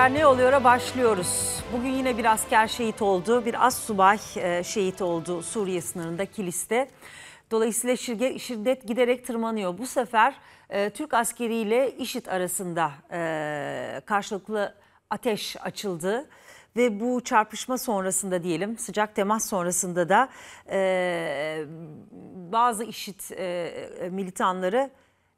Haber Ne Oluyor'a başlıyoruz. Bugün yine bir asker şehit oldu, bir az subay e, şehit oldu Suriye sınırında Kilis'te. Dolayısıyla şirket, şiddet giderek tırmanıyor. Bu sefer e, Türk askeriyle IŞİD arasında e, karşılıklı ateş açıldı. Ve bu çarpışma sonrasında diyelim sıcak temas sonrasında da e, bazı IŞİD militanları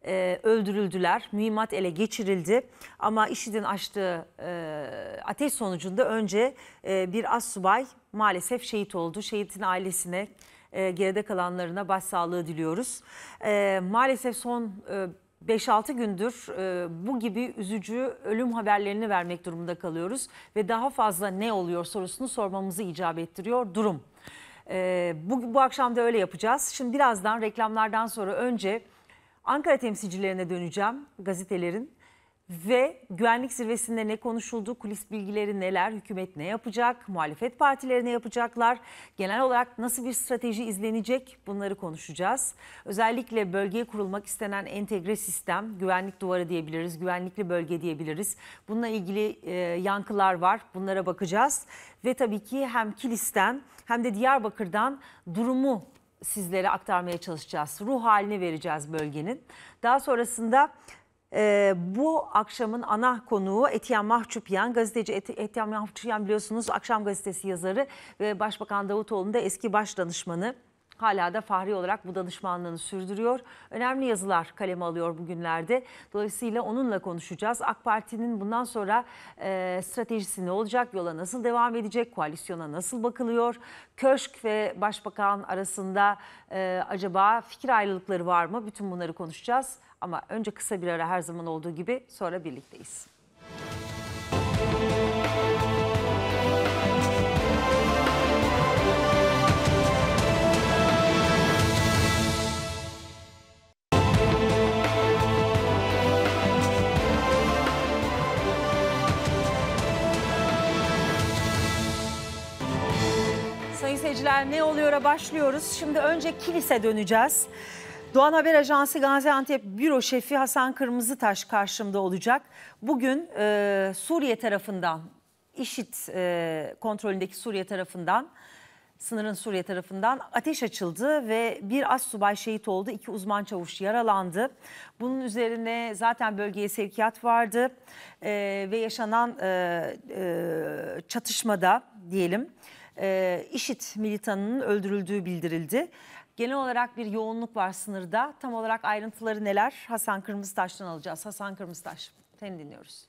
e, öldürüldüler. Mühimmat ele geçirildi ama IŞİD'in açtığı e, ateş sonucunda önce e, bir assubay maalesef şehit oldu. Şehitin ailesine e, geride kalanlarına başsağlığı diliyoruz. E, maalesef son e, 5-6 gündür e, bu gibi üzücü ölüm haberlerini vermek durumunda kalıyoruz ve daha fazla ne oluyor sorusunu sormamızı icap ettiriyor durum. E, bu, bu akşam da öyle yapacağız. Şimdi birazdan reklamlardan sonra önce Ankara temsilcilerine döneceğim gazetelerin ve güvenlik zirvesinde ne konuşuldu, kulis bilgileri neler, hükümet ne yapacak, muhalefet partileri ne yapacaklar, genel olarak nasıl bir strateji izlenecek bunları konuşacağız. Özellikle bölgeye kurulmak istenen entegre sistem, güvenlik duvarı diyebiliriz, güvenlikli bölge diyebiliriz. Bununla ilgili e, yankılar var, bunlara bakacağız. Ve tabii ki hem Kilis'ten hem de Diyarbakır'dan durumu sizlere aktarmaya çalışacağız. Ruh halini vereceğiz bölgenin. Daha sonrasında ee, bu akşamın ana konuğu Etiyen Mahçupyan, gazeteci Et Etiyen Mahçupyan biliyorsunuz akşam gazetesi yazarı ve Başbakan Davutoğlu'nun da eski baş danışmanı hala da fahri olarak bu danışmanlığını sürdürüyor. Önemli yazılar kaleme alıyor bugünlerde. Dolayısıyla onunla konuşacağız. AK Parti'nin bundan sonra e, stratejisi ne olacak? Yola nasıl devam edecek? Koalisyona nasıl bakılıyor? Köşk ve başbakan arasında e, acaba fikir ayrılıkları var mı? Bütün bunları konuşacağız. Ama önce kısa bir ara her zaman olduğu gibi sonra birlikteyiz. seyirciler ne oluyor'a başlıyoruz. Şimdi önce kilise döneceğiz. Doğan Haber Ajansı Gaziantep Büro Şefi Hasan Kırmızıtaş karşımda olacak. Bugün e, Suriye tarafından, IŞİD e, kontrolündeki Suriye tarafından, sınırın Suriye tarafından ateş açıldı ve bir az subay şehit oldu, iki uzman çavuş yaralandı. Bunun üzerine zaten bölgeye sevkiyat vardı e, ve yaşanan e, e, çatışmada diyelim e, IŞİD militanının öldürüldüğü bildirildi. Genel olarak bir yoğunluk var sınırda. Tam olarak ayrıntıları neler? Hasan Kırmızıtaş'tan alacağız. Hasan Kırmızıtaş, seni dinliyoruz.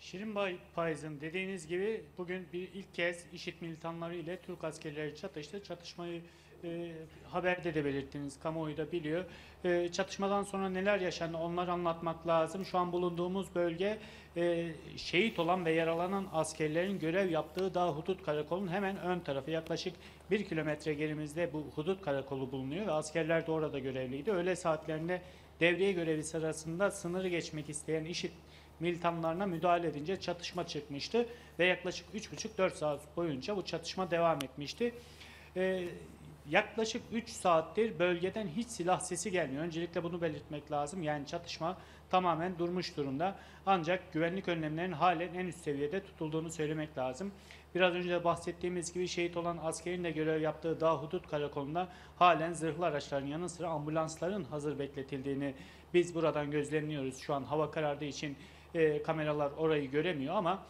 Şirin Payız'ın dediğiniz gibi bugün bir ilk kez IŞİD militanları ile Türk askerleri çatıştı. Çatışmayı e, haberde de belirttiniz, kamuoyu da biliyor. E, çatışmadan sonra neler yaşandı onları anlatmak lazım. Şu an bulunduğumuz bölge e, şehit olan ve yaralanan askerlerin görev yaptığı dağ hudut karakolun hemen ön tarafı. Yaklaşık bir kilometre gerimizde bu hudut karakolu bulunuyor ve askerler de orada görevliydi. Öğle saatlerinde devriye görevi sırasında sınırı geçmek isteyen işit militanlarına müdahale edince çatışma çıkmıştı ve yaklaşık 3,5-4 saat boyunca bu çatışma devam etmişti. Ee, Yaklaşık 3 saattir bölgeden hiç silah sesi gelmiyor. Öncelikle bunu belirtmek lazım. Yani çatışma tamamen durmuş durumda. Ancak güvenlik önlemlerinin halen en üst seviyede tutulduğunu söylemek lazım. Biraz önce de bahsettiğimiz gibi şehit olan askerin de görev yaptığı Dağ Hudut Karakolu'nda halen zırhlı araçların yanı sıra ambulansların hazır bekletildiğini biz buradan gözlemliyoruz. Şu an hava karardığı için e, kameralar orayı göremiyor ama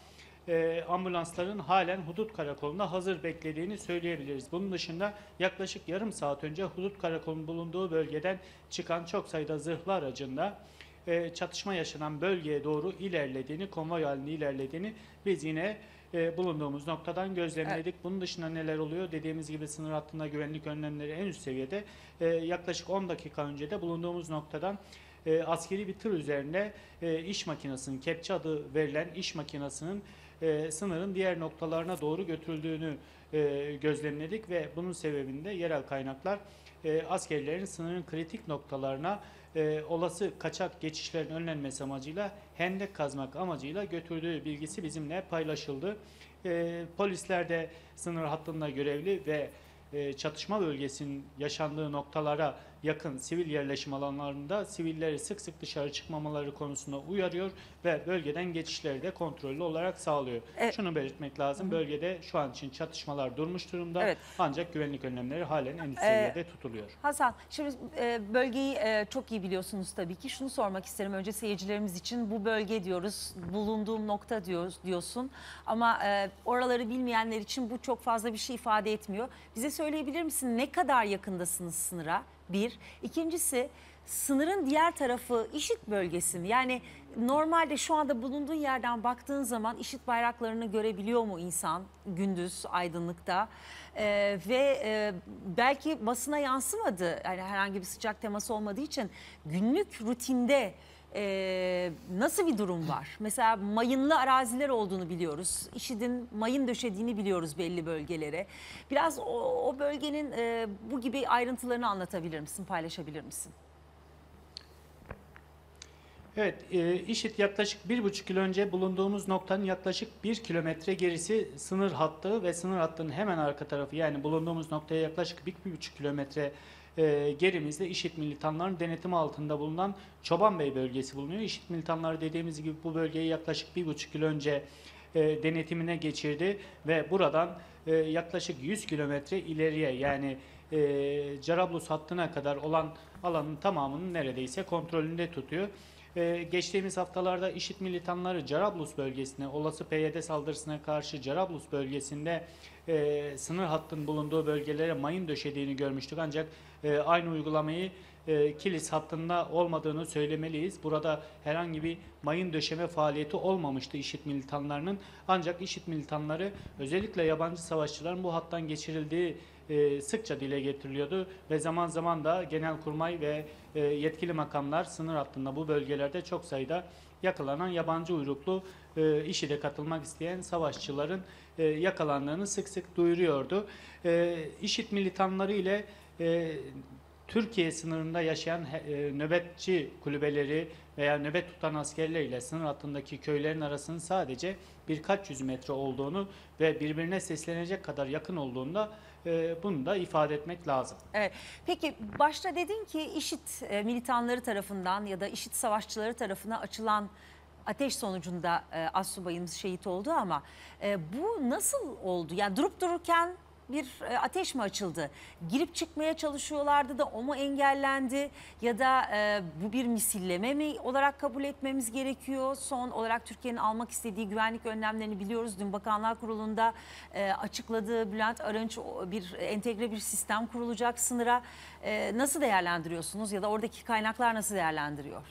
e, ambulansların halen hudut karakoluna hazır beklediğini söyleyebiliriz. Bunun dışında yaklaşık yarım saat önce hudut karakolunun bulunduğu bölgeden çıkan çok sayıda zırhlı aracında e, çatışma yaşanan bölgeye doğru ilerlediğini, konvoy halinde ilerlediğini biz yine e, bulunduğumuz noktadan gözlemledik. Bunun dışında neler oluyor? Dediğimiz gibi sınır hattında güvenlik önlemleri en üst seviyede. E, yaklaşık 10 dakika önce de bulunduğumuz noktadan e, askeri bir tır üzerine e, iş makinesinin, kepçe adı verilen iş makinesinin e, sınırın diğer noktalarına doğru götürüldüğünü e, gözlemledik ve bunun sebebinde yerel kaynaklar e, askerlerin sınırın kritik noktalarına e, olası kaçak geçişlerin önlenmesi amacıyla hendek kazmak amacıyla götürdüğü bilgisi bizimle paylaşıldı. E, polisler de sınır hattında görevli ve e, çatışma bölgesinin yaşandığı noktalara yakın sivil yerleşim alanlarında sivilleri sık sık dışarı çıkmamaları konusunda uyarıyor ve bölgeden geçişleri de kontrollü olarak sağlıyor. Evet. Şunu belirtmek lazım. Hı -hı. Bölgede şu an için çatışmalar durmuş durumda. Evet. Ancak güvenlik önlemleri halen en üst e, seviyede ee, tutuluyor. Hasan şimdi e, bölgeyi e, çok iyi biliyorsunuz tabii ki. Şunu sormak isterim önce seyircilerimiz için. Bu bölge diyoruz, bulunduğum nokta diyoruz diyorsun. Ama e, oraları bilmeyenler için bu çok fazla bir şey ifade etmiyor. Bize söyleyebilir misin ne kadar yakındasınız sınıra? bir. İkincisi sınırın diğer tarafı işit bölgesi mi? Yani normalde şu anda bulunduğun yerden baktığın zaman işit bayraklarını görebiliyor mu insan gündüz aydınlıkta? Ee, ve e, belki basına yansımadı yani herhangi bir sıcak teması olmadığı için günlük rutinde e, nasıl bir durum var? Mesela mayınlı araziler olduğunu biliyoruz. İşidin mayın döşediğini biliyoruz belli bölgelere. Biraz o, o bölgenin e, bu gibi ayrıntılarını anlatabilir misin, paylaşabilir misin? Evet, e, IŞİD yaklaşık bir buçuk yıl önce bulunduğumuz noktanın yaklaşık bir kilometre gerisi sınır hattı ve sınır hattının hemen arka tarafı yani bulunduğumuz noktaya yaklaşık bir, bir buçuk kilometre e, gerimizde işit militanların denetimi altında bulunan Çoban Bey bölgesi bulunuyor. İşit militanları dediğimiz gibi bu bölgeyi yaklaşık bir buçuk yıl önce e, denetimine geçirdi ve buradan e, yaklaşık 100 kilometre ileriye yani e, Carablus hattına kadar olan alanın tamamının neredeyse kontrolünde tutuyor. Ee, geçtiğimiz haftalarda IŞİD militanları Carablus bölgesine, olası PYD saldırısına karşı Carablus bölgesinde e, sınır hattının bulunduğu bölgelere mayın döşediğini görmüştük. Ancak e, aynı uygulamayı e, kilis hattında olmadığını söylemeliyiz. Burada herhangi bir mayın döşeme faaliyeti olmamıştı işit militanlarının. Ancak işit militanları özellikle yabancı savaşçıların bu hattan geçirildiği e, sıkça dile getiriliyordu ve zaman zaman da genelkurmay ve yetkili makamlar sınır hattında bu bölgelerde çok sayıda yakalanan yabancı uyruklu e, işi de katılmak isteyen savaşçıların e, yakalandığını sık sık duyuruyordu. E, IŞİD militanları ile e, Türkiye sınırında yaşayan e, nöbetçi kulübeleri veya nöbet tutan askerleriyle sınır altındaki köylerin arasının sadece birkaç yüz metre olduğunu ve birbirine seslenecek kadar yakın olduğunda e, bunu da ifade etmek lazım. Evet. Peki başta dedin ki işit e, militanları tarafından ya da işit savaşçıları tarafına açılan ateş sonucunda e, assubayımız şehit oldu ama e, bu nasıl oldu? Yani durup dururken bir e, ateş mi açıldı? Girip çıkmaya çalışıyorlardı da o mu engellendi? Ya da e, bu bir misilleme mi olarak kabul etmemiz gerekiyor? Son olarak Türkiye'nin almak istediği güvenlik önlemlerini biliyoruz. Dün Bakanlar Kurulu'nda e, açıkladığı Bülent Arınç bir entegre bir sistem kurulacak sınıra. E, nasıl değerlendiriyorsunuz ya da oradaki kaynaklar nasıl değerlendiriyor?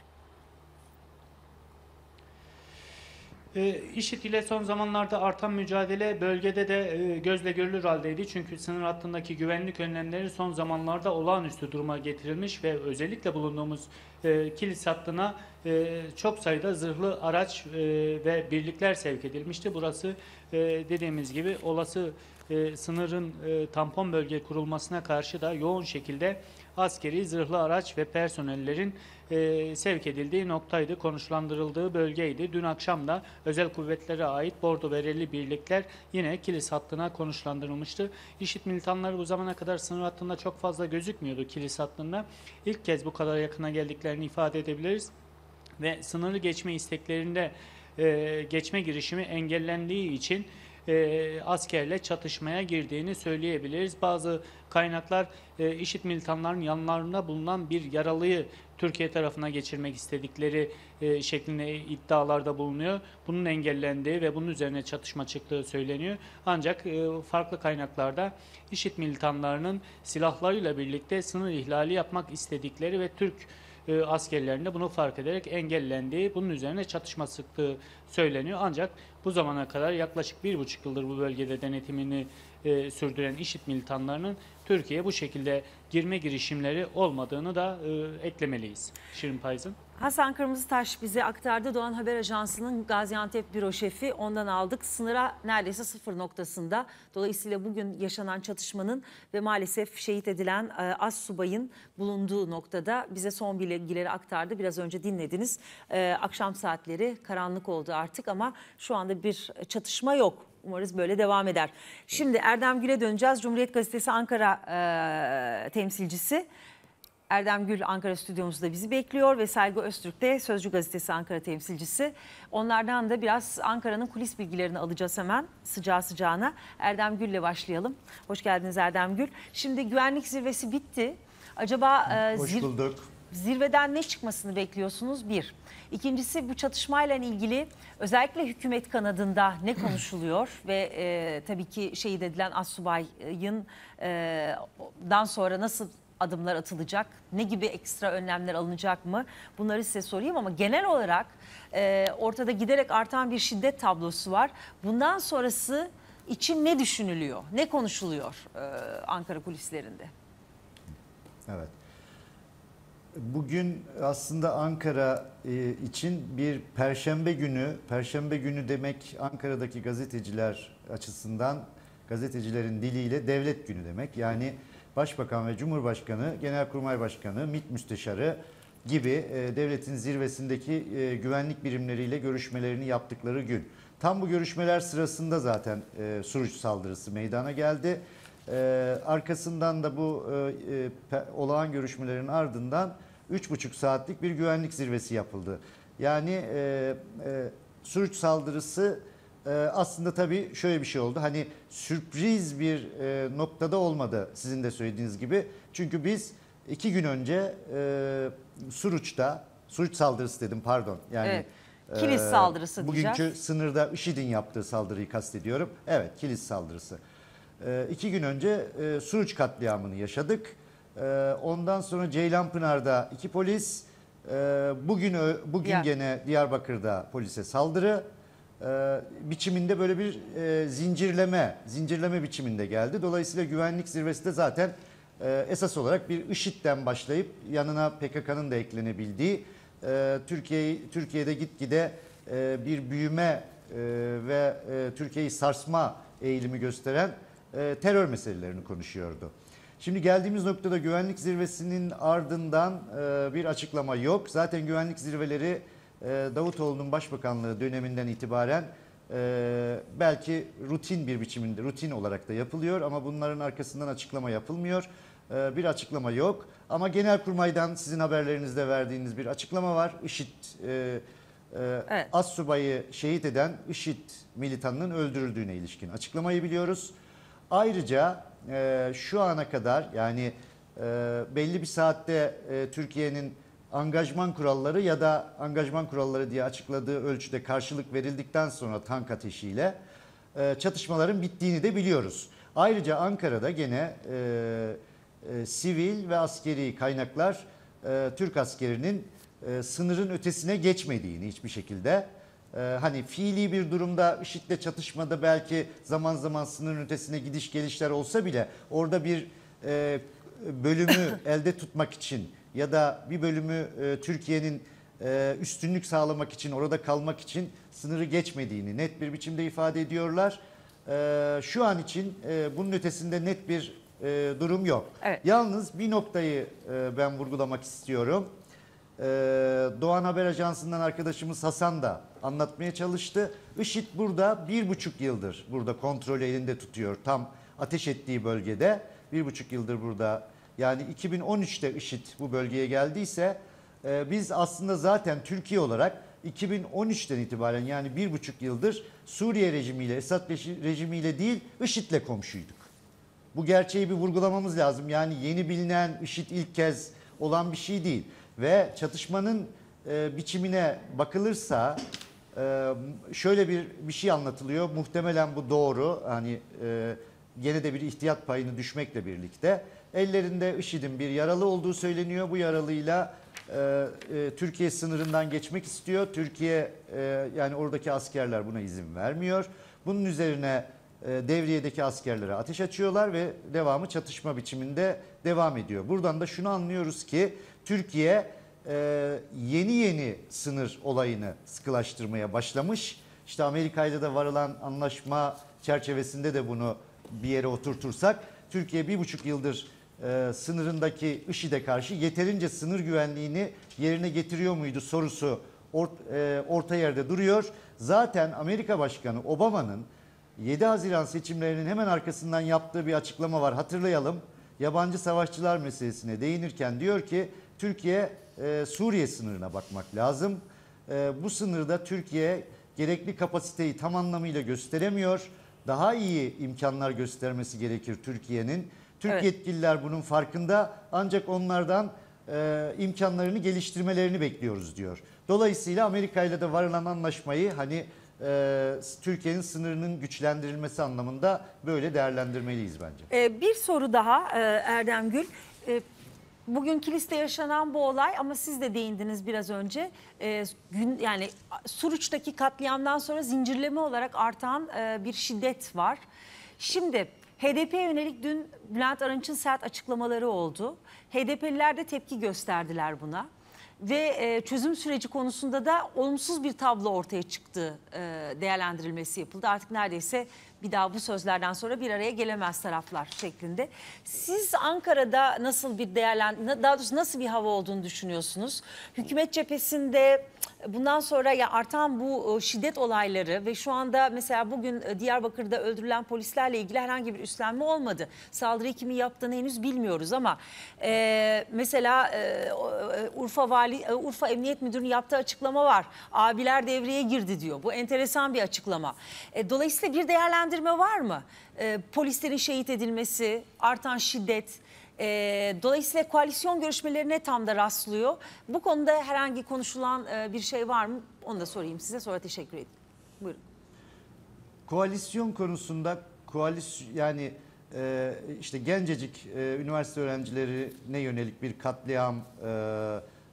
E, ee, IŞİD ile son zamanlarda artan mücadele bölgede de e, gözle görülür haldeydi. Çünkü sınır hattındaki güvenlik önlemleri son zamanlarda olağanüstü duruma getirilmiş ve özellikle bulunduğumuz e, kilis hattına e, çok sayıda zırhlı araç e, ve birlikler sevk edilmişti. Burası dediğimiz gibi olası sınırın tampon bölge kurulmasına karşı da yoğun şekilde askeri zırhlı araç ve personellerin e, sevk edildiği noktaydı, konuşlandırıldığı bölgeydi. Dün akşam da özel kuvvetlere ait bordo vereli birlikler yine kilis hattına konuşlandırılmıştı. İşit militanları bu zamana kadar sınır hattında çok fazla gözükmüyordu kilis hattında. İlk kez bu kadar yakına geldiklerini ifade edebiliriz ve sınırı geçme isteklerinde e, geçme girişimi engellendiği için e, askerle çatışmaya girdiğini söyleyebiliriz. Bazı kaynaklar e, işit militanların yanlarında bulunan bir yaralıyı Türkiye tarafına geçirmek istedikleri e, şeklinde iddialarda bulunuyor. Bunun engellendiği ve bunun üzerine çatışma çıktığı söyleniyor. Ancak e, farklı kaynaklarda işit militanlarının silahlarıyla birlikte sınır ihlali yapmak istedikleri ve Türk e, askerlerinde bunu fark ederek engellendiği, bunun üzerine çatışma sıktığı söyleniyor. Ancak bu zamana kadar yaklaşık bir buçuk yıldır bu bölgede denetimini e, sürdüren IŞİD militanlarının Türkiye'ye bu şekilde girme girişimleri olmadığını da e, eklemeliyiz. Şirin Payız'ın. Hasan Kırmızıtaş bize aktardı. Doğan Haber Ajansı'nın Gaziantep büro şefi ondan aldık. Sınıra neredeyse sıfır noktasında. Dolayısıyla bugün yaşanan çatışmanın ve maalesef şehit edilen e, az subayın bulunduğu noktada bize son bilgileri aktardı. Biraz önce dinlediniz. E, akşam saatleri karanlık oldu artık ama şu anda bir çatışma yok. Umarız böyle devam eder. Şimdi Erdem Gül'e döneceğiz. Cumhuriyet Gazetesi Ankara e, temsilcisi. Erdem Gül Ankara stüdyomuzda bizi bekliyor ve Selgi Öztürk de Sözcü Gazetesi Ankara temsilcisi. Onlardan da biraz Ankara'nın kulis bilgilerini alacağız hemen sıcağı sıcağına. Erdem Gül'le başlayalım. Hoş geldiniz Erdem Gül. Şimdi güvenlik zirvesi bitti. Acaba e, Hoş zir bulduk. zirveden ne çıkmasını bekliyorsunuz? Bir. İkincisi bu çatışmayla ilgili özellikle hükümet kanadında ne konuşuluyor ve e, tabii ki şey dedilen Assubay'ın e, dan sonra nasıl adımlar atılacak? Ne gibi ekstra önlemler alınacak mı? Bunları size sorayım ama genel olarak e, ortada giderek artan bir şiddet tablosu var. Bundan sonrası için ne düşünülüyor? Ne konuşuluyor e, Ankara kulislerinde? Evet. Bugün aslında Ankara e, için bir perşembe günü, perşembe günü demek Ankara'daki gazeteciler açısından gazetecilerin diliyle devlet günü demek. Yani Başbakan ve Cumhurbaşkanı, Genelkurmay Başkanı, MİT Müsteşarı gibi e, devletin zirvesindeki e, güvenlik birimleriyle görüşmelerini yaptıkları gün. Tam bu görüşmeler sırasında zaten e, Suruç saldırısı meydana geldi. E, arkasından da bu olağan görüşmelerin ardından 3,5 saatlik bir güvenlik zirvesi yapıldı. Yani e, Suruç saldırısı e, aslında tabii şöyle bir şey oldu. Hani sürpriz bir e, noktada olmadı sizin de söylediğiniz gibi. Çünkü biz iki gün önce e, Suruç'ta, Suruç saldırısı dedim pardon. Yani evet. E, kilis saldırısı bugünkü diyeceğiz. Bugünkü sınırda IŞİD'in yaptığı saldırıyı kastediyorum. Evet kilis saldırısı. E, iki gün önce e, Suruç katliamını yaşadık. E, ondan sonra Ceylanpınar'da iki polis, e, bugün bugün ya. gene Diyarbakır'da polise saldırı e, biçiminde böyle bir e, zincirleme, zincirleme biçiminde geldi. Dolayısıyla güvenlik zirvesi de zaten e, esas olarak bir IŞİD'den başlayıp yanına PKK'nın da eklenebildiği e, Türkiye Türkiye'de gitgide e, bir büyüme e, ve e, Türkiye'yi sarsma eğilimi gösteren e, terör meselelerini konuşuyordu. Şimdi geldiğimiz noktada güvenlik zirvesinin ardından e, bir açıklama yok. Zaten güvenlik zirveleri ee, Davutoğlu'nun başbakanlığı döneminden itibaren e, belki rutin bir biçiminde, rutin olarak da yapılıyor ama bunların arkasından açıklama yapılmıyor. Ee, bir açıklama yok ama Genelkurmay'dan sizin haberlerinizde verdiğiniz bir açıklama var. IŞİD e, e evet. as şehit eden IŞİD militanının öldürüldüğüne ilişkin açıklamayı biliyoruz. Ayrıca e, şu ana kadar yani belli bir saatte Türkiye'nin angajman kuralları ya da angajman kuralları diye açıkladığı ölçüde karşılık verildikten sonra tank ateşiyle e, çatışmaların bittiğini de biliyoruz. Ayrıca Ankara'da gene e, e, sivil ve askeri kaynaklar e, Türk askerinin e, sınırın ötesine geçmediğini hiçbir şekilde e, hani fiili bir durumda IŞİD'le çatışmada belki zaman zaman sınırın ötesine gidiş gelişler olsa bile orada bir e, bölümü elde tutmak için ya da bir bölümü e, Türkiye'nin e, üstünlük sağlamak için, orada kalmak için sınırı geçmediğini net bir biçimde ifade ediyorlar. E, şu an için e, bunun ötesinde net bir e, durum yok. Evet. Yalnız bir noktayı e, ben vurgulamak istiyorum. E, Doğan Haber Ajansı'ndan arkadaşımız Hasan da anlatmaya çalıştı. IŞİD burada bir buçuk yıldır burada kontrolü elinde tutuyor tam ateş ettiği bölgede. Bir buçuk yıldır burada yani 2013'te IŞİD bu bölgeye geldiyse e, biz aslında zaten Türkiye olarak 2013'ten itibaren yani bir buçuk yıldır Suriye rejimiyle, Esad rejimiyle değil IŞİD'le komşuyduk. Bu gerçeği bir vurgulamamız lazım. Yani yeni bilinen IŞİD ilk kez olan bir şey değil. Ve çatışmanın e, biçimine bakılırsa e, şöyle bir bir şey anlatılıyor. Muhtemelen bu doğru. Hani e, gene de bir ihtiyat payını düşmekle birlikte Ellerinde IŞİD'in bir yaralı olduğu söyleniyor. Bu yaralıyla e, e, Türkiye sınırından geçmek istiyor. Türkiye e, yani oradaki askerler buna izin vermiyor. Bunun üzerine e, devriyedeki askerlere ateş açıyorlar ve devamı çatışma biçiminde devam ediyor. Buradan da şunu anlıyoruz ki Türkiye e, yeni yeni sınır olayını sıkılaştırmaya başlamış. İşte Amerika'yla da varılan anlaşma çerçevesinde de bunu bir yere oturtursak Türkiye bir buçuk yıldır e, sınırındaki IŞİD'e karşı yeterince sınır güvenliğini yerine getiriyor muydu sorusu or, e, orta yerde duruyor. Zaten Amerika Başkanı Obama'nın 7 Haziran seçimlerinin hemen arkasından yaptığı bir açıklama var hatırlayalım. Yabancı savaşçılar meselesine değinirken diyor ki Türkiye e, Suriye sınırına bakmak lazım. E, bu sınırda Türkiye gerekli kapasiteyi tam anlamıyla gösteremiyor. Daha iyi imkanlar göstermesi gerekir Türkiye'nin Türk evet. yetkililer bunun farkında ancak onlardan e, imkanlarını geliştirmelerini bekliyoruz diyor. Dolayısıyla Amerika ile de varılan anlaşmayı hani e, Türkiye'nin sınırının güçlendirilmesi anlamında böyle değerlendirmeliyiz bence. Ee, bir soru daha e, Erdem Gül. E, bugünkü liste yaşanan bu olay ama siz de değindiniz biraz önce. E, gün yani Suruç'taki katliamdan sonra zincirleme olarak artan e, bir şiddet var. Şimdi HDP'ye yönelik dün Bülent Arınç'ın sert açıklamaları oldu. HDP'liler de tepki gösterdiler buna. Ve e, çözüm süreci konusunda da olumsuz bir tablo ortaya çıktı e, değerlendirilmesi yapıldı. Artık neredeyse bir daha bu sözlerden sonra bir araya gelemez taraflar şeklinde. Siz Ankara'da nasıl bir değerlen daha doğrusu nasıl bir hava olduğunu düşünüyorsunuz? Hükümet cephesinde bundan sonra ya artan bu şiddet olayları ve şu anda mesela bugün e, Diyarbakır'da öldürülen polislerle ilgili herhangi bir üstlenme olmadı. saldırı kimin yaptığını henüz bilmiyoruz ama e, mesela e, e Urfa Vali e, Urfa Emniyet Müdürü'nün yaptığı açıklama var. Abiler devreye girdi diyor. Bu enteresan bir açıklama. E, dolayısıyla bir değerlendirme değerlendirme var mı? E, polislerin şehit edilmesi, artan şiddet, e, dolayısıyla koalisyon görüşmelerine tam da rastlıyor. Bu konuda herhangi konuşulan e, bir şey var mı? Onu da sorayım size sonra teşekkür edeyim. Buyurun. Koalisyon konusunda koalisyon yani e, işte gencecik e, üniversite öğrencilerine yönelik bir katliam e,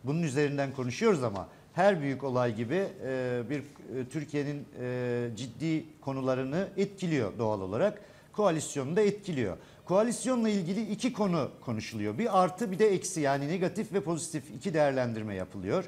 bunun üzerinden konuşuyoruz ama her büyük olay gibi e, bir e, Türkiye'nin e, ciddi konularını etkiliyor doğal olarak. Koalisyonu da etkiliyor. Koalisyonla ilgili iki konu konuşuluyor. Bir artı bir de eksi yani negatif ve pozitif iki değerlendirme yapılıyor.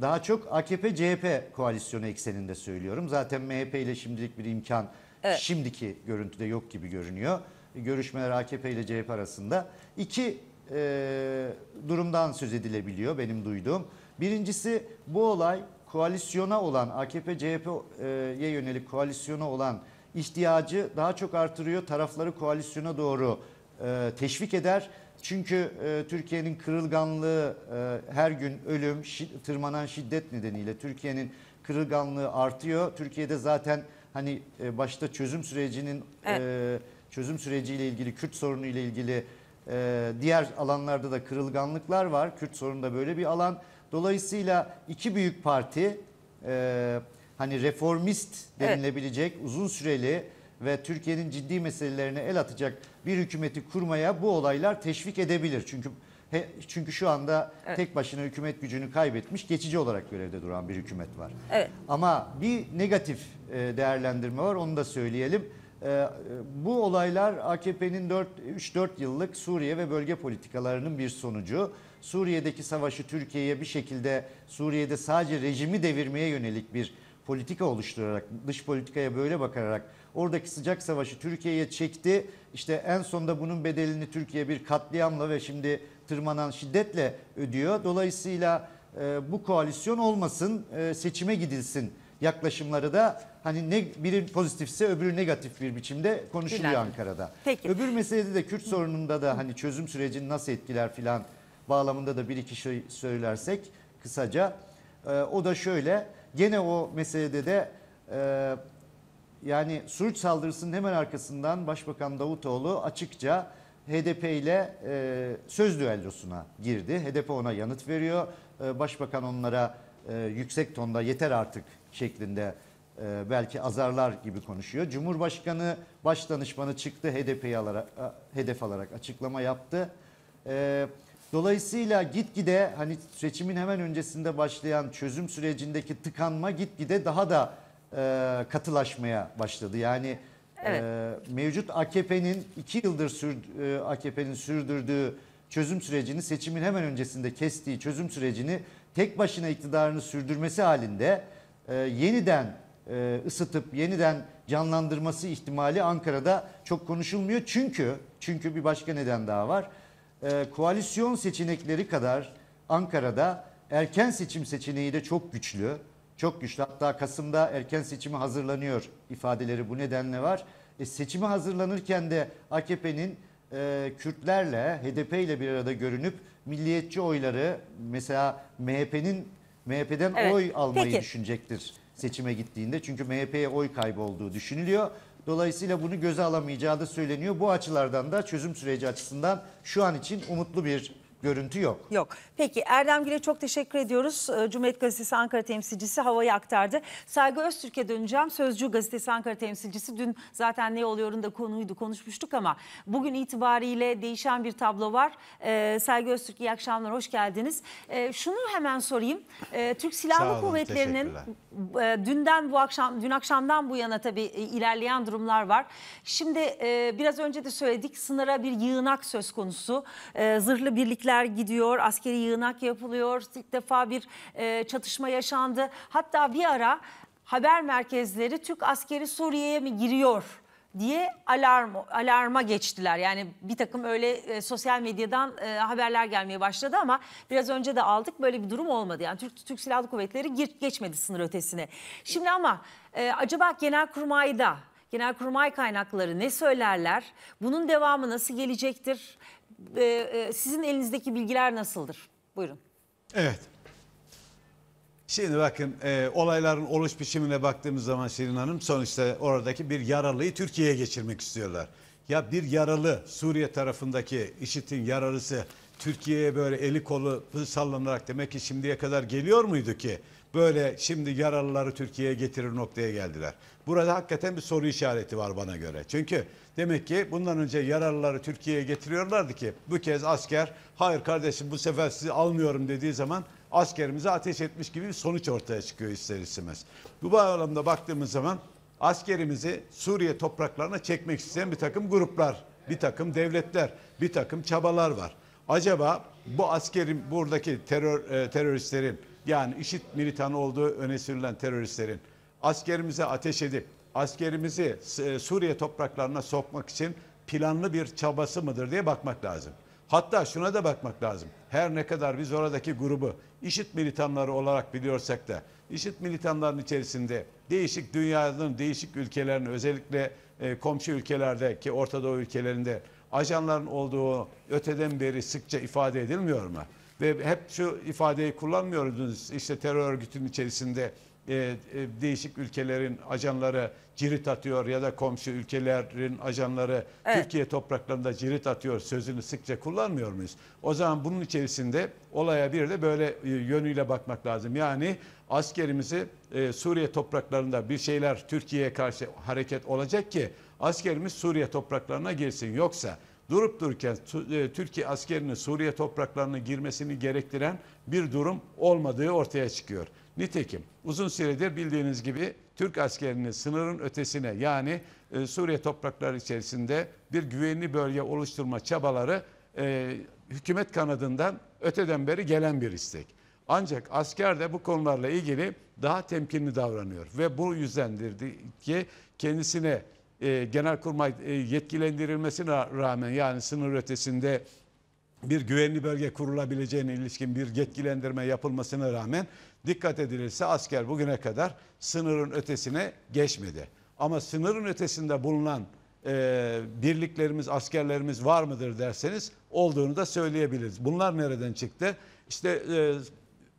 Daha çok AKP-CHP koalisyonu ekseninde söylüyorum. Zaten MHP ile şimdilik bir imkan evet. şimdiki görüntüde yok gibi görünüyor. Görüşmeler AKP ile CHP arasında. iki e, durumdan söz edilebiliyor benim duyduğum. Birincisi bu olay koalisyona olan AKP-CHP'ye yönelik koalisyona olan ihtiyacı daha çok artırıyor. Tarafları koalisyona doğru e, teşvik eder. Çünkü e, Türkiye'nin kırılganlığı e, her gün ölüm, şid, tırmanan şiddet nedeniyle Türkiye'nin kırılganlığı artıyor. Türkiye'de zaten hani e, başta çözüm sürecinin e, evet. e, çözüm süreciyle ilgili Kürt sorunu ile ilgili e, diğer alanlarda da kırılganlıklar var. Kürt sorunu da böyle bir alan. Dolayısıyla iki büyük parti e, hani reformist denilebilecek evet. uzun süreli ve Türkiye'nin ciddi meselelerine el atacak bir hükümeti kurmaya bu olaylar teşvik edebilir. Çünkü he, çünkü şu anda evet. tek başına hükümet gücünü kaybetmiş, geçici olarak görevde duran bir hükümet var. Evet. Ama bir negatif e, değerlendirme var, onu da söyleyelim. E, e bu olaylar AKP'nin 3-4 yıllık Suriye ve bölge politikalarının bir sonucu. Suriye'deki savaşı Türkiye'ye bir şekilde Suriye'de sadece rejimi devirmeye yönelik bir politika oluşturarak, dış politikaya böyle bakarak oradaki sıcak savaşı Türkiye'ye çekti. İşte en sonunda bunun bedelini Türkiye bir katliamla ve şimdi tırmanan şiddetle ödüyor. Dolayısıyla e, bu koalisyon olmasın, e, seçime gidilsin yaklaşımları da hani ne biri pozitifse öbürü negatif bir biçimde konuşuluyor Bilmiyorum. Ankara'da. Peki. Öbür meselede de Kürt sorununda da hani çözüm sürecini nasıl etkiler filan bağlamında da bir iki şey söylersek kısaca. E, o da şöyle gene o meselede de e, yani Suruç saldırısının hemen arkasından Başbakan Davutoğlu açıkça HDP ile e, söz düellosuna girdi. HDP ona yanıt veriyor. E, Başbakan onlara e, yüksek tonda yeter artık şeklinde e, belki azarlar gibi konuşuyor. Cumhurbaşkanı başdanışmanı çıktı HDP'yi alarak, hedef alarak açıklama yaptı. Evet Dolayısıyla gitgide hani seçimin hemen öncesinde başlayan çözüm sürecindeki tıkanma gitgide daha da e, katılaşmaya başladı. Yani evet. e, mevcut AKP'nin iki yıldır sür, e, AKP'nin sürdürdüğü çözüm sürecini seçimin hemen öncesinde kestiği çözüm sürecini tek başına iktidarını sürdürmesi halinde e, yeniden e, ısıtıp yeniden canlandırması ihtimali Ankara'da çok konuşulmuyor. Çünkü çünkü bir başka neden daha var e, koalisyon seçenekleri kadar Ankara'da erken seçim seçeneği de çok güçlü. Çok güçlü. Hatta Kasım'da erken seçimi hazırlanıyor ifadeleri bu nedenle var. E, seçimi hazırlanırken de AKP'nin e, Kürtlerle, HDP ile bir arada görünüp milliyetçi oyları mesela MHP'nin MHP'den evet. oy almayı Peki. düşünecektir seçime gittiğinde. Çünkü MHP'ye oy kaybı olduğu düşünülüyor. Dolayısıyla bunu göze alamayacağı da söyleniyor. Bu açılardan da çözüm süreci açısından şu an için umutlu bir görüntü yok. Yok. Peki Erdem Gül'e çok teşekkür ediyoruz. Ee, Cumhuriyet Gazetesi Ankara temsilcisi havayı aktardı. Saygı Öztürk'e döneceğim. Sözcü Gazetesi Ankara temsilcisi dün zaten ne oluyorun da konuydu konuşmuştuk ama bugün itibariyle değişen bir tablo var. Ee, Saygı Öztürk iyi akşamlar hoş geldiniz. Ee, şunu hemen sorayım. Ee, Türk Silahlı olun, Kuvvetleri'nin ee, dünden bu akşam dün akşamdan bu yana tabii e, ilerleyen durumlar var. Şimdi e, biraz önce de söyledik sınıra bir yığınak söz konusu. E, zırhlı birlikler gidiyor, askeri yığınak yapılıyor. İlk defa bir çatışma yaşandı. Hatta bir ara haber merkezleri Türk askeri Suriye'ye mi giriyor diye alarm alarma geçtiler. Yani bir takım öyle e, sosyal medyadan e, haberler gelmeye başladı ama biraz önce de aldık böyle bir durum olmadı. Yani Türk Türk Silahlı Kuvvetleri gir, geçmedi sınır ötesine. Şimdi ama e, acaba Genelkurmay'da Genelkurmay kaynakları ne söylerler? Bunun devamı nasıl gelecektir? E, e, sizin elinizdeki bilgiler nasıldır? Buyurun. Evet. Şimdi bakın e, olayların oluş biçimine baktığımız zaman Şirin Hanım sonuçta oradaki bir yaralıyı Türkiye'ye geçirmek istiyorlar. Ya bir yaralı Suriye tarafındaki IŞİD'in yaralısı Türkiye'ye böyle eli kolu sallanarak demek ki şimdiye kadar geliyor muydu ki? Böyle şimdi yaralıları Türkiye'ye getirir noktaya geldiler. Burada hakikaten bir soru işareti var bana göre. Çünkü demek ki bundan önce yaralıları Türkiye'ye getiriyorlardı ki bu kez asker hayır kardeşim bu sefer sizi almıyorum dediği zaman askerimize ateş etmiş gibi bir sonuç ortaya çıkıyor ister istemez. Bu bağlamda baktığımız zaman askerimizi Suriye topraklarına çekmek isteyen bir takım gruplar, bir takım devletler, bir takım çabalar var. Acaba bu askerin buradaki terör e, teröristlerin yani IŞİD militanı olduğu öne sürülen teröristlerin askerimize ateş edip askerimizi e, Suriye topraklarına sokmak için planlı bir çabası mıdır diye bakmak lazım. Hatta şuna da bakmak lazım. Her ne kadar biz oradaki grubu işit militanları olarak biliyorsak da işit militanların içerisinde değişik dünyanın değişik ülkelerin özellikle e, komşu ülkelerdeki Orta Doğu ülkelerinde ajanların olduğu öteden beri sıkça ifade edilmiyor mu? Ve hep şu ifadeyi kullanmıyoruz işte terör örgütünün içerisinde e, e, değişik ülkelerin ajanları cirit atıyor ya da komşu ülkelerin ajanları evet. Türkiye topraklarında cirit atıyor sözünü sıkça kullanmıyor muyuz? O zaman bunun içerisinde olaya bir de böyle e, yönüyle bakmak lazım. Yani askerimizi e, Suriye topraklarında bir şeyler Türkiye'ye karşı hareket olacak ki askerimiz Suriye topraklarına girsin. Yoksa durup dururken e, Türkiye askerinin Suriye topraklarına girmesini gerektiren bir durum olmadığı ortaya çıkıyor. Nitekim uzun süredir bildiğiniz gibi Türk askerini sınırın ötesine yani e, Suriye toprakları içerisinde bir güvenli bölge oluşturma çabaları e, hükümet kanadından öteden beri gelen bir istek. Ancak asker de bu konularla ilgili daha temkinli davranıyor ve bu yüzdendir ki kendisine e, genelkurmay e, yetkilendirilmesine rağmen yani sınır ötesinde bir güvenli bölge kurulabileceğine ilişkin bir yetkilendirme yapılmasına rağmen Dikkat edilirse asker bugüne kadar sınırın ötesine geçmedi. Ama sınırın ötesinde bulunan e, birliklerimiz, askerlerimiz var mıdır derseniz olduğunu da söyleyebiliriz. Bunlar nereden çıktı? İşte e,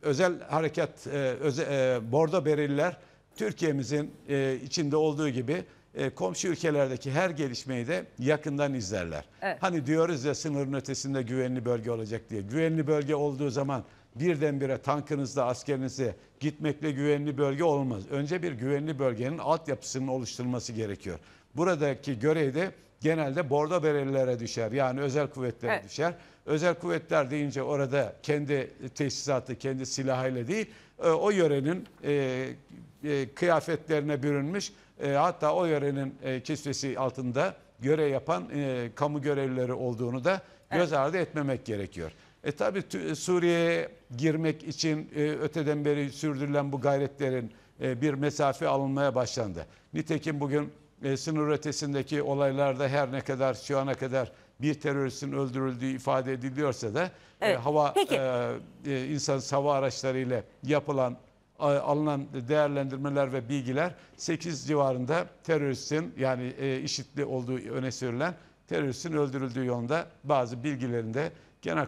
özel harekat, e, öze, e, bordo beriller Türkiye'mizin e, içinde olduğu gibi e, komşu ülkelerdeki her gelişmeyi de yakından izlerler. Evet. Hani diyoruz ya sınırın ötesinde güvenli bölge olacak diye. Güvenli bölge olduğu zaman birdenbire tankınızla askerinizi gitmekle güvenli bölge olmaz. Önce bir güvenli bölgenin altyapısının oluşturulması gerekiyor. Buradaki görev de genelde bordo berelilere düşer. Yani özel kuvvetlere evet. düşer. Özel kuvvetler deyince orada kendi tesisatı, kendi silahıyla değil, e, o yörenin e, e, kıyafetlerine bürünmüş, hatta o yörenin kisvesi altında görev yapan kamu görevlileri olduğunu da göz ardı etmemek gerekiyor. E tabi e, Suriye'ye girmek için e, öteden beri sürdürülen bu gayretlerin e, bir mesafe alınmaya başlandı. Nitekim bugün e, sınır ötesindeki olaylarda her ne kadar şu ana kadar bir teröristin öldürüldüğü ifade ediliyorsa da e, evet. e, hava e, insan hava araçlarıyla yapılan alınan değerlendirmeler ve bilgiler 8 civarında teröristin yani e, işitli olduğu öne sürülen teröristin öldürüldüğü yönde bazı bilgilerinde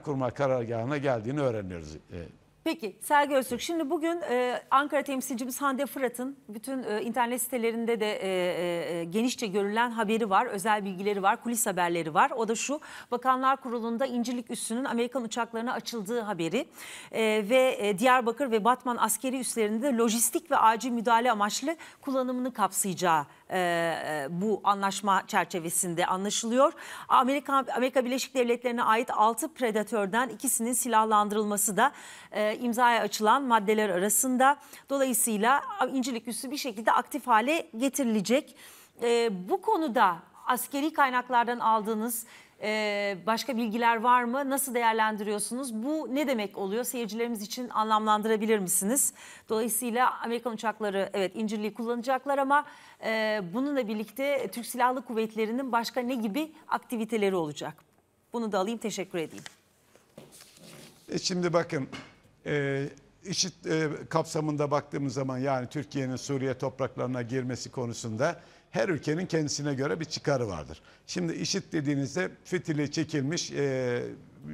kurma karargahına geldiğini öğreniyoruz e, Peki Sergi Öztürk şimdi bugün e, Ankara temsilcimiz Hande Fırat'ın bütün e, internet sitelerinde de e, e, e, genişçe görülen haberi var. Özel bilgileri var, kulis haberleri var. O da şu Bakanlar Kurulu'nda İncirlik Üssü'nün Amerikan uçaklarına açıldığı haberi e, ve e, Diyarbakır ve Batman askeri üslerinde lojistik ve acil müdahale amaçlı kullanımını kapsayacağı e, e bu anlaşma çerçevesinde anlaşılıyor. Amerika, Amerika Birleşik Devletleri'ne ait 6 predatörden ikisinin silahlandırılması da e, imzaya açılan maddeler arasında. Dolayısıyla İncilik üssü bir şekilde aktif hale getirilecek. Ee, bu konuda askeri kaynaklardan aldığınız e, başka bilgiler var mı? Nasıl değerlendiriyorsunuz? Bu ne demek oluyor? Seyircilerimiz için anlamlandırabilir misiniz? Dolayısıyla Amerikan uçakları evet incirliği kullanacaklar ama e, bununla birlikte Türk Silahlı Kuvvetleri'nin başka ne gibi aktiviteleri olacak? Bunu da alayım teşekkür edeyim. E şimdi bakın e, e, kapsamında baktığımız zaman yani Türkiye'nin Suriye topraklarına girmesi konusunda her ülkenin kendisine göre bir çıkarı vardır. Şimdi işit dediğinizde fitili çekilmiş e,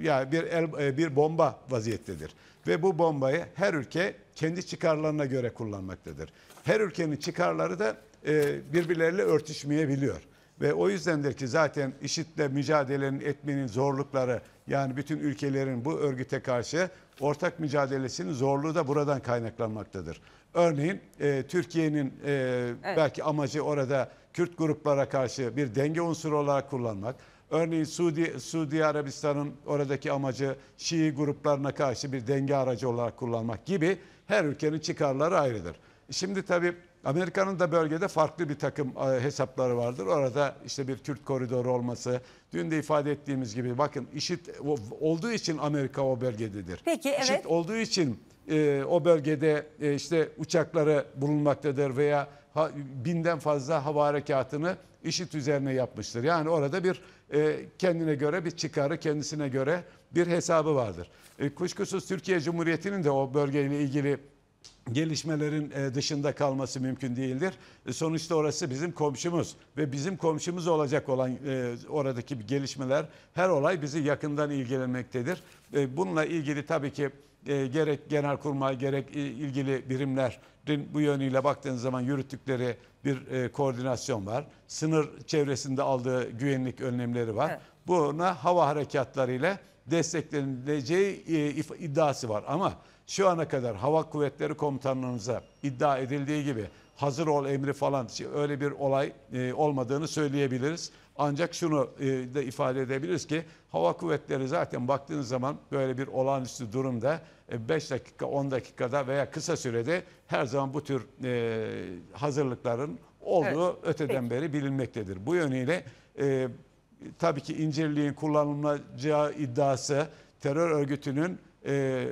yani bir el, e, bir bomba vaziyettedir ve bu bombayı her ülke kendi çıkarlarına göre kullanmaktadır. Her ülkenin çıkarları da e, birbirleriyle örtüşmeyebiliyor. Ve o yüzdendir ki zaten IŞİD'le mücadelenin etmenin zorlukları yani bütün ülkelerin bu örgüte karşı ortak mücadelesinin zorluğu da buradan kaynaklanmaktadır. Örneğin e, Türkiye'nin e, evet. belki amacı orada Kürt gruplara karşı bir denge unsuru olarak kullanmak. Örneğin Suudi, Suudi Arabistan'ın oradaki amacı Şii gruplarına karşı bir denge aracı olarak kullanmak gibi her ülkenin çıkarları ayrıdır. Şimdi tabii Amerika'nın da bölgede farklı bir takım e, hesapları vardır. Orada işte bir Kürt koridoru olması, dün de ifade ettiğimiz gibi bakın işit olduğu için Amerika o bölgededir. Peki evet. IŞİD olduğu için e, o bölgede e, işte uçakları bulunmaktadır veya ha, binden fazla hava harekatını işit üzerine yapmıştır. Yani orada bir e, kendine göre bir çıkarı, kendisine göre bir hesabı vardır. E, kuşkusuz Türkiye Cumhuriyeti'nin de o bölgeyle ilgili gelişmelerin e, dışında kalması mümkün değildir. E, sonuçta orası bizim komşumuz ve bizim komşumuz olacak olan e, oradaki gelişmeler her olay bizi yakından ilgilenmektedir. Bununla ilgili tabii ki gerek genelkurmay gerek ilgili birimlerin bu yönüyle baktığınız zaman yürüttükleri bir koordinasyon var. Sınır çevresinde aldığı güvenlik önlemleri var. Evet. Buna hava harekatlarıyla destekleneceği iddiası var ama şu ana kadar Hava Kuvvetleri Komutanlığımıza iddia edildiği gibi hazır ol emri falan öyle bir olay e, olmadığını söyleyebiliriz. Ancak şunu e, da ifade edebiliriz ki Hava Kuvvetleri zaten baktığınız zaman böyle bir olağanüstü durumda 5 e, dakika 10 dakikada veya kısa sürede her zaman bu tür e, hazırlıkların olduğu evet. öteden Peki. beri bilinmektedir. Bu yönüyle e, tabii ki incirliğin kullanılacağı iddiası terör örgütünün e,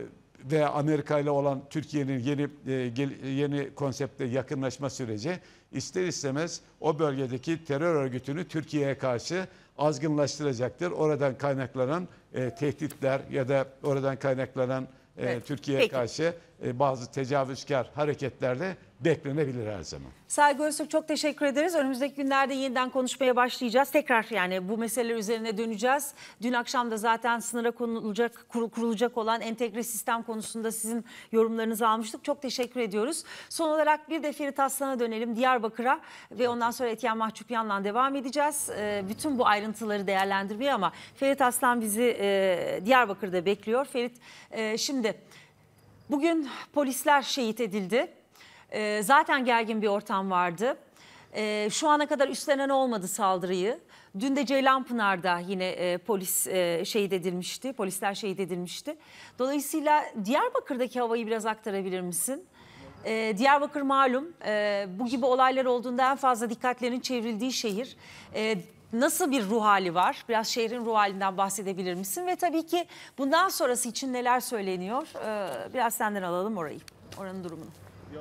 ve Amerika ile olan Türkiye'nin yeni e, yeni konsepte yakınlaşma süreci ister istemez o bölgedeki terör örgütünü Türkiye'ye karşı azgınlaştıracaktır. Oradan kaynaklanan e, tehditler ya da oradan kaynaklanan e, evet. Türkiye'ye karşı e, bazı tecavüzkar hareketlerde beklenebilir her zaman. Saygı Öztürk çok teşekkür ederiz. Önümüzdeki günlerde yeniden konuşmaya başlayacağız. Tekrar yani bu meseleler üzerine döneceğiz. Dün akşam da zaten sınıra konulacak, kurulacak olan entegre sistem konusunda sizin yorumlarınızı almıştık. Çok teşekkür ediyoruz. Son olarak bir de Ferit Aslan'a dönelim Diyarbakır'a ve ondan sonra Etiyen Mahçupyan'la devam edeceğiz. Ee, bütün bu ayrıntıları değerlendirmeye ama Ferit Aslan bizi e, Diyarbakır'da bekliyor. Ferit e, şimdi bugün polisler şehit edildi. E, zaten gergin bir ortam vardı. E, şu ana kadar üstlenen olmadı saldırıyı. Dün de Ceylanpınar'da yine e, polis e, şehit edilmişti, polisler şehit edilmişti. Dolayısıyla Diyarbakır'daki havayı biraz aktarabilir misin? E, Diyarbakır malum e, bu gibi olaylar olduğunda en fazla dikkatlerin çevrildiği şehir. E, nasıl bir ruh hali var? Biraz şehrin ruh halinden bahsedebilir misin? Ve tabii ki bundan sonrası için neler söyleniyor? E, biraz senden alalım orayı, oranın durumunu. Ya.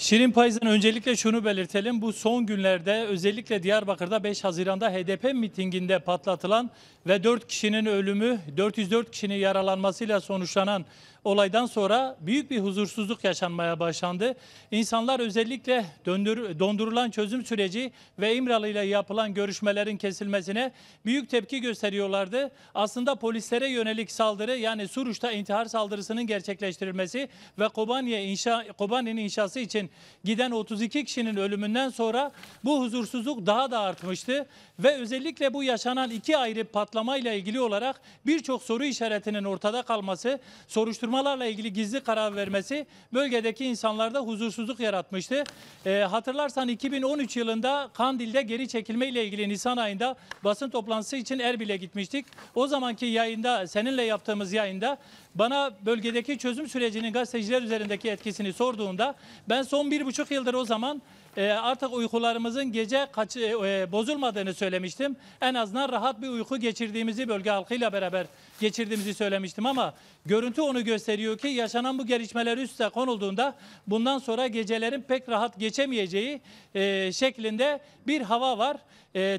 Şirin Payız'ın öncelikle şunu belirtelim. Bu son günlerde özellikle Diyarbakır'da 5 Haziran'da HDP mitinginde patlatılan ve 4 kişinin ölümü, 404 kişinin yaralanmasıyla sonuçlanan olaydan sonra büyük bir huzursuzluk yaşanmaya başlandı. İnsanlar özellikle döndür, dondurulan çözüm süreci ve İmralı ile yapılan görüşmelerin kesilmesine büyük tepki gösteriyorlardı. Aslında polislere yönelik saldırı yani Suruç'ta intihar saldırısının gerçekleştirilmesi ve Kobani'ye inşa, Kobani'nin inşası için giden 32 kişinin ölümünden sonra bu huzursuzluk daha da artmıştı ve özellikle bu yaşanan iki ayrı patlamayla ilgili olarak birçok soru işaretinin ortada kalması soruşturma yaptırmalarla ilgili gizli karar vermesi bölgedeki insanlarda huzursuzluk yaratmıştı. E, hatırlarsan 2013 yılında Kandil'de geri çekilme ile ilgili Nisan ayında basın toplantısı için Erbil'e gitmiştik. O zamanki yayında seninle yaptığımız yayında bana bölgedeki çözüm sürecinin gazeteciler üzerindeki etkisini sorduğunda ben son bir buçuk yıldır o zaman ee, artık uykularımızın gece kaç, e, e, bozulmadığını söylemiştim. En azından rahat bir uyku geçirdiğimizi bölge halkıyla beraber geçirdiğimizi söylemiştim ama görüntü onu gösteriyor ki yaşanan bu gelişmeler üstte konulduğunda bundan sonra gecelerin pek rahat geçemeyeceği e, şeklinde bir hava var.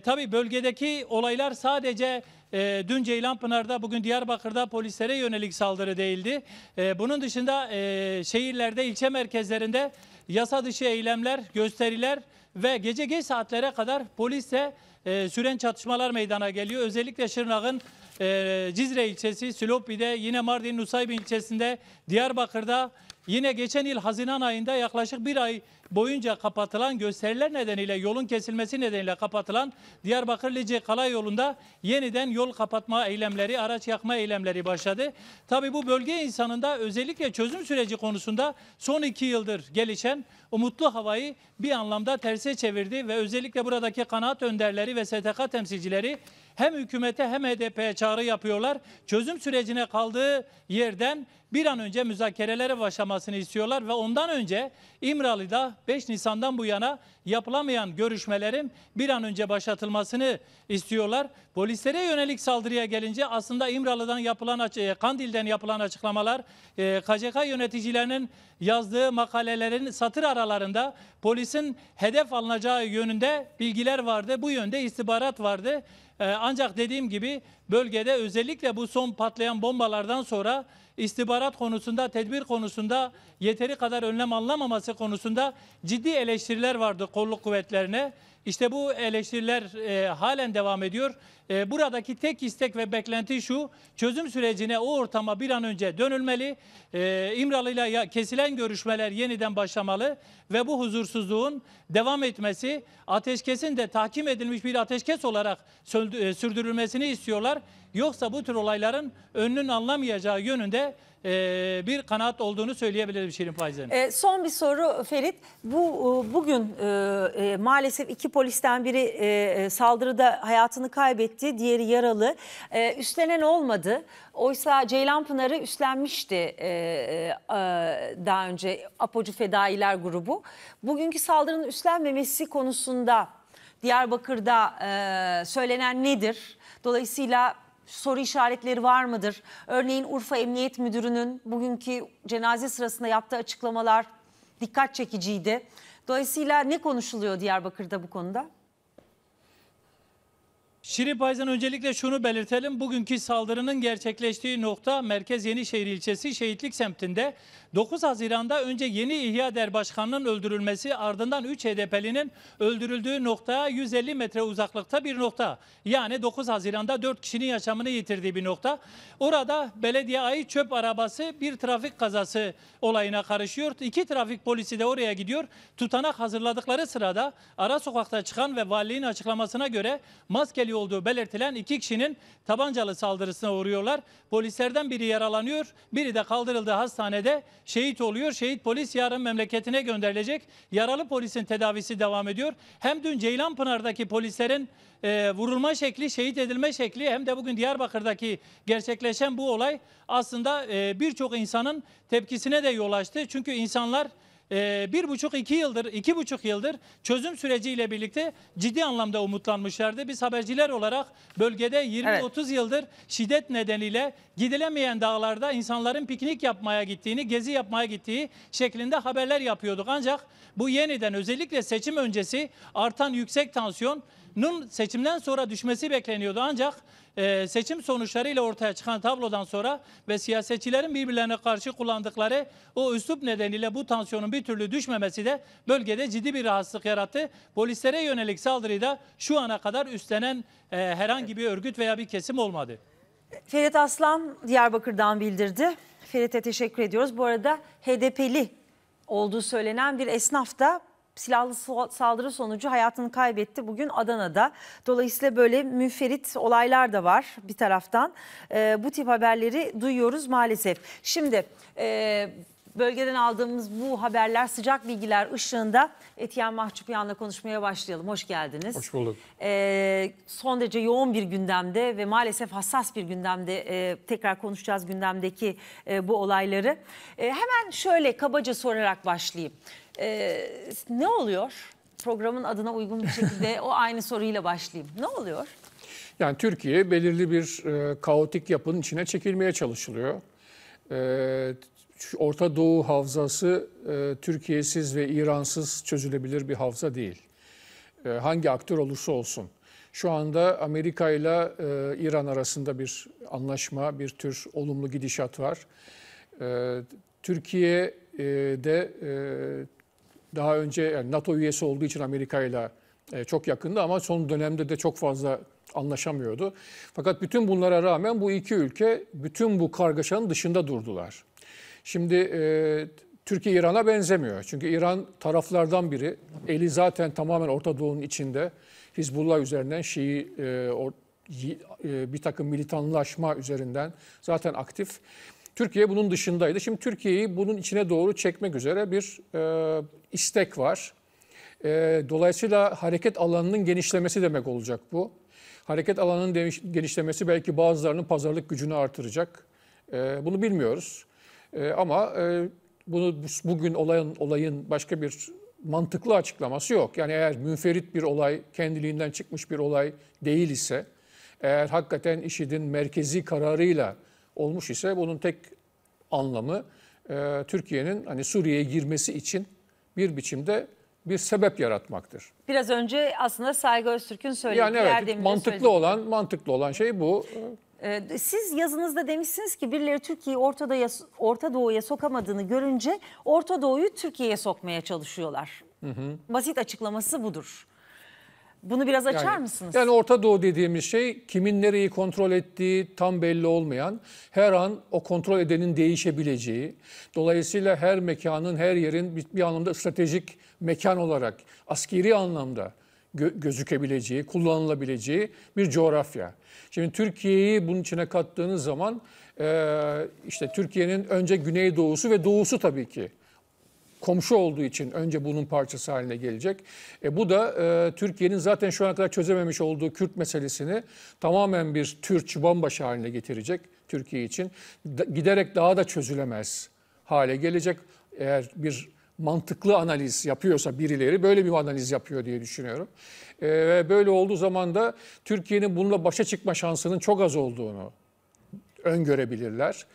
tabii bölgedeki olaylar sadece e, dün Ceylanpınar'da bugün Diyarbakır'da polislere yönelik saldırı değildi. E, bunun dışında e, şehirlerde ilçe merkezlerinde yasa dışı eylemler, gösteriler ve gece geç saatlere kadar polisle e, süren çatışmalar meydana geliyor. Özellikle Şırnak'ın e, Cizre ilçesi, Silopi'de, yine Mardin'in Nusaybin ilçesinde, Diyarbakır'da Yine geçen yıl Haziran ayında yaklaşık bir ay boyunca kapatılan gösteriler nedeniyle yolun kesilmesi nedeniyle kapatılan Diyarbakır Lice Kalay yolunda yeniden yol kapatma eylemleri, araç yakma eylemleri başladı. Tabi bu bölge insanında özellikle çözüm süreci konusunda son iki yıldır gelişen umutlu havayı bir anlamda terse çevirdi ve özellikle buradaki kanaat önderleri ve STK temsilcileri hem hükümete hem HDP'ye çağrı yapıyorlar. Çözüm sürecine kaldığı yerden bir an önce müzakerelere başlamasını istiyorlar ve ondan önce İmralı'da 5 Nisan'dan bu yana yapılamayan görüşmelerin bir an önce başlatılmasını istiyorlar. Polislere yönelik saldırıya gelince aslında İmralı'dan yapılan e, Kandil'den yapılan açıklamalar KCK e, yöneticilerinin yazdığı makalelerin satır aralarında polisin hedef alınacağı yönünde bilgiler vardı. Bu yönde istihbarat vardı. E, ancak dediğim gibi bölgede özellikle bu son patlayan bombalardan sonra istihbarat konusunda, tedbir konusunda yeteri kadar önlem alamaması konusunda ciddi eleştiriler vardı kolluk kuvvetlerine. İşte bu eleştiriler e, halen devam ediyor. E, buradaki tek istek ve beklenti şu, çözüm sürecine o ortama bir an önce dönülmeli. E, ile kesilen görüşmeler yeniden başlamalı ve bu huzursuzluğun devam etmesi, ateşkesin de tahkim edilmiş bir ateşkes olarak e, sürdürülmesini istiyorlar. Yoksa bu tür olayların önünün anlamayacağı yönünde e, bir kanaat olduğunu söyleyebiliriz Şirin Faizler'in. E, ee, son bir soru Ferit. Bu e, bugün e, e, maalesef iki polisten biri e, e, saldırıda hayatını kaybetti, diğeri yaralı. E, üstlenen olmadı. Oysa Ceylan Pınar'ı üstlenmişti e, e, daha önce Apocu Fedailer grubu. Bugünkü saldırının üstlenmemesi konusunda Diyarbakır'da e, söylenen nedir? Dolayısıyla soru işaretleri var mıdır? Örneğin Urfa Emniyet Müdürü'nün bugünkü cenaze sırasında yaptığı açıklamalar dikkat çekiciydi. Dolayısıyla ne konuşuluyor Diyarbakır'da bu konuda? Şirinpayız'ın öncelikle şunu belirtelim. Bugünkü saldırının gerçekleştiği nokta Merkez Yenişehir ilçesi Şehitlik semtinde 9 Haziran'da önce yeni İhya Der öldürülmesi ardından 3 HDP'linin öldürüldüğü noktaya 150 metre uzaklıkta bir nokta. Yani 9 Haziran'da 4 kişinin yaşamını yitirdiği bir nokta. Orada belediye ait çöp arabası bir trafik kazası olayına karışıyor. İki trafik polisi de oraya gidiyor. Tutanak hazırladıkları sırada ara sokakta çıkan ve valiliğin açıklamasına göre maskeli şüpheli olduğu belirtilen iki kişinin tabancalı saldırısına uğruyorlar. Polislerden biri yaralanıyor, biri de kaldırıldığı hastanede şehit oluyor. Şehit polis yarın memleketine gönderilecek. Yaralı polisin tedavisi devam ediyor. Hem dün Ceylanpınar'daki polislerin e, vurulma şekli, şehit edilme şekli hem de bugün Diyarbakır'daki gerçekleşen bu olay aslında e, birçok insanın tepkisine de yol açtı. Çünkü insanlar ee, bir buçuk iki yıldır, iki buçuk yıldır çözüm süreciyle birlikte ciddi anlamda umutlanmışlardı. Biz haberciler olarak bölgede 20-30 evet. yıldır şiddet nedeniyle gidilemeyen dağlarda insanların piknik yapmaya gittiğini, gezi yapmaya gittiği şeklinde haberler yapıyorduk. Ancak bu yeniden özellikle seçim öncesi artan yüksek tansiyon Nun seçimden sonra düşmesi bekleniyordu ancak e, seçim sonuçlarıyla ortaya çıkan tablodan sonra ve siyasetçilerin birbirlerine karşı kullandıkları o üslup nedeniyle bu tansiyonun bir türlü düşmemesi de bölgede ciddi bir rahatsızlık yarattı. Polislere yönelik saldırıda şu ana kadar üstlenen e, herhangi bir örgüt veya bir kesim olmadı. Ferit Aslan Diyarbakır'dan bildirdi. Ferit'e teşekkür ediyoruz. Bu arada HDP'li olduğu söylenen bir esnaf da silahlı saldırı sonucu hayatını kaybetti bugün Adana'da. Dolayısıyla böyle müferit olaylar da var bir taraftan. E, bu tip haberleri duyuyoruz maalesef. Şimdi e, bölgeden aldığımız bu haberler sıcak bilgiler ışığında Etiyen Mahçupyan'la konuşmaya başlayalım. Hoş geldiniz. Hoş bulduk. Ee, son derece yoğun bir gündemde ve maalesef hassas bir gündemde e, tekrar konuşacağız gündemdeki e, bu olayları. E, hemen şöyle kabaca sorarak başlayayım. Ee, ne oluyor? Programın adına uygun bir şekilde o aynı soruyla başlayayım. Ne oluyor? Yani Türkiye belirli bir e, kaotik yapının içine çekilmeye çalışılıyor. E, Orta Doğu havzası e, Türkiye'siz ve İran'sız çözülebilir bir havza değil. E, hangi aktör olursa olsun. Şu anda Amerika ile İran arasında bir anlaşma, bir tür olumlu gidişat var. E, de e, daha önce yani NATO üyesi olduğu için Amerika ile e, çok yakındı ama son dönemde de çok fazla anlaşamıyordu. Fakat bütün bunlara rağmen bu iki ülke bütün bu kargaşanın dışında durdular. Şimdi e, Türkiye İran'a benzemiyor. Çünkü İran taraflardan biri. Eli zaten tamamen Orta Doğu'nun içinde. Hizbullah üzerinden Şii e, or, e, bir takım militanlaşma üzerinden zaten aktif. Türkiye bunun dışındaydı. Şimdi Türkiye'yi bunun içine doğru çekmek üzere bir e, istek var. E, dolayısıyla hareket alanının genişlemesi demek olacak bu. Hareket alanının genişlemesi belki bazılarının pazarlık gücünü artıracak. E, bunu bilmiyoruz. E, ama e, bunu bugün olayın olayın başka bir mantıklı açıklaması yok. Yani eğer münferit bir olay, kendiliğinden çıkmış bir olay değil ise, eğer hakikaten IŞİD'in merkezi kararıyla olmuş ise bunun tek anlamı e, Türkiye'nin hani Suriye'ye girmesi için bir biçimde bir sebep yaratmaktır. Biraz önce aslında Saygı Öztürk'ün söylediği yani evet, mantıklı olan mantıklı olan şey bu. Ee, siz yazınızda demişsiniz ki birileri Türkiye'yi Orta, Orta Doğu'ya sokamadığını görünce Orta Doğu'yu Türkiye'ye sokmaya çalışıyorlar. Hı hı. Basit açıklaması budur. Bunu biraz açar yani, mısınız? Yani Orta Doğu dediğimiz şey kimin nereyi kontrol ettiği tam belli olmayan, her an o kontrol edenin değişebileceği, dolayısıyla her mekanın, her yerin bir, bir anlamda stratejik mekan olarak, askeri anlamda gö gözükebileceği, kullanılabileceği bir coğrafya. Şimdi Türkiye'yi bunun içine kattığınız zaman e, işte Türkiye'nin önce güneydoğusu ve doğusu tabii ki komşu olduğu için önce bunun parçası haline gelecek. E, bu da e, Türkiye'nin zaten şu ana kadar çözememiş olduğu Kürt meselesini tamamen bir Türk çıbanbaşı haline getirecek Türkiye için. Da, giderek daha da çözülemez hale gelecek. Eğer bir mantıklı analiz yapıyorsa birileri böyle bir analiz yapıyor diye düşünüyorum. E, böyle olduğu zaman da Türkiye'nin bununla başa çıkma şansının çok az olduğunu öngörebilirler.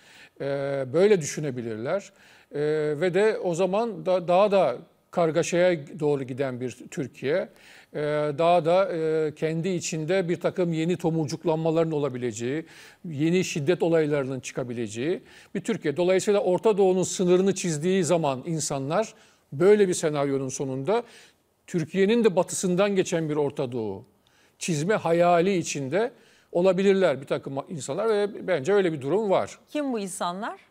E, böyle düşünebilirler. E, ve de o zaman da, daha da kargaşaya doğru giden bir Türkiye. Ee, daha da e, kendi içinde bir takım yeni tomurcuklanmaların olabileceği, yeni şiddet olaylarının çıkabileceği bir Türkiye. Dolayısıyla Orta Doğu'nun sınırını çizdiği zaman insanlar böyle bir senaryonun sonunda Türkiye'nin de batısından geçen bir Orta Doğu çizme hayali içinde olabilirler bir takım insanlar ve bence öyle bir durum var. Kim bu insanlar?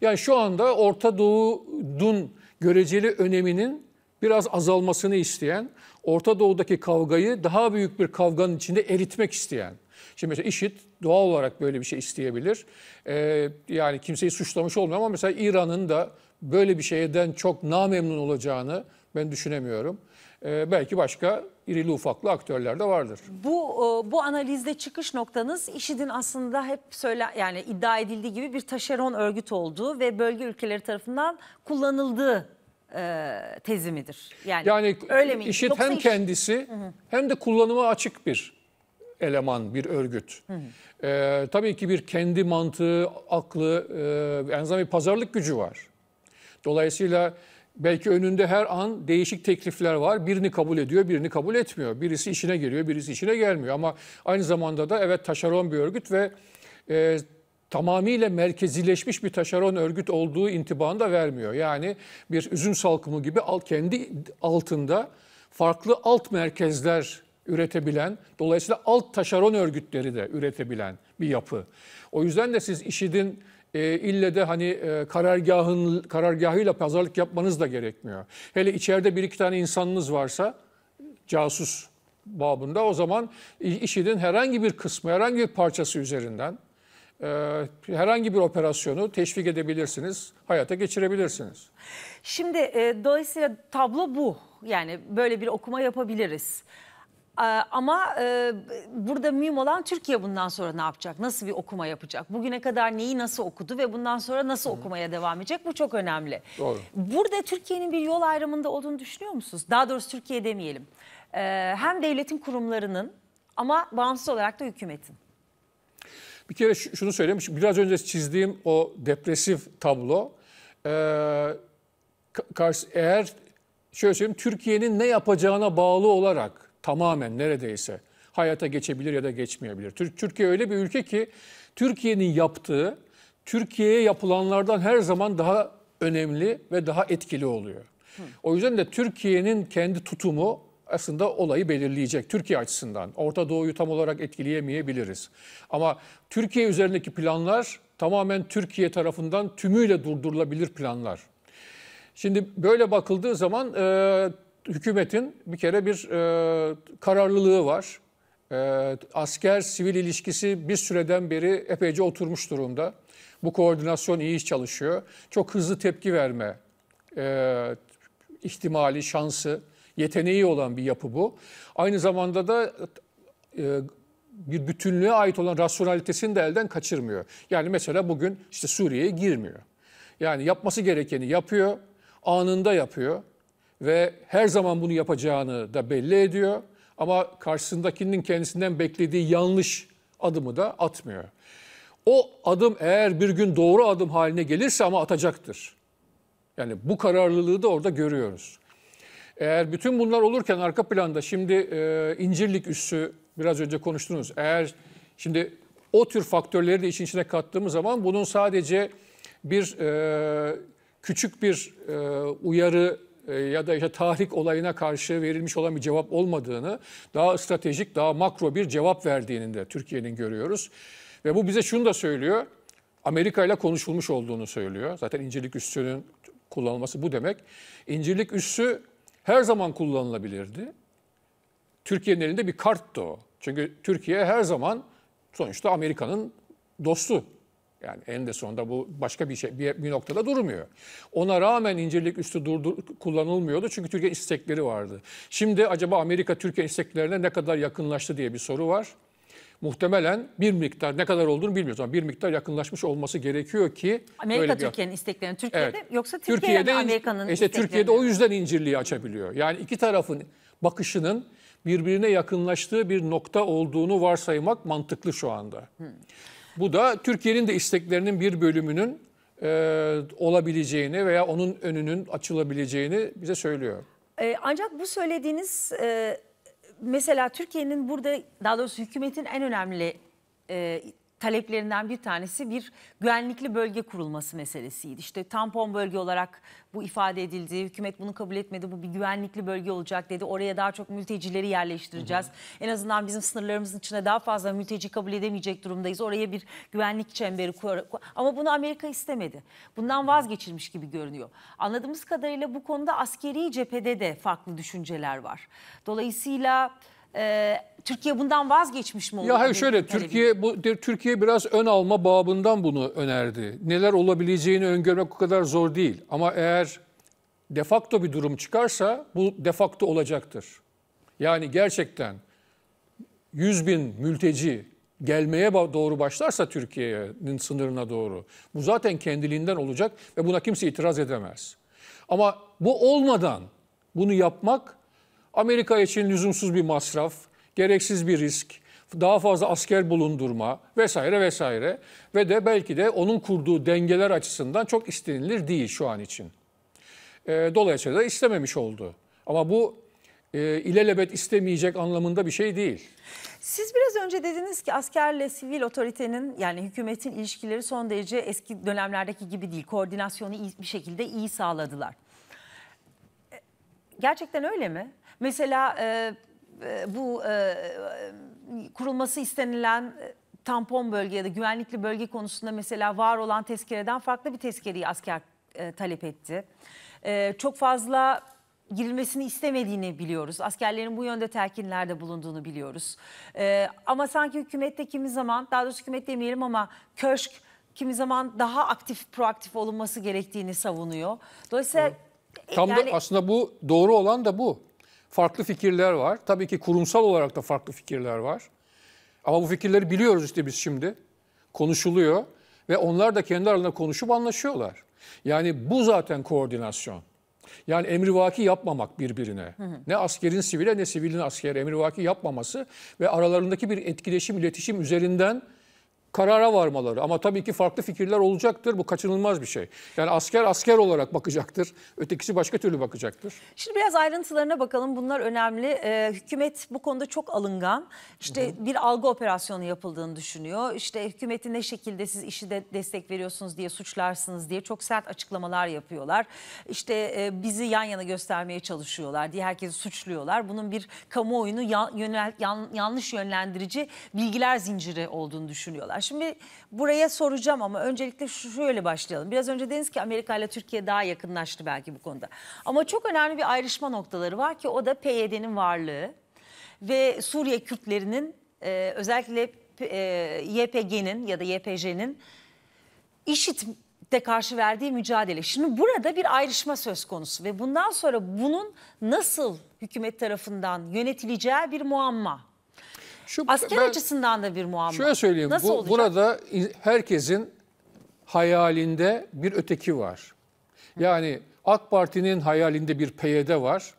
Yani şu anda Orta Doğu'nun göreceli öneminin biraz azalmasını isteyen, Orta Doğu'daki kavgayı daha büyük bir kavganın içinde eritmek isteyen, Şimdi mesela IŞİD doğal olarak böyle bir şey isteyebilir. Ee, yani kimseyi suçlamış olmuyor ama mesela İran'ın da böyle bir şeyden çok namemnun olacağını ben düşünemiyorum. Ee, belki başka irili ufaklı aktörler de vardır. Bu e, bu analizde çıkış noktanız IŞİD'in aslında hep söyle yani iddia edildiği gibi bir taşeron örgüt olduğu ve bölge ülkeleri tarafından kullanıldığı e, tezi midir? Yani, yani öyle mi? IŞİD Yoksa hem kendisi hem de kullanıma açık bir eleman, bir örgüt. Hı hı. Ee, tabii ki bir kendi mantığı, aklı, e, en azından bir pazarlık gücü var. Dolayısıyla Belki önünde her an değişik teklifler var. Birini kabul ediyor, birini kabul etmiyor. Birisi işine geliyor, birisi işine gelmiyor. Ama aynı zamanda da evet taşeron bir örgüt ve e, tamamıyla merkezileşmiş bir taşeron örgüt olduğu intibanı da vermiyor. Yani bir üzüm salkımı gibi kendi altında farklı alt merkezler üretebilen, dolayısıyla alt taşeron örgütleri de üretebilen bir yapı. O yüzden de siz IŞİD'in e, ille de hani e, karargahın karargahıyla pazarlık yapmanız da gerekmiyor. Hele içeride bir iki tane insanınız varsa casus babında o zaman işinin herhangi bir kısmı, herhangi bir parçası üzerinden e, herhangi bir operasyonu teşvik edebilirsiniz, hayata geçirebilirsiniz. Şimdi e, dolayısıyla tablo bu. Yani böyle bir okuma yapabiliriz. Ee, ama e, burada mühim olan Türkiye bundan sonra ne yapacak? Nasıl bir okuma yapacak? Bugüne kadar neyi nasıl okudu ve bundan sonra nasıl okumaya devam edecek? Bu çok önemli. Doğru. Burada Türkiye'nin bir yol ayrımında olduğunu düşünüyor musunuz? Daha doğrusu Türkiye demeyelim. Ee, hem devletin kurumlarının ama bağımsız olarak da hükümetin. Bir kere şunu söyleyeyim. Biraz önce çizdiğim o depresif tablo. Ee, eğer şöyle söyleyeyim Türkiye'nin ne yapacağına bağlı olarak tamamen neredeyse hayata geçebilir ya da geçmeyebilir. Türkiye öyle bir ülke ki Türkiye'nin yaptığı Türkiye'ye yapılanlardan her zaman daha önemli ve daha etkili oluyor. O yüzden de Türkiye'nin kendi tutumu aslında olayı belirleyecek Türkiye açısından. Orta Doğu'yu tam olarak etkileyemeyebiliriz. Ama Türkiye üzerindeki planlar tamamen Türkiye tarafından tümüyle durdurulabilir planlar. Şimdi böyle bakıldığı zaman e, hükümetin bir kere bir e, kararlılığı var. E, Asker-sivil ilişkisi bir süreden beri epeyce oturmuş durumda. Bu koordinasyon iyi iş çalışıyor. Çok hızlı tepki verme e, ihtimali, şansı, yeteneği olan bir yapı bu. Aynı zamanda da e, bir bütünlüğe ait olan rasyonalitesini de elden kaçırmıyor. Yani mesela bugün işte Suriye'ye girmiyor. Yani yapması gerekeni yapıyor, anında yapıyor ve her zaman bunu yapacağını da belli ediyor ama karşısındakinin kendisinden beklediği yanlış adımı da atmıyor. O adım eğer bir gün doğru adım haline gelirse ama atacaktır. Yani bu kararlılığı da orada görüyoruz. Eğer bütün bunlar olurken arka planda şimdi e, incirlik üssü biraz önce konuştunuz. Eğer şimdi o tür faktörleri de işin içine kattığımız zaman bunun sadece bir e, küçük bir e, uyarı e, ya da işte tahrik olayına karşı verilmiş olan bir cevap olmadığını, daha stratejik, daha makro bir cevap verdiğini de Türkiye'nin görüyoruz. Ve bu bize şunu da söylüyor, Amerika ile konuşulmuş olduğunu söylüyor. Zaten incirlik üssünün kullanılması bu demek. İncirlik üssü her zaman kullanılabilirdi. Türkiye'nin elinde bir karttı o. Çünkü Türkiye her zaman sonuçta Amerika'nın dostu yani en de sonunda bu başka bir şey bir, bir noktada durmuyor. Ona rağmen incelik üstü durdur, kullanılmıyordu çünkü Türkiye istekleri vardı. Şimdi acaba Amerika Türkiye isteklerine ne kadar yakınlaştı diye bir soru var. Muhtemelen bir miktar ne kadar olduğunu bilmiyoruz ama bir miktar yakınlaşmış olması gerekiyor ki Amerika Türkiye'nin isteklerini Türkiye'de evet. yoksa Türkiye'de, Türkiye'de yani Amerika'nın işte Türkiye'de o yüzden incirliği açabiliyor. Yani iki tarafın bakışının birbirine yakınlaştığı bir nokta olduğunu varsaymak mantıklı şu anda. Hmm. Bu da Türkiye'nin de isteklerinin bir bölümünün e, olabileceğini veya onun önünün açılabileceğini bize söylüyor. E, ancak bu söylediğiniz e, mesela Türkiye'nin burada daha doğrusu hükümetin en önemli e, taleplerinden bir tanesi bir güvenlikli bölge kurulması meselesiydi. İşte tampon bölge olarak bu ifade edildi. Hükümet bunu kabul etmedi. Bu bir güvenlikli bölge olacak dedi. Oraya daha çok mültecileri yerleştireceğiz. Hı hı. En azından bizim sınırlarımızın içine daha fazla mülteci kabul edemeyecek durumdayız. Oraya bir güvenlik çemberi kur. Ama bunu Amerika istemedi. Bundan vazgeçilmiş gibi görünüyor. Anladığımız kadarıyla bu konuda askeri cephede de farklı düşünceler var. Dolayısıyla ee, Türkiye bundan vazgeçmiş mi oldu? Ya hayır şöyle Türkiye bu Türkiye biraz ön alma babından bunu önerdi. Neler olabileceğini öngörmek o kadar zor değil. Ama eğer defakto bir durum çıkarsa bu defakto olacaktır. Yani gerçekten 100 bin mülteci gelmeye doğru başlarsa Türkiye'nin sınırına doğru bu zaten kendiliğinden olacak ve buna kimse itiraz edemez. Ama bu olmadan bunu yapmak Amerika için lüzumsuz bir masraf, gereksiz bir risk, daha fazla asker bulundurma vesaire vesaire ve de belki de onun kurduğu dengeler açısından çok istenilir değil şu an için. Ee, dolayısıyla istememiş oldu. Ama bu e, ilelebet istemeyecek anlamında bir şey değil. Siz biraz önce dediniz ki askerle sivil otoritenin yani hükümetin ilişkileri son derece eski dönemlerdeki gibi değil. Koordinasyonu iyi, bir şekilde iyi sağladılar. E, gerçekten öyle mi? Mesela e, e, bu e, e kurulması istenilen e, tampon bölge ya da güvenlikli bölge konusunda mesela var olan tezkereden farklı bir tezkereyi asker e, talep etti. E, çok fazla girilmesini istemediğini biliyoruz. Askerlerin bu yönde telkinlerde bulunduğunu biliyoruz. E, ama sanki hükümette kimi zaman, daha doğrusu hükümet demeyelim ama köşk kimi zaman daha aktif, proaktif olunması gerektiğini savunuyor. Dolayısıyla... Evet. Tam yani, da aslında bu doğru olan da bu farklı fikirler var. Tabii ki kurumsal olarak da farklı fikirler var. Ama bu fikirleri biliyoruz işte biz şimdi. Konuşuluyor ve onlar da kendi aralarında konuşup anlaşıyorlar. Yani bu zaten koordinasyon. Yani emrivaki yapmamak birbirine. Hı hı. Ne askerin sivile ne sivilin askere emrivaki yapmaması ve aralarındaki bir etkileşim, iletişim üzerinden karara varmaları. Ama tabii ki farklı fikirler olacaktır. Bu kaçınılmaz bir şey. Yani asker asker olarak bakacaktır. Ötekisi başka türlü bakacaktır. Şimdi biraz ayrıntılarına bakalım. Bunlar önemli. Ee, hükümet bu konuda çok alıngan. İşte Hı-hı. bir algı operasyonu yapıldığını düşünüyor. İşte hükümeti ne şekilde siz işi de destek veriyorsunuz diye suçlarsınız diye çok sert açıklamalar yapıyorlar. İşte e, bizi yan yana göstermeye çalışıyorlar diye herkesi suçluyorlar. Bunun bir kamuoyunu yan, yönel, yan, yanlış yönlendirici bilgiler zinciri olduğunu düşünüyorlar. Şimdi buraya soracağım ama öncelikle şöyle başlayalım. Biraz önce dediniz ki Amerika ile Türkiye daha yakınlaştı belki bu konuda. Ama çok önemli bir ayrışma noktaları var ki o da PYD'nin varlığı ve Suriye Kürtlerinin e, özellikle e, YPG'nin ya da YPJ'nin işit de karşı verdiği mücadele. Şimdi burada bir ayrışma söz konusu ve bundan sonra bunun nasıl hükümet tarafından yönetileceği bir muamma. Şu, Asker ben, açısından da bir muamma. Şöyle söyleyeyim. Nasıl bu, olacak? Burada herkesin hayalinde bir öteki var. Yani AK Parti'nin hayalinde bir PYD var.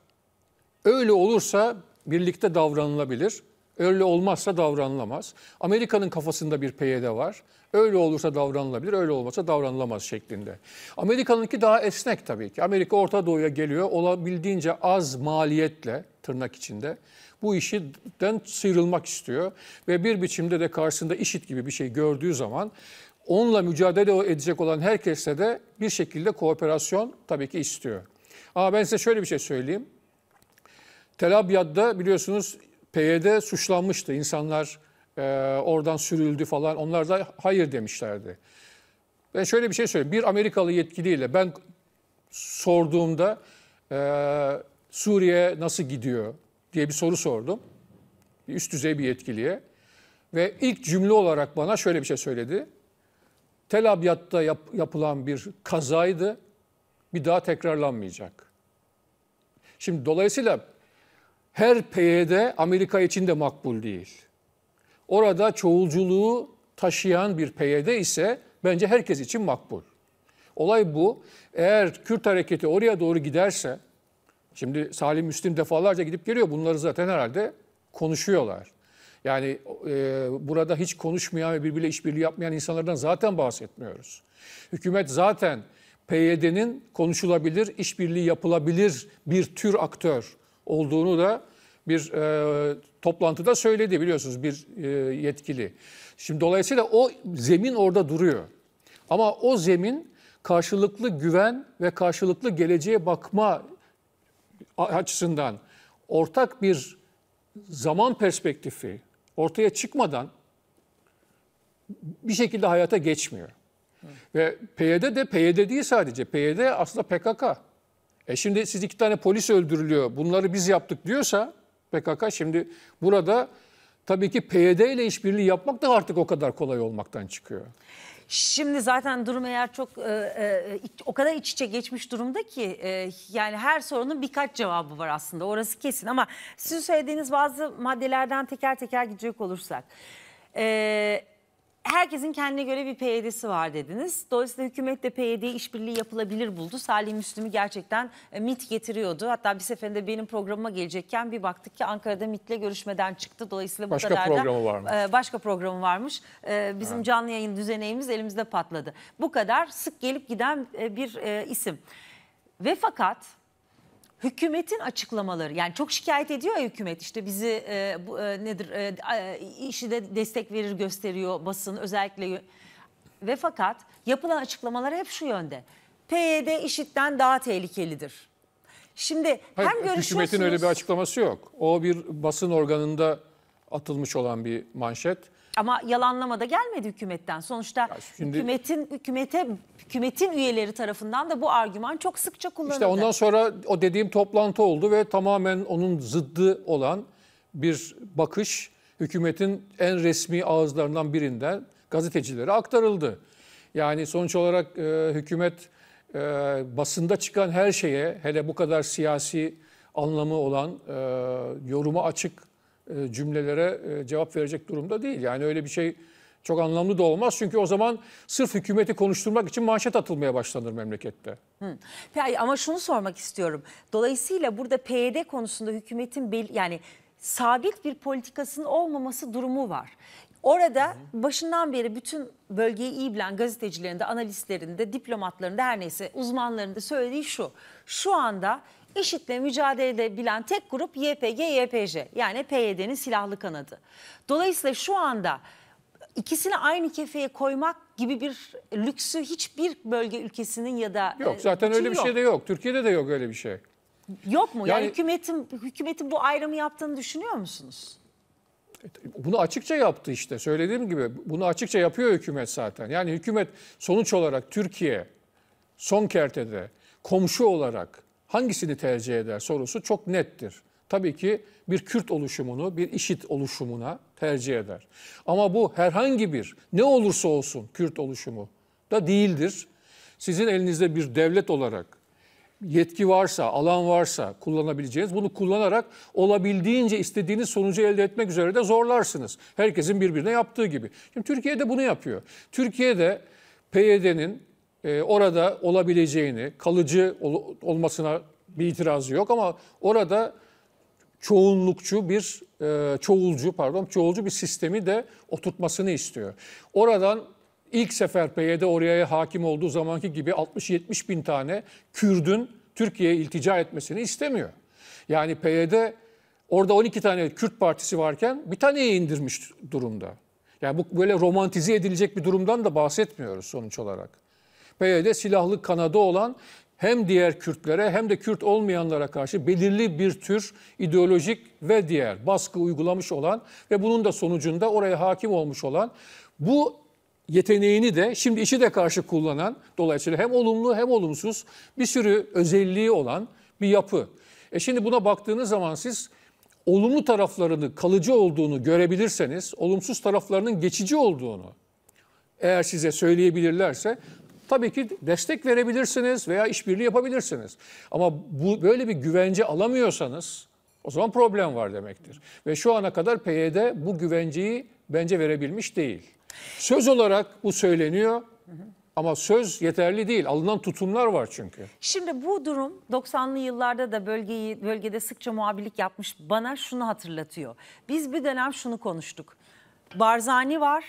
Öyle olursa birlikte davranılabilir. Öyle olmazsa davranılamaz. Amerika'nın kafasında bir PYD var. Öyle olursa davranılabilir, öyle olmazsa davranılamaz şeklinde. Amerika'nınki daha esnek tabii ki. Amerika Orta Doğu'ya geliyor olabildiğince az maliyetle tırnak içinde bu işiden sıyrılmak istiyor. Ve bir biçimde de karşısında işit gibi bir şey gördüğü zaman onunla mücadele edecek olan herkese de bir şekilde kooperasyon tabii ki istiyor. Ama ben size şöyle bir şey söyleyeyim. Tel Abyad'da biliyorsunuz PYD suçlanmıştı. İnsanlar e, oradan sürüldü falan. Onlar da hayır demişlerdi. Ben şöyle bir şey söyleyeyim. Bir Amerikalı yetkiliyle ben sorduğumda e, Suriye nasıl gidiyor? diye bir soru sordum. Bir üst düzey bir yetkiliye. Ve ilk cümle olarak bana şöyle bir şey söyledi. Tel Abyad'da yap, yapılan bir kazaydı. Bir daha tekrarlanmayacak. Şimdi dolayısıyla her PYD Amerika için de makbul değil. Orada çoğulculuğu taşıyan bir PYD ise bence herkes için makbul. Olay bu. Eğer Kürt hareketi oraya doğru giderse Şimdi Salim Müslim defalarca gidip geliyor. Bunları zaten herhalde konuşuyorlar. Yani e, burada hiç konuşmayan ve birbiriyle işbirliği yapmayan insanlardan zaten bahsetmiyoruz. Hükümet zaten PYD'nin konuşulabilir, işbirliği yapılabilir bir tür aktör olduğunu da bir e, toplantıda söyledi biliyorsunuz bir e, yetkili. Şimdi dolayısıyla o zemin orada duruyor. Ama o zemin karşılıklı güven ve karşılıklı geleceğe bakma açısından ortak bir zaman perspektifi ortaya çıkmadan bir şekilde hayata geçmiyor. Ve PYD de PYD değil sadece. PYD aslında PKK. E şimdi siz iki tane polis öldürülüyor. Bunları biz yaptık diyorsa PKK şimdi burada tabii ki PYD ile işbirliği yapmak da artık o kadar kolay olmaktan çıkıyor. Şimdi zaten durum eğer çok e, e, o kadar iç içe geçmiş durumda ki e, yani her sorunun birkaç cevabı var aslında orası kesin ama sizin söylediğiniz bazı maddelerden teker teker gidecek olursak. Eee herkesin kendine göre bir PYD'si e var dediniz. Dolayısıyla hükümet de PYD e işbirliği yapılabilir buldu. Salih Müslüm'ü gerçekten e, MIT getiriyordu. Hatta bir seferinde benim programıma gelecekken bir baktık ki Ankara'da MIT'le görüşmeden çıktı. Dolayısıyla bu başka kadar programı da, varmış. E, başka programı varmış. E, bizim ha. canlı yayın düzeneğimiz elimizde patladı. Bu kadar sık gelip giden e, bir e, isim. Ve fakat hükümetin açıklamaları yani çok şikayet ediyor ya hükümet işte bizi e, bu, e, nedir e, işi de destek verir gösteriyor basın özellikle ve fakat yapılan açıklamalar hep şu yönde. PYD IŞİD'den daha tehlikelidir. Şimdi Hayır, hem görüşüyorsunuz... Hükümetin öyle bir açıklaması yok. O bir basın organında atılmış olan bir manşet. Ama yalanlama da gelmedi hükümetten. Sonuçta şimdi, hükümetin hükümete hükümetin üyeleri tarafından da bu argüman çok sıkça kullanıldı. İşte ondan sonra o dediğim toplantı oldu ve tamamen onun zıddı olan bir bakış hükümetin en resmi ağızlarından birinden gazetecilere aktarıldı. Yani sonuç olarak e, hükümet e, basında çıkan her şeye hele bu kadar siyasi anlamı olan e, yoruma açık e, cümlelere e, cevap verecek durumda değil. Yani öyle bir şey çok anlamlı da olmaz. Çünkü o zaman sırf hükümeti konuşturmak için manşet atılmaya başlanır memlekette. Hı. Ama şunu sormak istiyorum. Dolayısıyla burada PYD konusunda hükümetin yani sabit bir politikasının olmaması durumu var. Orada başından beri bütün bölgeyi iyi bilen gazetecilerin de, analistlerin de, diplomatların da her neyse uzmanların da söylediği şu. Şu anda IŞİD'le mücadele edebilen tek grup YPG-YPJ yani PYD'nin silahlı kanadı. Dolayısıyla şu anda ikisini aynı kefeye koymak gibi bir lüksü hiçbir bölge ülkesinin ya da Yok e, zaten öyle bir yok. şey de yok. Türkiye'de de yok öyle bir şey. Yok mu? Yani, yani hükümetin hükümetin bu ayrımı yaptığını düşünüyor musunuz? E, bunu açıkça yaptı işte. Söylediğim gibi bunu açıkça yapıyor hükümet zaten. Yani hükümet sonuç olarak Türkiye son kertede komşu olarak hangisini tercih eder sorusu çok nettir. Tabii ki bir Kürt oluşumunu, bir işit oluşumuna tercih eder. Ama bu herhangi bir ne olursa olsun Kürt oluşumu da değildir. Sizin elinizde bir devlet olarak yetki varsa, alan varsa kullanabileceğiniz bunu kullanarak olabildiğince istediğiniz sonucu elde etmek üzere de zorlarsınız. Herkesin birbirine yaptığı gibi. Şimdi Türkiye'de bunu yapıyor. Türkiye'de PYD'nin ee, orada olabileceğini, kalıcı ol, olmasına bir itirazı yok ama orada çoğunlukçu bir e, çoğulcu pardon çoğulcu bir sistemi de oturtmasını istiyor. Oradan ilk sefer PYD oraya hakim olduğu zamanki gibi 60-70 bin tane Kürdün Türkiye'ye iltica etmesini istemiyor. Yani PYD orada 12 tane Kürt partisi varken bir taneye indirmiş durumda. Yani bu böyle romantize edilecek bir durumdan da bahsetmiyoruz sonuç olarak. PYD silahlı kanadı olan hem diğer Kürtlere hem de Kürt olmayanlara karşı belirli bir tür ideolojik ve diğer baskı uygulamış olan ve bunun da sonucunda oraya hakim olmuş olan bu yeteneğini de şimdi işi de karşı kullanan dolayısıyla hem olumlu hem olumsuz bir sürü özelliği olan bir yapı. E şimdi buna baktığınız zaman siz olumlu taraflarını kalıcı olduğunu görebilirseniz olumsuz taraflarının geçici olduğunu eğer size söyleyebilirlerse tabii ki destek verebilirsiniz veya işbirliği yapabilirsiniz. Ama bu böyle bir güvence alamıyorsanız o zaman problem var demektir. Ve şu ana kadar PYD bu güvenceyi bence verebilmiş değil. Söz olarak bu söyleniyor. Ama söz yeterli değil. Alınan tutumlar var çünkü. Şimdi bu durum 90'lı yıllarda da bölgeyi bölgede sıkça muhabirlik yapmış bana şunu hatırlatıyor. Biz bir dönem şunu konuştuk. Barzani var,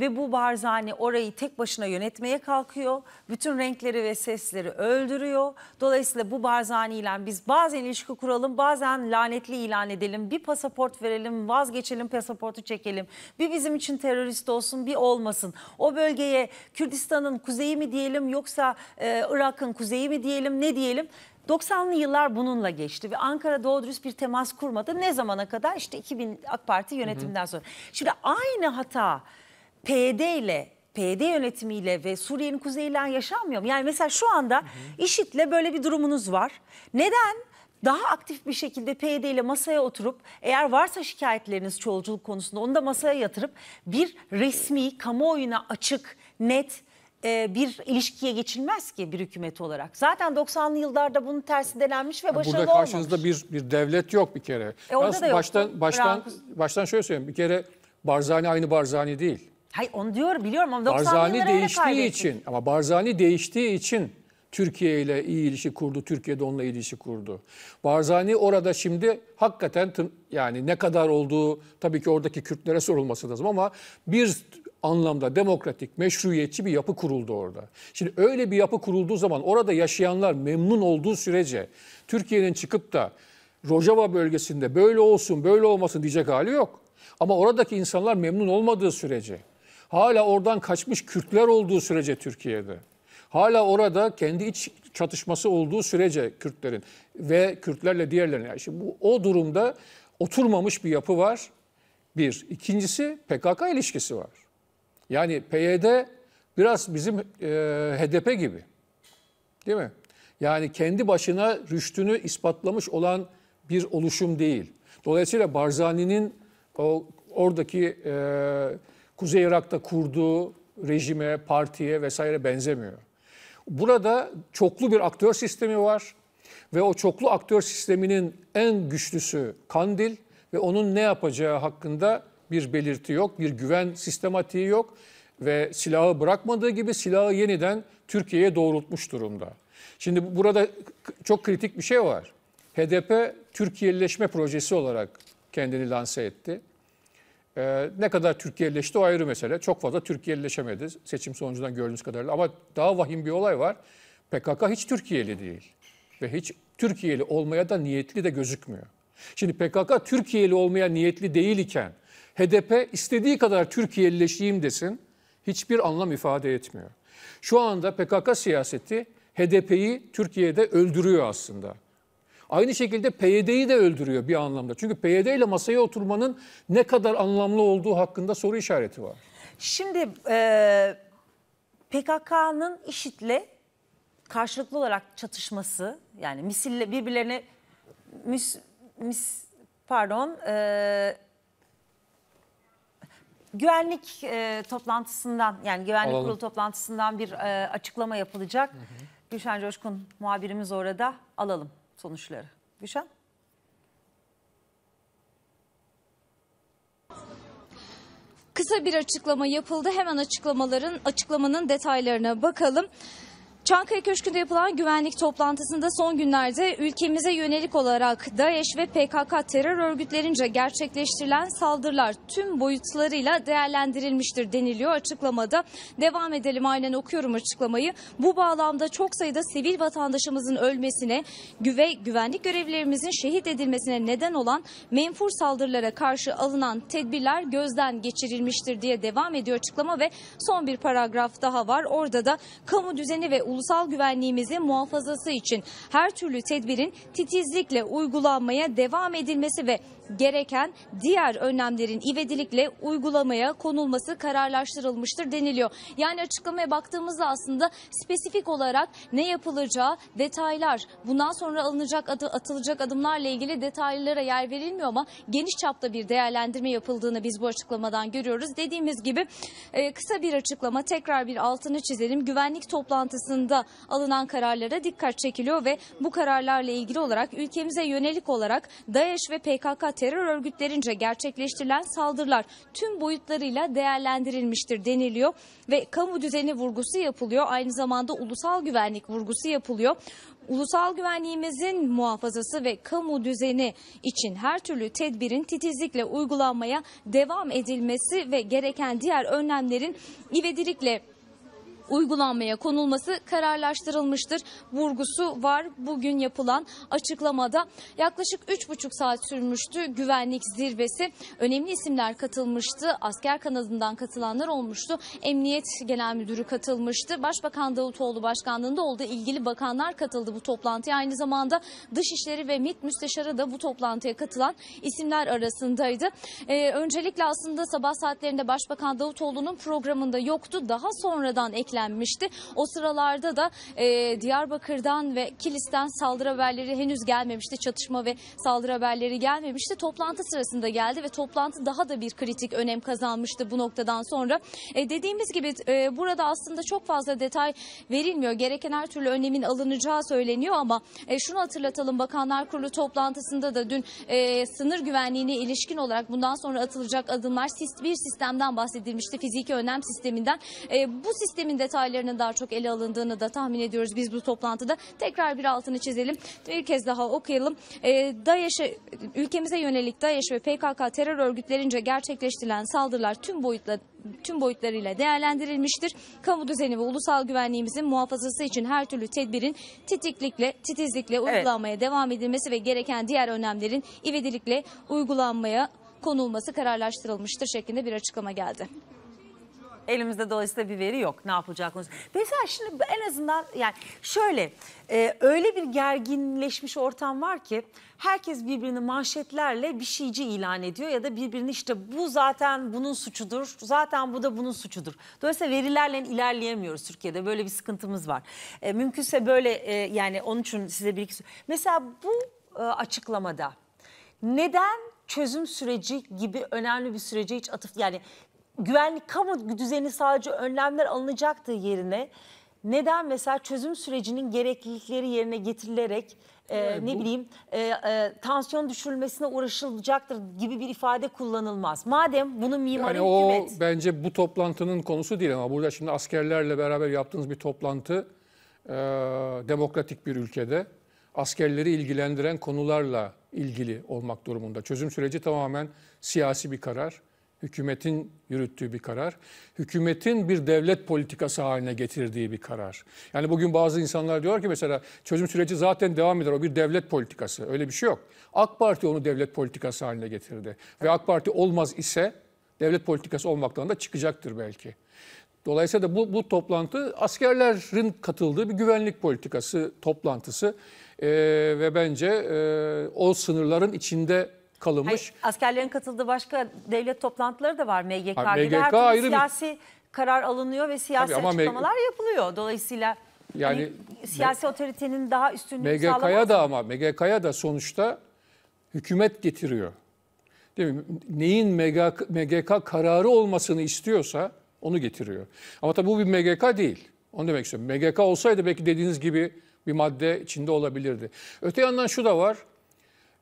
ve bu Barzani orayı tek başına yönetmeye kalkıyor. Bütün renkleri ve sesleri öldürüyor. Dolayısıyla bu Barzani ile biz bazen ilişki kuralım, bazen lanetli ilan edelim. Bir pasaport verelim, vazgeçelim, pasaportu çekelim. Bir bizim için terörist olsun, bir olmasın. O bölgeye Kürdistan'ın kuzeyi mi diyelim yoksa e, Irak'ın kuzeyi mi diyelim, ne diyelim? 90'lı yıllar bununla geçti ve Ankara doğru bir temas kurmadı. Ne zamana kadar? İşte 2000 AK Parti yönetimden sonra. Şimdi aynı hata PYD ile PYD yönetimiyle ve Suriye'nin kuzeyiyle yaşanmıyor mu? Yani mesela şu anda hı IŞİD'le böyle bir durumunuz var. Neden daha aktif bir şekilde PYD ile masaya oturup eğer varsa şikayetleriniz çoğulculuk konusunda onu da masaya yatırıp bir resmi kamuoyuna açık net e, bir ilişkiye geçilmez ki bir hükümet olarak. Zaten 90'lı yıllarda bunun tersi denenmiş ve başarılı olmamış. Burada karşınızda olmamış. bir bir devlet yok bir kere. E, orada da yok. Baştan baştan Branko... baştan şöyle söyleyeyim. Bir kere Barzani aynı Barzani değil. Hay on diyor biliyorum ama 90 Barzani yılları değiştiği için ama Barzani değiştiği için Türkiye ile iyi ilişki kurdu. Türkiye de onunla ilişki kurdu. Barzani orada şimdi hakikaten yani ne kadar olduğu tabii ki oradaki Kürtlere sorulması lazım ama bir anlamda demokratik, meşruiyetçi bir yapı kuruldu orada. Şimdi öyle bir yapı kurulduğu zaman orada yaşayanlar memnun olduğu sürece Türkiye'nin çıkıp da Rojava bölgesinde böyle olsun, böyle olmasın diyecek hali yok. Ama oradaki insanlar memnun olmadığı sürece Hala oradan kaçmış Kürtler olduğu sürece Türkiye'de. Hala orada kendi iç çatışması olduğu sürece Kürtlerin ve Kürtlerle diğerlerine. Yani şimdi bu, o durumda oturmamış bir yapı var. Bir. ikincisi PKK ilişkisi var. Yani PYD biraz bizim e, HDP gibi. Değil mi? Yani kendi başına rüştünü ispatlamış olan bir oluşum değil. Dolayısıyla Barzani'nin o oradaki e, Kuzey Irak'ta kurduğu rejime, partiye vesaire benzemiyor. Burada çoklu bir aktör sistemi var ve o çoklu aktör sisteminin en güçlüsü Kandil ve onun ne yapacağı hakkında bir belirti yok, bir güven sistematiği yok ve silahı bırakmadığı gibi silahı yeniden Türkiye'ye doğrultmuş durumda. Şimdi burada çok kritik bir şey var. HDP Türkiye'lileşme projesi olarak kendini lanse etti. Ee, ne kadar Türkiye'leşti o ayrı mesele. Çok fazla Türkiye'leşemedi seçim sonucundan gördüğünüz kadarıyla. Ama daha vahim bir olay var. PKK hiç Türkiye'li değil. Ve hiç Türkiye'li olmaya da niyetli de gözükmüyor. Şimdi PKK Türkiye'li olmaya niyetli değil iken HDP istediği kadar Türkiye'lileşeyim desin hiçbir anlam ifade etmiyor. Şu anda PKK siyaseti HDP'yi Türkiye'de öldürüyor aslında. Aynı şekilde PYD'yi de öldürüyor bir anlamda. Çünkü PYD ile masaya oturmanın ne kadar anlamlı olduğu hakkında soru işareti var. Şimdi e, PKK'nın işitle karşılıklı olarak çatışması yani misille birbirlerine mis, mis pardon e, güvenlik e, toplantısından yani güvenlik Alalım. kurulu toplantısından bir e, açıklama yapılacak. Hı hı. Gülşen Coşkun muhabirimiz orada alalım sonuçları. Gülşen? Kısa bir açıklama yapıldı. Hemen açıklamaların açıklamanın detaylarına bakalım. Çankaya Köşkü'nde yapılan güvenlik toplantısında son günlerde ülkemize yönelik olarak DAEŞ ve PKK terör örgütlerince gerçekleştirilen saldırılar tüm boyutlarıyla değerlendirilmiştir deniliyor açıklamada. Devam edelim aynen okuyorum açıklamayı. Bu bağlamda çok sayıda sivil vatandaşımızın ölmesine ve güvenlik görevlilerimizin şehit edilmesine neden olan menfur saldırılara karşı alınan tedbirler gözden geçirilmiştir diye devam ediyor açıklama ve son bir paragraf daha var. Orada da kamu düzeni ve ulusal güvenliğimizi muhafazası için her türlü tedbirin titizlikle uygulanmaya devam edilmesi ve gereken diğer önlemlerin ivedilikle uygulamaya konulması kararlaştırılmıştır deniliyor. Yani açıklamaya baktığımızda aslında spesifik olarak ne yapılacağı detaylar, bundan sonra alınacak adı, atılacak adımlarla ilgili detaylara yer verilmiyor ama geniş çapta bir değerlendirme yapıldığını biz bu açıklamadan görüyoruz. Dediğimiz gibi e, kısa bir açıklama tekrar bir altını çizelim. Güvenlik toplantısının alanında alınan kararlara dikkat çekiliyor ve bu kararlarla ilgili olarak ülkemize yönelik olarak DAEŞ ve PKK terör örgütlerince gerçekleştirilen saldırılar tüm boyutlarıyla değerlendirilmiştir deniliyor ve kamu düzeni vurgusu yapılıyor. Aynı zamanda ulusal güvenlik vurgusu yapılıyor. Ulusal güvenliğimizin muhafazası ve kamu düzeni için her türlü tedbirin titizlikle uygulanmaya devam edilmesi ve gereken diğer önlemlerin ivedilikle uygulanmaya konulması kararlaştırılmıştır vurgusu var bugün yapılan açıklamada. Yaklaşık 3,5 saat sürmüştü güvenlik zirvesi. Önemli isimler katılmıştı. Asker kanadından katılanlar olmuştu. Emniyet Genel Müdürü katılmıştı. Başbakan Davutoğlu başkanlığında olduğu ilgili bakanlar katıldı bu toplantıya. Aynı zamanda Dışişleri ve MİT Müsteşarı da bu toplantıya katılan isimler arasındaydı. Ee, öncelikle aslında sabah saatlerinde Başbakan Davutoğlu'nun programında yoktu. Daha sonradan eklenmişti beklenmişti. O sıralarda da e, Diyarbakır'dan ve Kilis'ten saldırı haberleri henüz gelmemişti. Çatışma ve saldırı haberleri gelmemişti. Toplantı sırasında geldi ve toplantı daha da bir kritik önem kazanmıştı bu noktadan sonra. E, dediğimiz gibi e, burada aslında çok fazla detay verilmiyor. Gereken her türlü önlemin alınacağı söyleniyor ama e, şunu hatırlatalım Bakanlar Kurulu toplantısında da dün e, sınır güvenliğine ilişkin olarak bundan sonra atılacak adımlar bir sistemden bahsedilmişti. Fiziki önlem sisteminden. E, bu sistemin de detaylarının daha çok ele alındığını da tahmin ediyoruz biz bu toplantıda. Tekrar bir altını çizelim. Bir kez daha okuyalım. E, ee, DAEŞ'e ülkemize yönelik DAEŞ ve PKK terör örgütlerince gerçekleştirilen saldırılar tüm boyutla tüm boyutlarıyla değerlendirilmiştir. Kamu düzeni ve ulusal güvenliğimizin muhafazası için her türlü tedbirin titiklikle, titizlikle uygulanmaya evet. devam edilmesi ve gereken diğer önlemlerin ivedilikle uygulanmaya konulması kararlaştırılmıştır şeklinde bir açıklama geldi. Elimizde dolayısıyla bir veri yok. Ne yapılacak konusu. Mesela şimdi en azından yani şöyle e, öyle bir gerginleşmiş ortam var ki herkes birbirini manşetlerle bir şeyci ilan ediyor ya da birbirini işte bu zaten bunun suçudur, zaten bu da bunun suçudur. Dolayısıyla verilerle ilerleyemiyoruz Türkiye'de. Böyle bir sıkıntımız var. E, mümkünse böyle e, yani onun için size bir iki... Mesela bu e, açıklamada neden çözüm süreci gibi önemli bir sürece hiç atıf yani güvenlik kamu düzeni sadece önlemler alınacaktı yerine neden mesela çözüm sürecinin gereklilikleri yerine getirilerek e, ee, ne bu... bileyim e, e, tansiyon düşürülmesine uğraşılacaktır gibi bir ifade kullanılmaz. Madem bunu mimari yani o, hükümet... bence bu toplantının konusu değil ama burada şimdi askerlerle beraber yaptığınız bir toplantı e, demokratik bir ülkede askerleri ilgilendiren konularla ilgili olmak durumunda. Çözüm süreci tamamen siyasi bir karar. Hükümetin yürüttüğü bir karar. Hükümetin bir devlet politikası haline getirdiği bir karar. Yani bugün bazı insanlar diyor ki mesela çözüm süreci zaten devam eder. O bir devlet politikası. Öyle bir şey yok. AK Parti onu devlet politikası haline getirdi. Ve AK Parti olmaz ise devlet politikası olmaktan da çıkacaktır belki. Dolayısıyla da bu, bu toplantı askerlerin katıldığı bir güvenlik politikası toplantısı ee, ve bence e, o sınırların içinde kalınmış. Hayır, askerlerin katıldığı başka devlet toplantıları da var MGK, ha, MGK gibi. ayrı siyasi bir... karar alınıyor ve siyasi Tabii açıklamalar M... yapılıyor. Dolayısıyla yani hani, siyasi M... otoritenin daha üstünlüğü üstünlüğünü MGK'ya da ama MGK'ya da sonuçta hükümet getiriyor. Değil mi? Neyin MGK, MGK kararı olmasını istiyorsa onu getiriyor. Ama tabii bu bir MGK değil. Onu demek istiyorum. MGK olsaydı belki dediğiniz gibi bir madde içinde olabilirdi. Öte yandan şu da var.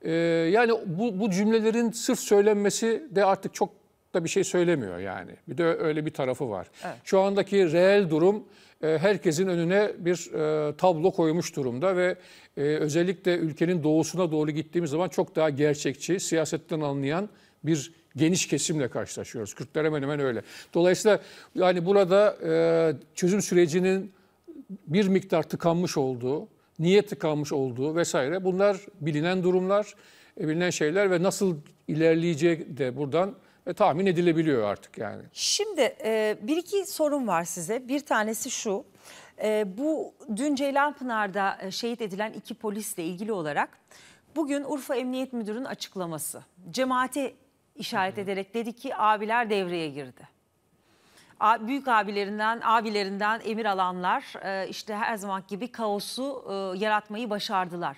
Ee, yani bu, bu cümlelerin sırf söylenmesi de artık çok da bir şey söylemiyor yani. Bir de öyle bir tarafı var. Evet. Şu andaki reel durum e, herkesin önüne bir e, tablo koymuş durumda ve e, özellikle ülkenin doğusuna doğru gittiğimiz zaman çok daha gerçekçi, siyasetten anlayan bir geniş kesimle karşılaşıyoruz. Kürtler hemen hemen öyle. Dolayısıyla yani burada çözüm sürecinin bir miktar tıkanmış olduğu, niye tıkanmış olduğu vesaire bunlar bilinen durumlar, e, bilinen şeyler ve nasıl ilerleyecek de buradan e, tahmin edilebiliyor artık yani. Şimdi e, bir iki sorun var size. Bir tanesi şu. E, bu dün Ceylanpınar'da e, şehit edilen iki polisle ilgili olarak bugün Urfa Emniyet Müdürü'nün açıklaması. Cemaati işaret Hı -hı. ederek dedi ki abiler devreye girdi büyük abilerinden, abilerinden emir alanlar e, işte her zaman gibi kaosu e, yaratmayı başardılar.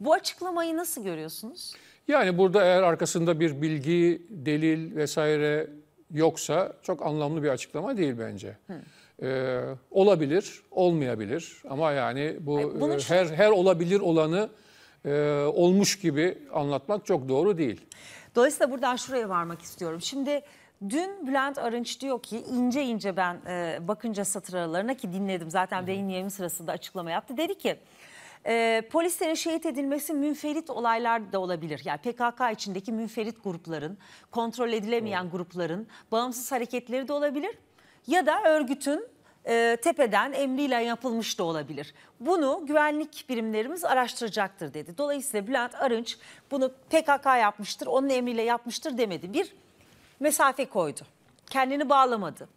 Bu açıklamayı nasıl görüyorsunuz? Yani burada eğer arkasında bir bilgi, delil vesaire yoksa çok anlamlı bir açıklama değil bence. Hı. Ee, olabilir, olmayabilir ama yani bu Hayır, bunun... E, her her olabilir olanı e, olmuş gibi anlatmak çok doğru değil. Dolayısıyla buradan şuraya varmak istiyorum. Şimdi Dün Bülent Arınç diyor ki ince ince ben e, bakınca satır aralarına ki dinledim zaten Hı -hı. beyin yayın sırasında açıklama yaptı. Dedi ki e, polislerin şehit edilmesi münferit olaylar da olabilir. Yani PKK içindeki münferit grupların, kontrol edilemeyen grupların bağımsız hareketleri de olabilir. Ya da örgütün e, tepeden emriyle yapılmış da olabilir. Bunu güvenlik birimlerimiz araştıracaktır dedi. Dolayısıyla Bülent Arınç bunu PKK yapmıştır, onun emriyle yapmıştır demedi. Bir mesafe koydu. Kendini bağlamadı.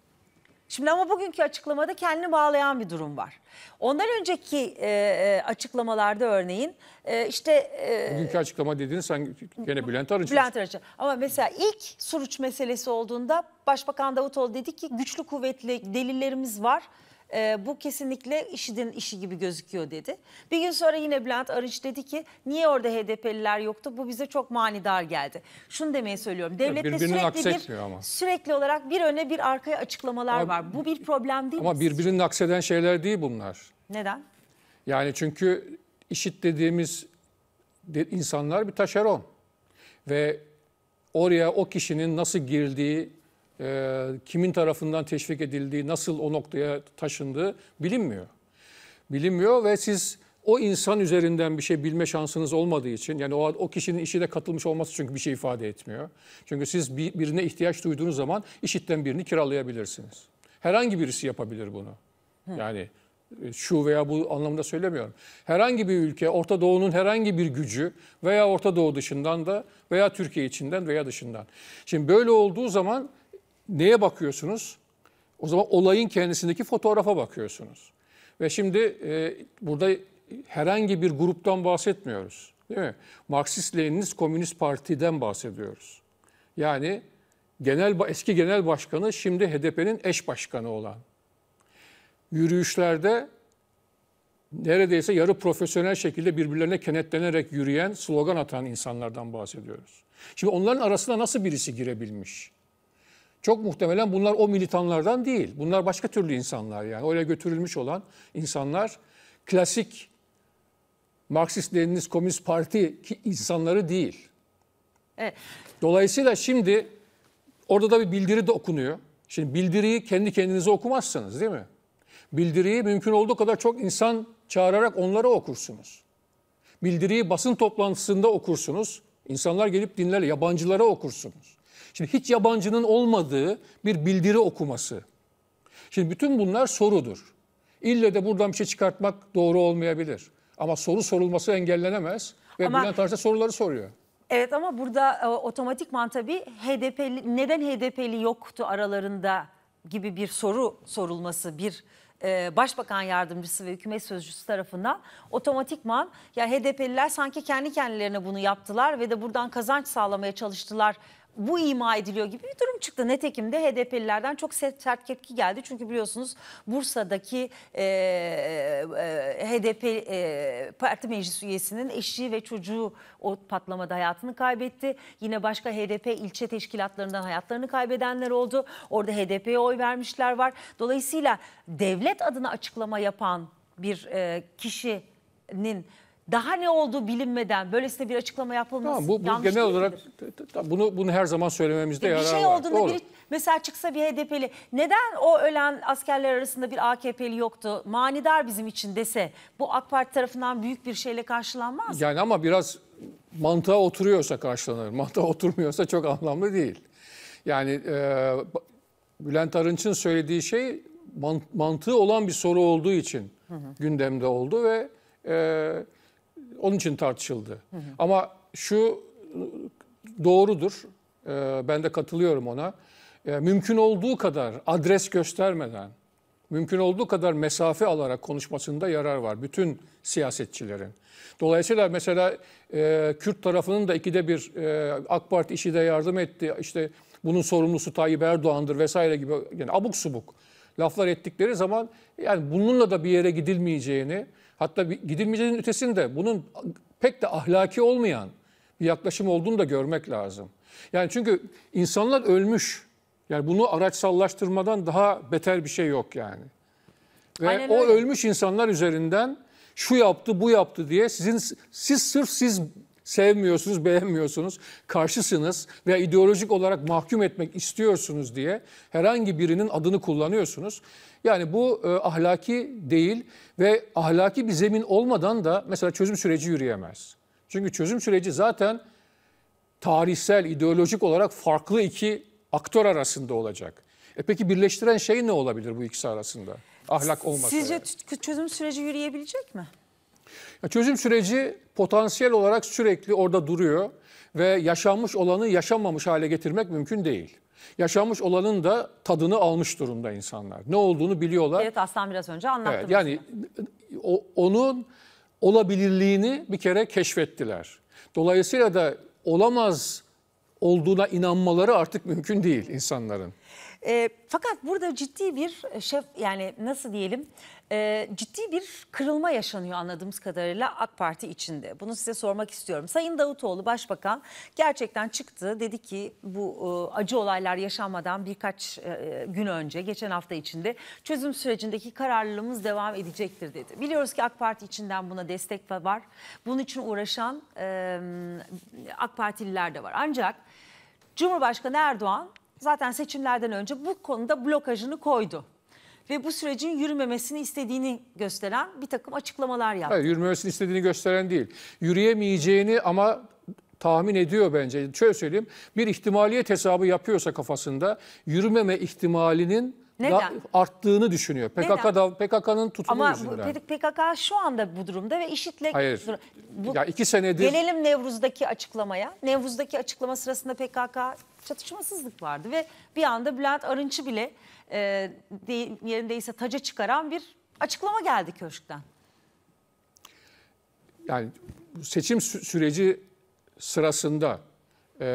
Şimdi ama bugünkü açıklamada kendini bağlayan bir durum var. Ondan önceki e, e açıklamalarda örneğin e, işte... E, bugünkü açıklama dediğiniz sen gene Bülent Arıcı. Bülent Arıcı. Ama mesela ilk Suruç meselesi olduğunda Başbakan Davutoğlu dedi ki güçlü kuvvetli delillerimiz var e, bu kesinlikle IŞİD'in işi gibi gözüküyor dedi. Bir gün sonra yine Bülent Arınç dedi ki niye orada HDP'liler yoktu bu bize çok manidar geldi. Şunu demeye söylüyorum devlette de sürekli, bir, ama. sürekli olarak bir öne bir arkaya açıklamalar ama, var. Bu bir problem değil ama mi? Ama birbirinin akseden şeyler değil bunlar. Neden? Yani çünkü işit dediğimiz insanlar bir taşeron ve oraya o kişinin nasıl girdiği e, kimin tarafından teşvik edildiği, nasıl o noktaya taşındığı bilinmiyor. Bilinmiyor ve siz o insan üzerinden bir şey bilme şansınız olmadığı için yani o, o kişinin işi de katılmış olması çünkü bir şey ifade etmiyor. Çünkü siz bir, birine ihtiyaç duyduğunuz zaman işitten birini kiralayabilirsiniz. Herhangi birisi yapabilir bunu. Hı. Yani e, şu veya bu anlamda söylemiyorum. Herhangi bir ülke, Orta Doğu'nun herhangi bir gücü veya Orta Doğu dışından da veya Türkiye içinden veya dışından. Şimdi böyle olduğu zaman neye bakıyorsunuz? O zaman olayın kendisindeki fotoğrafa bakıyorsunuz. Ve şimdi e, burada herhangi bir gruptan bahsetmiyoruz. Değil mi? Marksist Leninist Komünist Parti'den bahsediyoruz. Yani genel eski genel başkanı şimdi HDP'nin eş başkanı olan. Yürüyüşlerde neredeyse yarı profesyonel şekilde birbirlerine kenetlenerek yürüyen, slogan atan insanlardan bahsediyoruz. Şimdi onların arasına nasıl birisi girebilmiş? Çok muhtemelen bunlar o militanlardan değil. Bunlar başka türlü insanlar yani. Oraya götürülmüş olan insanlar klasik Marksist-Leninist Komünist Parti insanları değil. Evet. Dolayısıyla şimdi orada da bir bildiri de okunuyor. Şimdi bildiriyi kendi kendinize okumazsınız değil mi? Bildiriyi mümkün olduğu kadar çok insan çağırarak onlara okursunuz. Bildiriyi basın toplantısında okursunuz. İnsanlar gelip dinler, yabancılara okursunuz. Şimdi hiç yabancının olmadığı bir bildiri okuması. Şimdi bütün bunlar sorudur. İlle de buradan bir şey çıkartmak doğru olmayabilir. Ama soru sorulması engellenemez ve Ama... Bülent Arsa soruları soruyor. Evet ama burada e, otomatikman tabii HDP'li neden HDP'li yoktu aralarında gibi bir soru sorulması bir e, başbakan yardımcısı ve hükümet sözcüsü tarafından otomatikman ya HDP'liler sanki kendi kendilerine bunu yaptılar ve de buradan kazanç sağlamaya çalıştılar bu ima ediliyor gibi bir durum çıktı. Netekim de HDP'lilerden çok sert tepki geldi. Çünkü biliyorsunuz Bursa'daki e, e, HDP e, parti meclis üyesinin eşi ve çocuğu o patlamada hayatını kaybetti. Yine başka HDP ilçe teşkilatlarından hayatlarını kaybedenler oldu. Orada HDP'ye oy vermişler var. Dolayısıyla devlet adına açıklama yapan bir e, kişinin daha ne olduğu bilinmeden böylesine bir açıklama yapılması tamam, bu, bu yanlış genel olarak bunu bunu her zaman söylememizde yarar şey var. Bir şey olduğunda var. biri mesela çıksa bir HDP'li neden o ölen askerler arasında bir AKP'li yoktu? Manidar bizim için dese bu AK Parti tarafından büyük bir şeyle karşılanmaz. Yani ama biraz mantığa oturuyorsa karşılanır. Mantığa oturmuyorsa çok anlamlı değil. Yani e, Bülent Arınç'ın söylediği şey mantığı olan bir soru olduğu için hı hı. gündemde oldu ve e, onun için tartışıldı. Hı hı. Ama şu doğrudur. E, ben de katılıyorum ona. E, mümkün olduğu kadar adres göstermeden, mümkün olduğu kadar mesafe alarak konuşmasında yarar var bütün siyasetçilerin. Dolayısıyla mesela e, Kürt tarafının da ikide bir e, AK Parti işi de yardım etti. İşte bunun sorumlusu Tayyip Erdoğan'dır vesaire gibi yani abuk subuk laflar ettikleri zaman yani bununla da bir yere gidilmeyeceğini Hatta gidilmeyeceğin ötesinde bunun pek de ahlaki olmayan bir yaklaşım olduğunu da görmek lazım. Yani çünkü insanlar ölmüş. Yani bunu araçsallaştırmadan daha beter bir şey yok yani. Ve Aynen o ölmüş insanlar üzerinden şu yaptı, bu yaptı diye sizin siz sırf siz sevmiyorsunuz, beğenmiyorsunuz, karşısınız veya ideolojik olarak mahkum etmek istiyorsunuz diye herhangi birinin adını kullanıyorsunuz. Yani bu e, ahlaki değil ve ahlaki bir zemin olmadan da mesela çözüm süreci yürüyemez. Çünkü çözüm süreci zaten tarihsel, ideolojik olarak farklı iki aktör arasında olacak. E peki birleştiren şey ne olabilir bu ikisi arasında? Ahlak olmasa. Sizce yani. çözüm süreci yürüyebilecek mi? Ya çözüm süreci potansiyel olarak sürekli orada duruyor ve yaşanmış olanı yaşanmamış hale getirmek mümkün değil. Yaşanmış olanın da tadını almış durumda insanlar. Ne olduğunu biliyorlar. Evet Aslan biraz önce anlattı. Evet, yani o, onun olabilirliğini bir kere keşfettiler. Dolayısıyla da olamaz olduğuna inanmaları artık mümkün değil insanların. E, fakat burada ciddi bir e, şef yani nasıl diyelim e, ciddi bir kırılma yaşanıyor anladığımız kadarıyla AK Parti içinde. Bunu size sormak istiyorum. Sayın Davutoğlu Başbakan gerçekten çıktı dedi ki bu e, acı olaylar yaşanmadan birkaç e, e gün önce geçen hafta içinde çözüm sürecindeki kararlılığımız devam edecektir dedi. Biliyoruz ki AK Parti içinden buna destek var. Bunun için uğraşan e, AK Partililer de var. Ancak Cumhurbaşkanı Erdoğan zaten seçimlerden önce bu konuda blokajını koydu. Ve bu sürecin yürümemesini istediğini gösteren bir takım açıklamalar yaptı. Hayır, yürümemesini istediğini gösteren değil. Yürüyemeyeceğini ama tahmin ediyor bence. Şöyle söyleyeyim bir ihtimaliyet hesabı yapıyorsa kafasında yürümeme ihtimalinin neden? arttığını düşünüyor. PKK'da PKK'nın tutumu Ama yüzünden. Ama PKK şu anda bu durumda ve IŞİD'le Hayır. Bu, ya iki senedir Gelelim Nevruz'daki açıklamaya. Nevruz'daki açıklama sırasında PKK çatışmasızlık vardı ve bir anda Bülent Arınç'ı bile e, yerindeyse taca çıkaran bir açıklama geldi köşkten. Yani seçim sü- süreci sırasında e,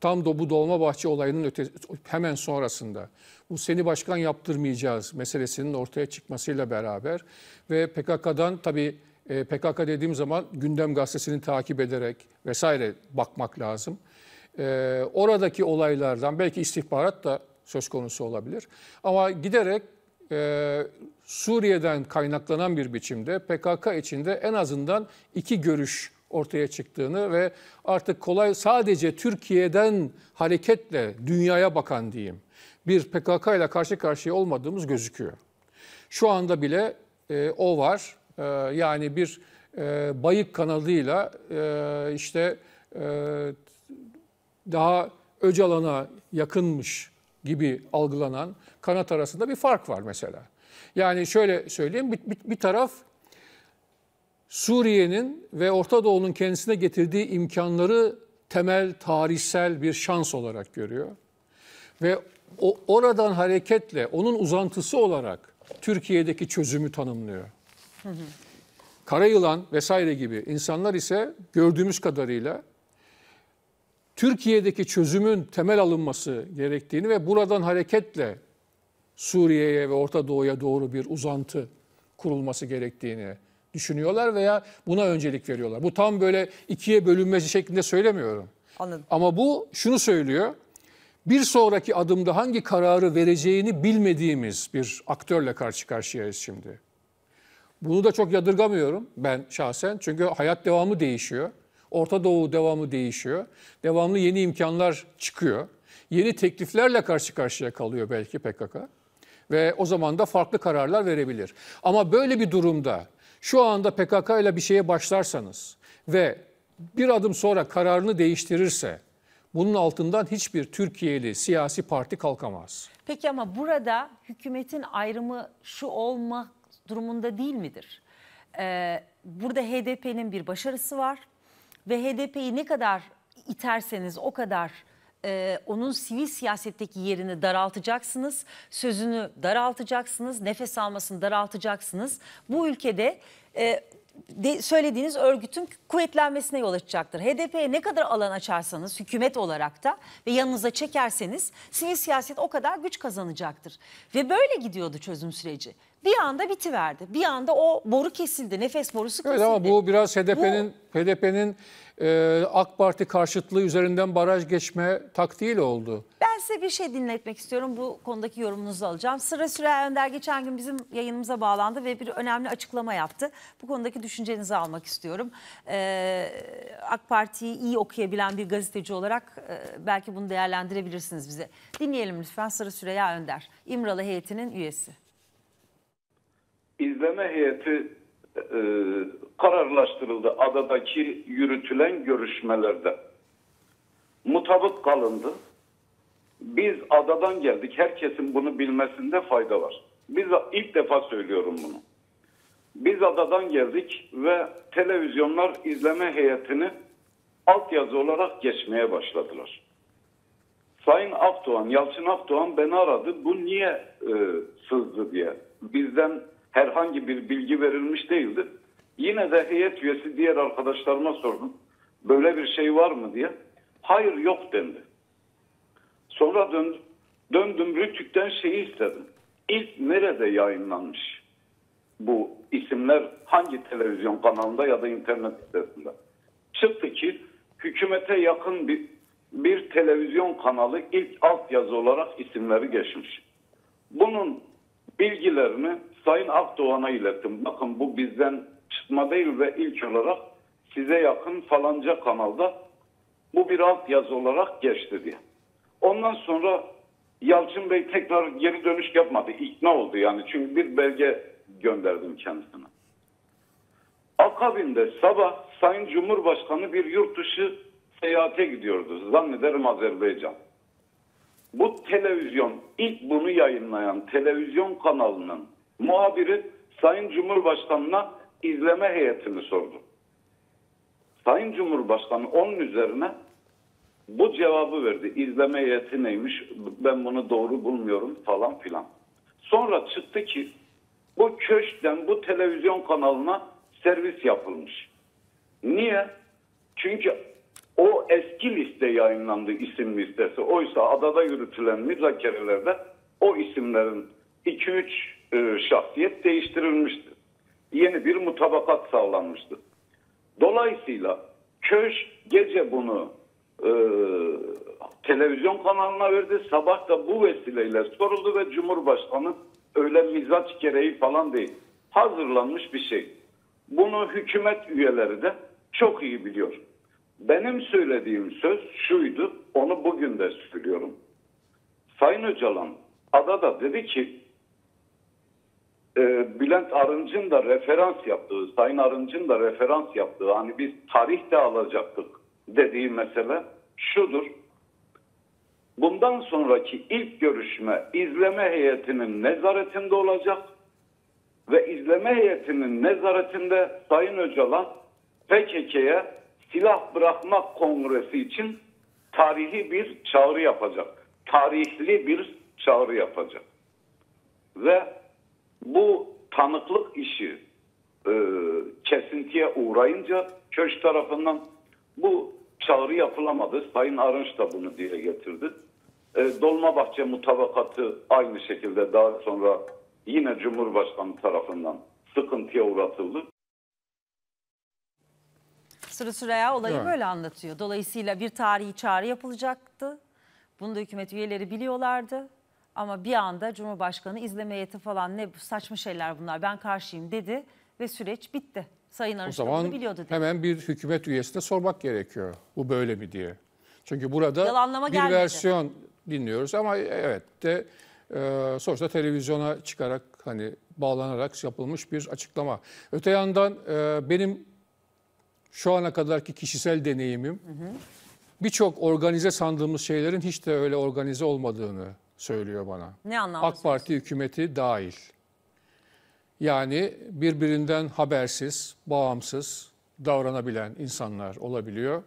Tam da bu Dolmabahçe olayının ötesi, hemen sonrasında bu seni başkan yaptırmayacağız meselesinin ortaya çıkmasıyla beraber ve PKK'dan tabii e, PKK dediğim zaman gündem gazetesini takip ederek vesaire bakmak lazım. E, oradaki olaylardan belki istihbarat da söz konusu olabilir. Ama giderek e, Suriye'den kaynaklanan bir biçimde PKK içinde en azından iki görüş ortaya çıktığını ve artık kolay sadece Türkiye'den hareketle dünyaya bakan diyeyim bir PKK ile karşı karşıya olmadığımız gözüküyor. Şu anda bile e, o var. E, yani bir e, bayık kanalıyla e, işte e, daha Öcalan'a yakınmış gibi algılanan kanat arasında bir fark var mesela. Yani şöyle söyleyeyim bir, bir, bir taraf Suriye'nin ve Orta Doğu'nun kendisine getirdiği imkanları temel tarihsel bir şans olarak görüyor. Ve o, oradan hareketle onun uzantısı olarak Türkiye'deki çözümü tanımlıyor. Hı hı. Karayılan vesaire gibi insanlar ise gördüğümüz kadarıyla Türkiye'deki çözümün temel alınması gerektiğini ve buradan hareketle Suriye'ye ve Orta Doğu'ya doğru bir uzantı kurulması gerektiğini düşünüyorlar veya buna öncelik veriyorlar. Bu tam böyle ikiye bölünmesi şeklinde söylemiyorum. Anladım. Ama bu şunu söylüyor. Bir sonraki adımda hangi kararı vereceğini bilmediğimiz bir aktörle karşı karşıyayız şimdi. Bunu da çok yadırgamıyorum ben şahsen. Çünkü hayat devamı değişiyor. Orta Doğu devamı değişiyor. Devamlı yeni imkanlar çıkıyor. Yeni tekliflerle karşı karşıya kalıyor belki PKK. Ve o zaman da farklı kararlar verebilir. Ama böyle bir durumda şu anda PKK ile bir şeye başlarsanız ve bir adım sonra kararını değiştirirse bunun altından hiçbir Türkiye'li siyasi parti kalkamaz. Peki ama burada hükümetin ayrımı şu olmak durumunda değil midir? Ee, burada HDP'nin bir başarısı var ve HDP'yi ne kadar iterseniz o kadar e, onun sivil siyasetteki yerini daraltacaksınız, sözünü daraltacaksınız, nefes almasını daraltacaksınız. Bu ülkede e, de, söylediğiniz örgütün kuvvetlenmesine yol açacaktır. HDP'ye ne kadar alan açarsanız hükümet olarak da ve yanınıza çekerseniz sivil siyaset o kadar güç kazanacaktır. Ve böyle gidiyordu çözüm süreci. Bir anda bitiverdi. Bir anda o boru kesildi. Nefes borusu kesildi. Evet ama bu biraz HDP'nin bu... HDP'nin e, AK Parti karşıtlığı üzerinden baraj geçme taktiğiyle oldu ben size bir şey dinletmek istiyorum. Bu konudaki yorumunuzu alacağım. Sıra Süreyya Önder geçen gün bizim yayınımıza bağlandı ve bir önemli açıklama yaptı. Bu konudaki düşüncenizi almak istiyorum. Ee, AK Parti'yi iyi okuyabilen bir gazeteci olarak e, belki bunu değerlendirebilirsiniz bize. Dinleyelim lütfen Sıra Süreyya Önder, İmralı heyetinin üyesi. İzleme heyeti e, kararlaştırıldı adadaki yürütülen görüşmelerde. Mutabık kalındı biz adadan geldik. Herkesin bunu bilmesinde fayda var. Biz ilk defa söylüyorum bunu. Biz adadan geldik ve televizyonlar izleme heyetini altyazı olarak geçmeye başladılar. Sayın Akdoğan, Yalçın Akdoğan beni aradı. Bu niye e, sızdı diye. Bizden herhangi bir bilgi verilmiş değildi. Yine de heyet üyesi diğer arkadaşlarıma sordum. Böyle bir şey var mı diye. Hayır yok dendi. Sonra döndüm, döndüm Rütük'ten şeyi istedim. İlk nerede yayınlanmış bu isimler hangi televizyon kanalında ya da internet sitesinde? Çıktı ki hükümete yakın bir, bir televizyon kanalı ilk altyazı olarak isimleri geçmiş. Bunun bilgilerini Sayın Akdoğan'a ilettim. Bakın bu bizden çıkma değil ve ilk olarak size yakın falanca kanalda bu bir altyazı olarak geçti diye. Ondan sonra Yalçın Bey tekrar geri dönüş yapmadı. İkna oldu yani. Çünkü bir belge gönderdim kendisine. Akabinde sabah Sayın Cumhurbaşkanı bir yurt dışı seyahate gidiyordu. Zannederim Azerbaycan. Bu televizyon, ilk bunu yayınlayan televizyon kanalının muhabiri Sayın Cumhurbaşkanı'na izleme heyetini sordu. Sayın Cumhurbaşkanı onun üzerine bu cevabı verdi. İzleme heyeti neymiş ben bunu doğru bulmuyorum falan filan. Sonra çıktı ki bu köşkten bu televizyon kanalına servis yapılmış. Niye? Çünkü o eski liste yayınlandı isim listesi. Oysa adada yürütülen müzakerelerde o isimlerin 2-3 e, şahsiyet değiştirilmişti. Yeni bir mutabakat sağlanmıştı. Dolayısıyla köş gece bunu e, televizyon kanalına verdi. Sabah da bu vesileyle soruldu ve Cumhurbaşkanı öyle mizaç gereği falan değil. Hazırlanmış bir şey. Bunu hükümet üyeleri de çok iyi biliyor. Benim söylediğim söz şuydu, onu bugün de söylüyorum. Sayın Öcalan adada dedi ki, e, Bülent Arınç'ın da referans yaptığı, Sayın Arınç'ın da referans yaptığı, hani biz tarih de alacaktık, dediği mesele şudur. Bundan sonraki ilk görüşme izleme heyetinin nezaretinde olacak ve izleme heyetinin nezaretinde Sayın Öcalan PKK'ye silah bırakmak kongresi için tarihi bir çağrı yapacak. Tarihli bir çağrı yapacak. Ve bu tanıklık işi e, kesintiye uğrayınca köş tarafından bu çağrı yapılamadı. Sayın Arınç da bunu dile getirdi. E, Dolmabahçe mutabakatı aynı şekilde daha sonra yine Cumhurbaşkanı tarafından sıkıntıya uğratıldı. Sıra Süreya olayı evet. böyle anlatıyor. Dolayısıyla bir tarihi çağrı yapılacaktı. Bunu da hükümet üyeleri biliyorlardı. Ama bir anda Cumhurbaşkanı izleme heyeti falan ne saçma şeyler bunlar ben karşıyım dedi ve süreç bitti. Sayın O Arışoğlu zaman biliyordu dedi. hemen bir hükümet üyesine sormak gerekiyor. Bu böyle mi diye. Çünkü burada Yalanlama bir gelmedi. versiyon dinliyoruz ama evet de e, sonuçta televizyona çıkarak hani bağlanarak yapılmış bir açıklama. Öte yandan e, benim şu ana kadarki kişisel deneyimim birçok organize sandığımız şeylerin hiç de öyle organize olmadığını söylüyor bana. Ne anlamda AK Parti hükümeti dahil. Yani birbirinden habersiz, bağımsız davranabilen insanlar olabiliyor.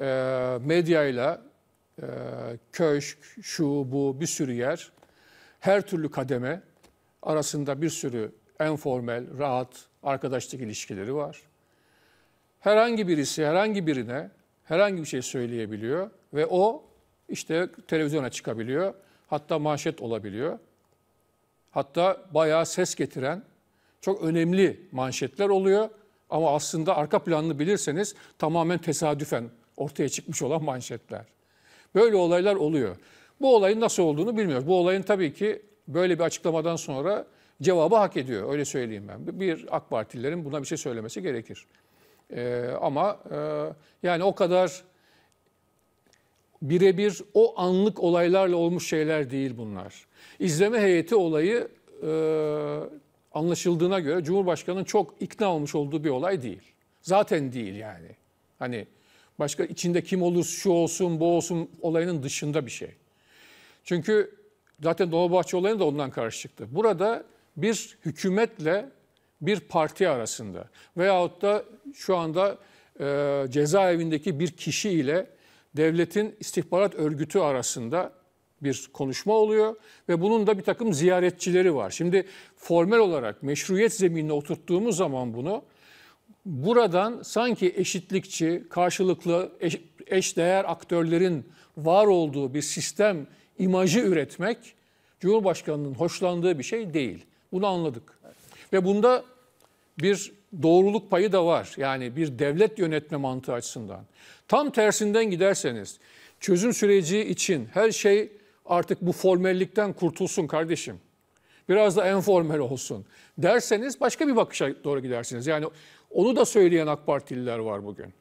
E, medyayla e, köşk, şu, bu bir sürü yer, her türlü kademe arasında bir sürü enformel, rahat arkadaşlık ilişkileri var. Herhangi birisi herhangi birine herhangi bir şey söyleyebiliyor ve o işte televizyona çıkabiliyor. Hatta manşet olabiliyor. Hatta bayağı ses getiren çok önemli manşetler oluyor. Ama aslında arka planını bilirseniz tamamen tesadüfen ortaya çıkmış olan manşetler. Böyle olaylar oluyor. Bu olayın nasıl olduğunu bilmiyoruz. Bu olayın tabii ki böyle bir açıklamadan sonra cevabı hak ediyor. Öyle söyleyeyim ben. Bir AK Partililerin buna bir şey söylemesi gerekir. Ee, ama e, yani o kadar birebir o anlık olaylarla olmuş şeyler değil bunlar. İzleme heyeti olayı e, anlaşıldığına göre Cumhurbaşkanı'nın çok ikna olmuş olduğu bir olay değil. Zaten değil yani. Hani başka içinde kim olur, şu olsun, bu olsun olayının dışında bir şey. Çünkü zaten Dolmabahçe olayını da ondan karşı Burada bir hükümetle bir parti arasında veyahut da şu anda e, cezaevindeki bir kişi ile devletin istihbarat örgütü arasında bir konuşma oluyor ve bunun da bir takım ziyaretçileri var. Şimdi formel olarak meşruiyet zeminine oturttuğumuz zaman bunu buradan sanki eşitlikçi, karşılıklı eş, eşdeğer aktörlerin var olduğu bir sistem imajı üretmek Cumhurbaşkanı'nın hoşlandığı bir şey değil. Bunu anladık. Ve bunda bir doğruluk payı da var. Yani bir devlet yönetme mantığı açısından. Tam tersinden giderseniz çözüm süreci için her şey artık bu formellikten kurtulsun kardeşim. Biraz da enformel olsun derseniz başka bir bakışa doğru gidersiniz. Yani onu da söyleyen AK Partililer var bugün.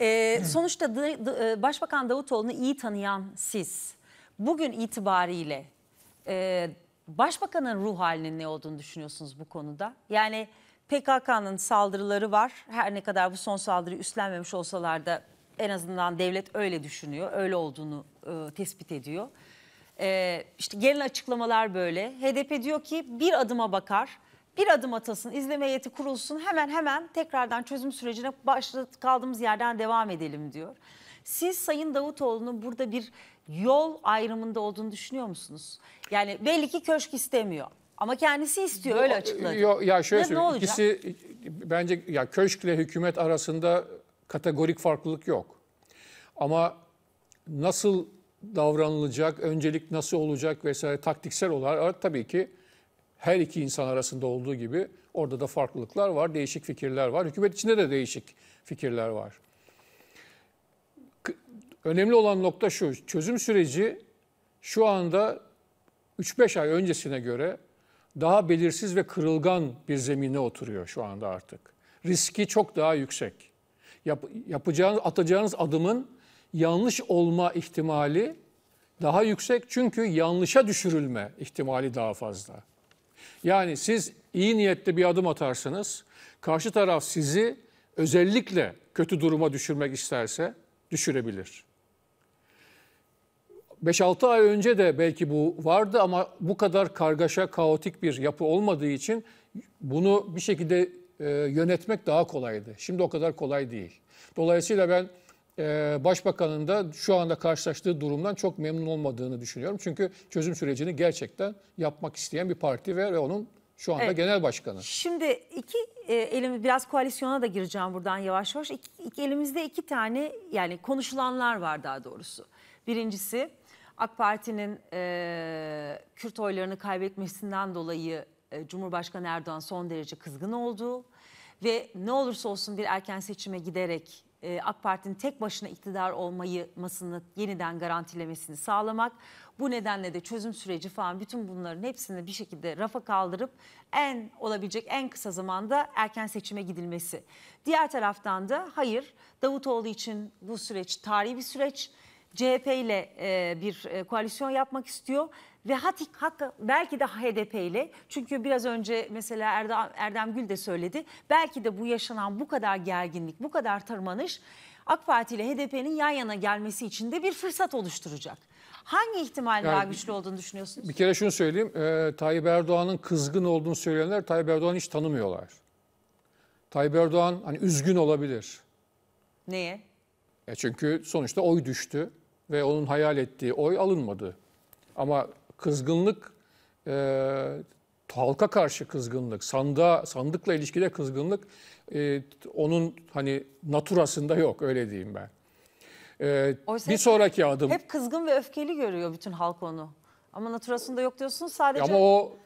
Ee, sonuçta e, Başbakan Davutoğlu'nu iyi tanıyan siz bugün itibariyle e, Başbakanın ruh halinin ne olduğunu düşünüyorsunuz bu konuda? Yani PKK'nın saldırıları var. Her ne kadar bu son saldırıyı üstlenmemiş olsalar da en azından devlet öyle düşünüyor, öyle olduğunu e, tespit ediyor. Ee, işte gelen açıklamalar böyle. HDP diyor ki bir adıma bakar, bir adım atasın, izleme heyeti kurulsun hemen hemen tekrardan çözüm sürecine başladık kaldığımız yerden devam edelim diyor. Siz Sayın Davutoğlu'nun burada bir yol ayrımında olduğunu düşünüyor musunuz? Yani belli ki köşk istemiyor. Ama kendisi istiyor öyle açıkladı. Yo, ya şöyle ne, söyleyeyim. Ne ikisi bence ya köşkle hükümet arasında kategorik farklılık yok. Ama nasıl davranılacak, öncelik nasıl olacak vesaire taktiksel olarak tabii ki her iki insan arasında olduğu gibi orada da farklılıklar var, değişik fikirler var. Hükümet içinde de değişik fikirler var. Önemli olan nokta şu, çözüm süreci şu anda 3-5 ay öncesine göre daha belirsiz ve kırılgan bir zemine oturuyor şu anda artık. Riski çok daha yüksek. Yap, yapacağınız, atacağınız adımın yanlış olma ihtimali daha yüksek çünkü yanlışa düşürülme ihtimali daha fazla. Yani siz iyi niyetle bir adım atarsınız, karşı taraf sizi özellikle kötü duruma düşürmek isterse düşürebilir. 5-6 ay önce de belki bu vardı ama bu kadar kargaşa, kaotik bir yapı olmadığı için bunu bir şekilde e, yönetmek daha kolaydı. Şimdi o kadar kolay değil. Dolayısıyla ben e, başbakanın da şu anda karşılaştığı durumdan çok memnun olmadığını düşünüyorum. Çünkü çözüm sürecini gerçekten yapmak isteyen bir parti ve onun şu anda evet. genel başkanı. Şimdi iki e, elimiz biraz koalisyona da gireceğim buradan yavaş yavaş. İki, iki, elimizde iki tane yani konuşulanlar var daha doğrusu. Birincisi AK Parti'nin e, Kürt oylarını kaybetmesinden dolayı e, Cumhurbaşkanı Erdoğan son derece kızgın oldu ve ne olursa olsun bir erken seçime giderek e, AK Parti'nin tek başına iktidar olmayı masını yeniden garantilemesini sağlamak. Bu nedenle de çözüm süreci falan bütün bunların hepsini bir şekilde rafa kaldırıp en olabilecek en kısa zamanda erken seçime gidilmesi. Diğer taraftan da hayır Davutoğlu için bu süreç tarihi bir süreç. CHP ile e, bir e, koalisyon yapmak istiyor ve hatik hakka belki de HDP ile çünkü biraz önce mesela Erdem, Erdem Gül de söyledi belki de bu yaşanan bu kadar gerginlik bu kadar tırmanış AK Parti ile HDP'nin yan yana gelmesi için de bir fırsat oluşturacak. Hangi ihtimal yani, daha güçlü olduğunu düşünüyorsunuz? Bir kere şunu söyleyeyim. E, Tayyip Erdoğan'ın kızgın olduğunu söyleyenler Tayyip Erdoğan'ı hiç tanımıyorlar. Tayyip Erdoğan hani üzgün olabilir. Neye? E çünkü sonuçta oy düştü ve onun hayal ettiği oy alınmadı. Ama kızgınlık e, halka karşı kızgınlık, sanda sandıkla ilişkide kızgınlık e, onun hani naturasında yok öyle diyeyim ben. E, Oysa bir sonraki adım. Hep kızgın ve öfkeli görüyor bütün halk onu. Ama naturasında yok diyorsun sadece. Ama o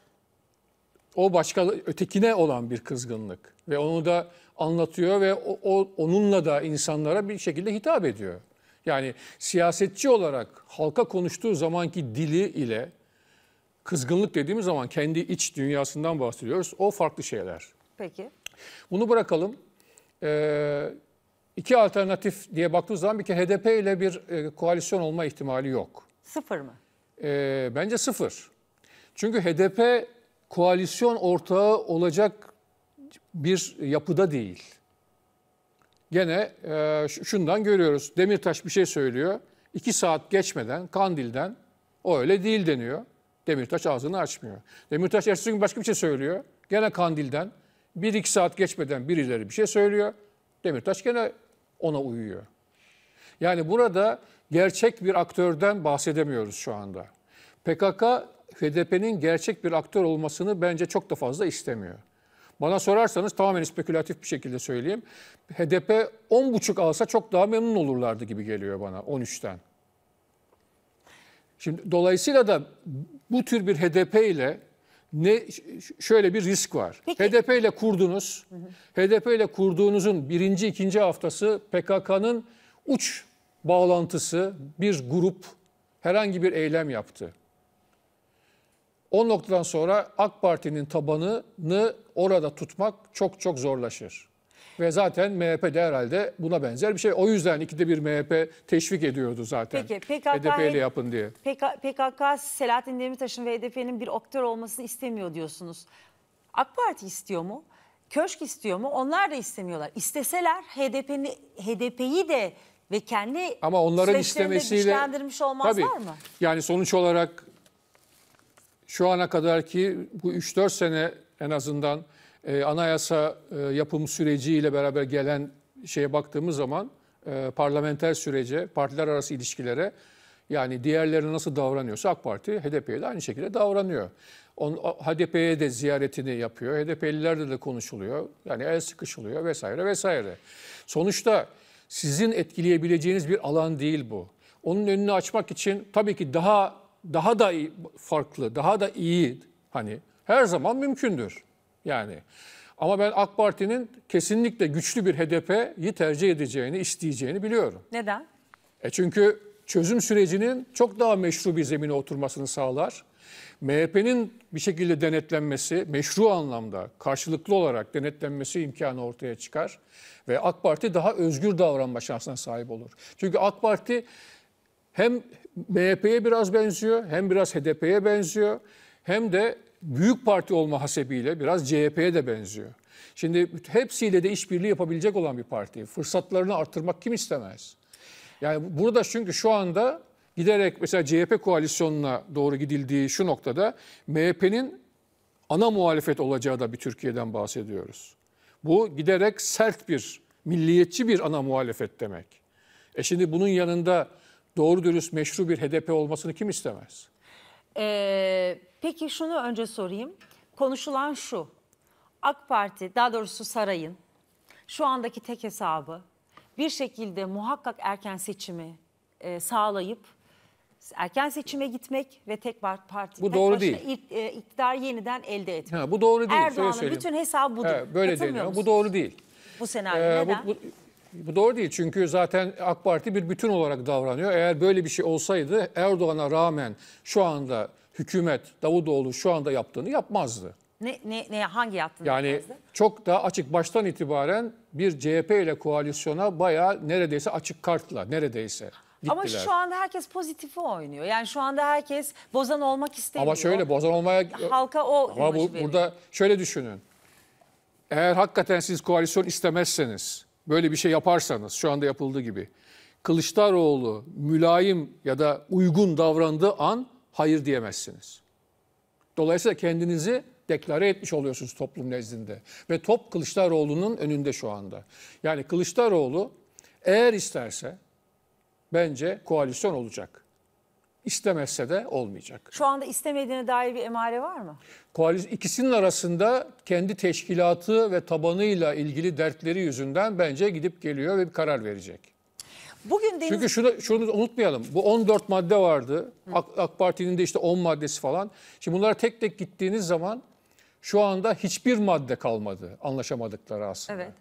o başka ötekine olan bir kızgınlık ve onu da anlatıyor ve o, o onunla da insanlara bir şekilde hitap ediyor. Yani siyasetçi olarak halka konuştuğu zamanki dili ile kızgınlık dediğimiz zaman kendi iç dünyasından bahsediyoruz. O farklı şeyler. Peki. Bunu bırakalım. Ee, iki alternatif diye baktığımız zaman bir kere HDP ile bir e, koalisyon olma ihtimali yok. Sıfır mı? Ee, bence sıfır. Çünkü HDP koalisyon ortağı olacak bir yapıda değil gene e, şundan görüyoruz. Demirtaş bir şey söylüyor. İki saat geçmeden Kandil'den o öyle değil deniyor. Demirtaş ağzını açmıyor. Demirtaş ertesi gün başka bir şey söylüyor. Gene Kandil'den bir iki saat geçmeden birileri bir şey söylüyor. Demirtaş gene ona uyuyor. Yani burada gerçek bir aktörden bahsedemiyoruz şu anda. PKK HDP'nin gerçek bir aktör olmasını bence çok da fazla istemiyor. Bana sorarsanız tamamen spekülatif bir şekilde söyleyeyim. HDP 10,5 alsa çok daha memnun olurlardı gibi geliyor bana 13'ten. Şimdi dolayısıyla da bu tür bir HDP ile ne şöyle bir risk var. Peki. HDP ile kurdunuz. HDP ile kurduğunuzun birinci ikinci haftası PKK'nın uç bağlantısı bir grup herhangi bir eylem yaptı. O noktadan sonra AK Parti'nin tabanını orada tutmak çok çok zorlaşır. Ve zaten MHP de herhalde buna benzer bir şey. O yüzden ikide bir MHP teşvik ediyordu zaten. Peki PKK e ile yapın diye. PK, PKK Selahattin Demirtaş'ın ve HDP'nin e bir aktör olmasını istemiyor diyorsunuz. AK Parti istiyor mu? Köşk istiyor mu? Onlar da istemiyorlar. İsteseler HDP'yi HDP'yi de ve kendi Ama onların istemesiyle güçlendirmiş olmazlar tabii, mı? Yani sonuç olarak şu ana kadar ki bu 3-4 sene en azından e, anayasa e, yapım süreciyle beraber gelen şeye baktığımız zaman e, parlamenter sürece, partiler arası ilişkilere yani diğerlerine nasıl davranıyorsa AK Parti HDP'ye de aynı şekilde davranıyor. On, HDP'ye de ziyaretini yapıyor. HDP'lilerle de konuşuluyor. Yani el sıkışılıyor vesaire vesaire. Sonuçta sizin etkileyebileceğiniz bir alan değil bu. Onun önünü açmak için tabii ki daha daha da iyi, farklı, daha da iyi hani her zaman mümkündür. Yani ama ben AK Parti'nin kesinlikle güçlü bir HDP'yi tercih edeceğini, isteyeceğini biliyorum. Neden? E çünkü çözüm sürecinin çok daha meşru bir zemine oturmasını sağlar. MHP'nin bir şekilde denetlenmesi, meşru anlamda karşılıklı olarak denetlenmesi imkanı ortaya çıkar ve AK Parti daha özgür davranma şansına sahip olur. Çünkü AK Parti hem MHP'ye biraz benziyor, hem biraz HDP'ye benziyor, hem de büyük parti olma hasebiyle biraz CHP'ye de benziyor. Şimdi hepsiyle de işbirliği yapabilecek olan bir parti. Fırsatlarını artırmak kim istemez? Yani burada çünkü şu anda giderek mesela CHP koalisyonuna doğru gidildiği şu noktada MHP'nin ana muhalefet olacağı da bir Türkiye'den bahsediyoruz. Bu giderek sert bir, milliyetçi bir ana muhalefet demek. E şimdi bunun yanında doğru dürüst meşru bir HDP olmasını kim istemez? Ee, peki şunu önce sorayım. Konuşulan şu. AK Parti daha doğrusu sarayın şu andaki tek hesabı bir şekilde muhakkak erken seçimi e, sağlayıp erken seçime gitmek ve tek parti bu tek doğru değil. E, iktidar yeniden elde etmek. Ha, bu doğru değil. Erdoğan'ın bütün hesabı budur. Evet, böyle deniyor. Musun? Bu doğru değil. Bu senaryo ee, neden? Bu, bu, bu doğru değil çünkü zaten AK Parti bir bütün olarak davranıyor. Eğer böyle bir şey olsaydı Erdoğan'a rağmen şu anda hükümet Davutoğlu şu anda yaptığını yapmazdı. Ne, ne, ne hangi yaptığını yani yapmazdı? çok da açık baştan itibaren bir CHP ile koalisyona bayağı neredeyse açık kartla neredeyse gittiler. Ama şu anda herkes pozitifi oynuyor. Yani şu anda herkes bozan olmak istemiyor. Ama şöyle bozan olmaya halka o Ama bu, burada şöyle düşünün. Eğer hakikaten siz koalisyon istemezseniz böyle bir şey yaparsanız şu anda yapıldığı gibi Kılıçdaroğlu mülayim ya da uygun davrandığı an hayır diyemezsiniz. Dolayısıyla kendinizi deklare etmiş oluyorsunuz toplum nezdinde. Ve top Kılıçdaroğlu'nun önünde şu anda. Yani Kılıçdaroğlu eğer isterse bence koalisyon olacak. İstemezse de olmayacak. Şu anda istemediğine dair bir emare var mı? Koaliz ikisinin arasında kendi teşkilatı ve tabanıyla ilgili dertleri yüzünden bence gidip geliyor ve bir karar verecek. Bugün deniz... Çünkü şunu, şunu unutmayalım. Bu 14 madde vardı. AK, AK Parti'nin de işte 10 maddesi falan. Şimdi bunlara tek tek gittiğiniz zaman şu anda hiçbir madde kalmadı anlaşamadıkları aslında. Evet.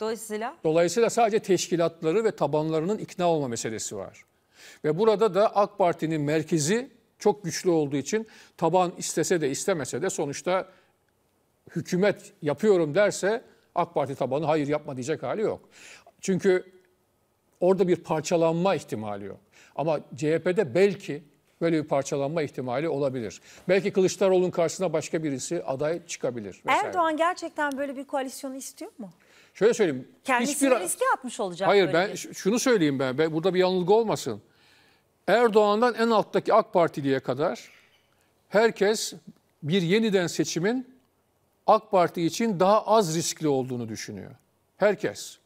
Dolayısıyla? Dolayısıyla sadece teşkilatları ve tabanlarının ikna olma meselesi var. Ve burada da AK Parti'nin merkezi çok güçlü olduğu için taban istese de istemese de sonuçta hükümet yapıyorum derse AK Parti tabanı hayır yapma diyecek hali yok. Çünkü orada bir parçalanma ihtimali yok. Ama CHP'de belki böyle bir parçalanma ihtimali olabilir. Belki Kılıçdaroğlu'nun karşısına başka birisi aday çıkabilir. Vesaire. Erdoğan gerçekten böyle bir koalisyonu istiyor mu? Şöyle söyleyeyim. Kendisini hiçbir... riske atmış olacak. Hayır ben bir... şunu söyleyeyim ben. ben. Burada bir yanılgı olmasın. Erdoğan'dan en alttaki AK Partili'ye kadar herkes bir yeniden seçimin AK Parti için daha az riskli olduğunu düşünüyor. Herkes.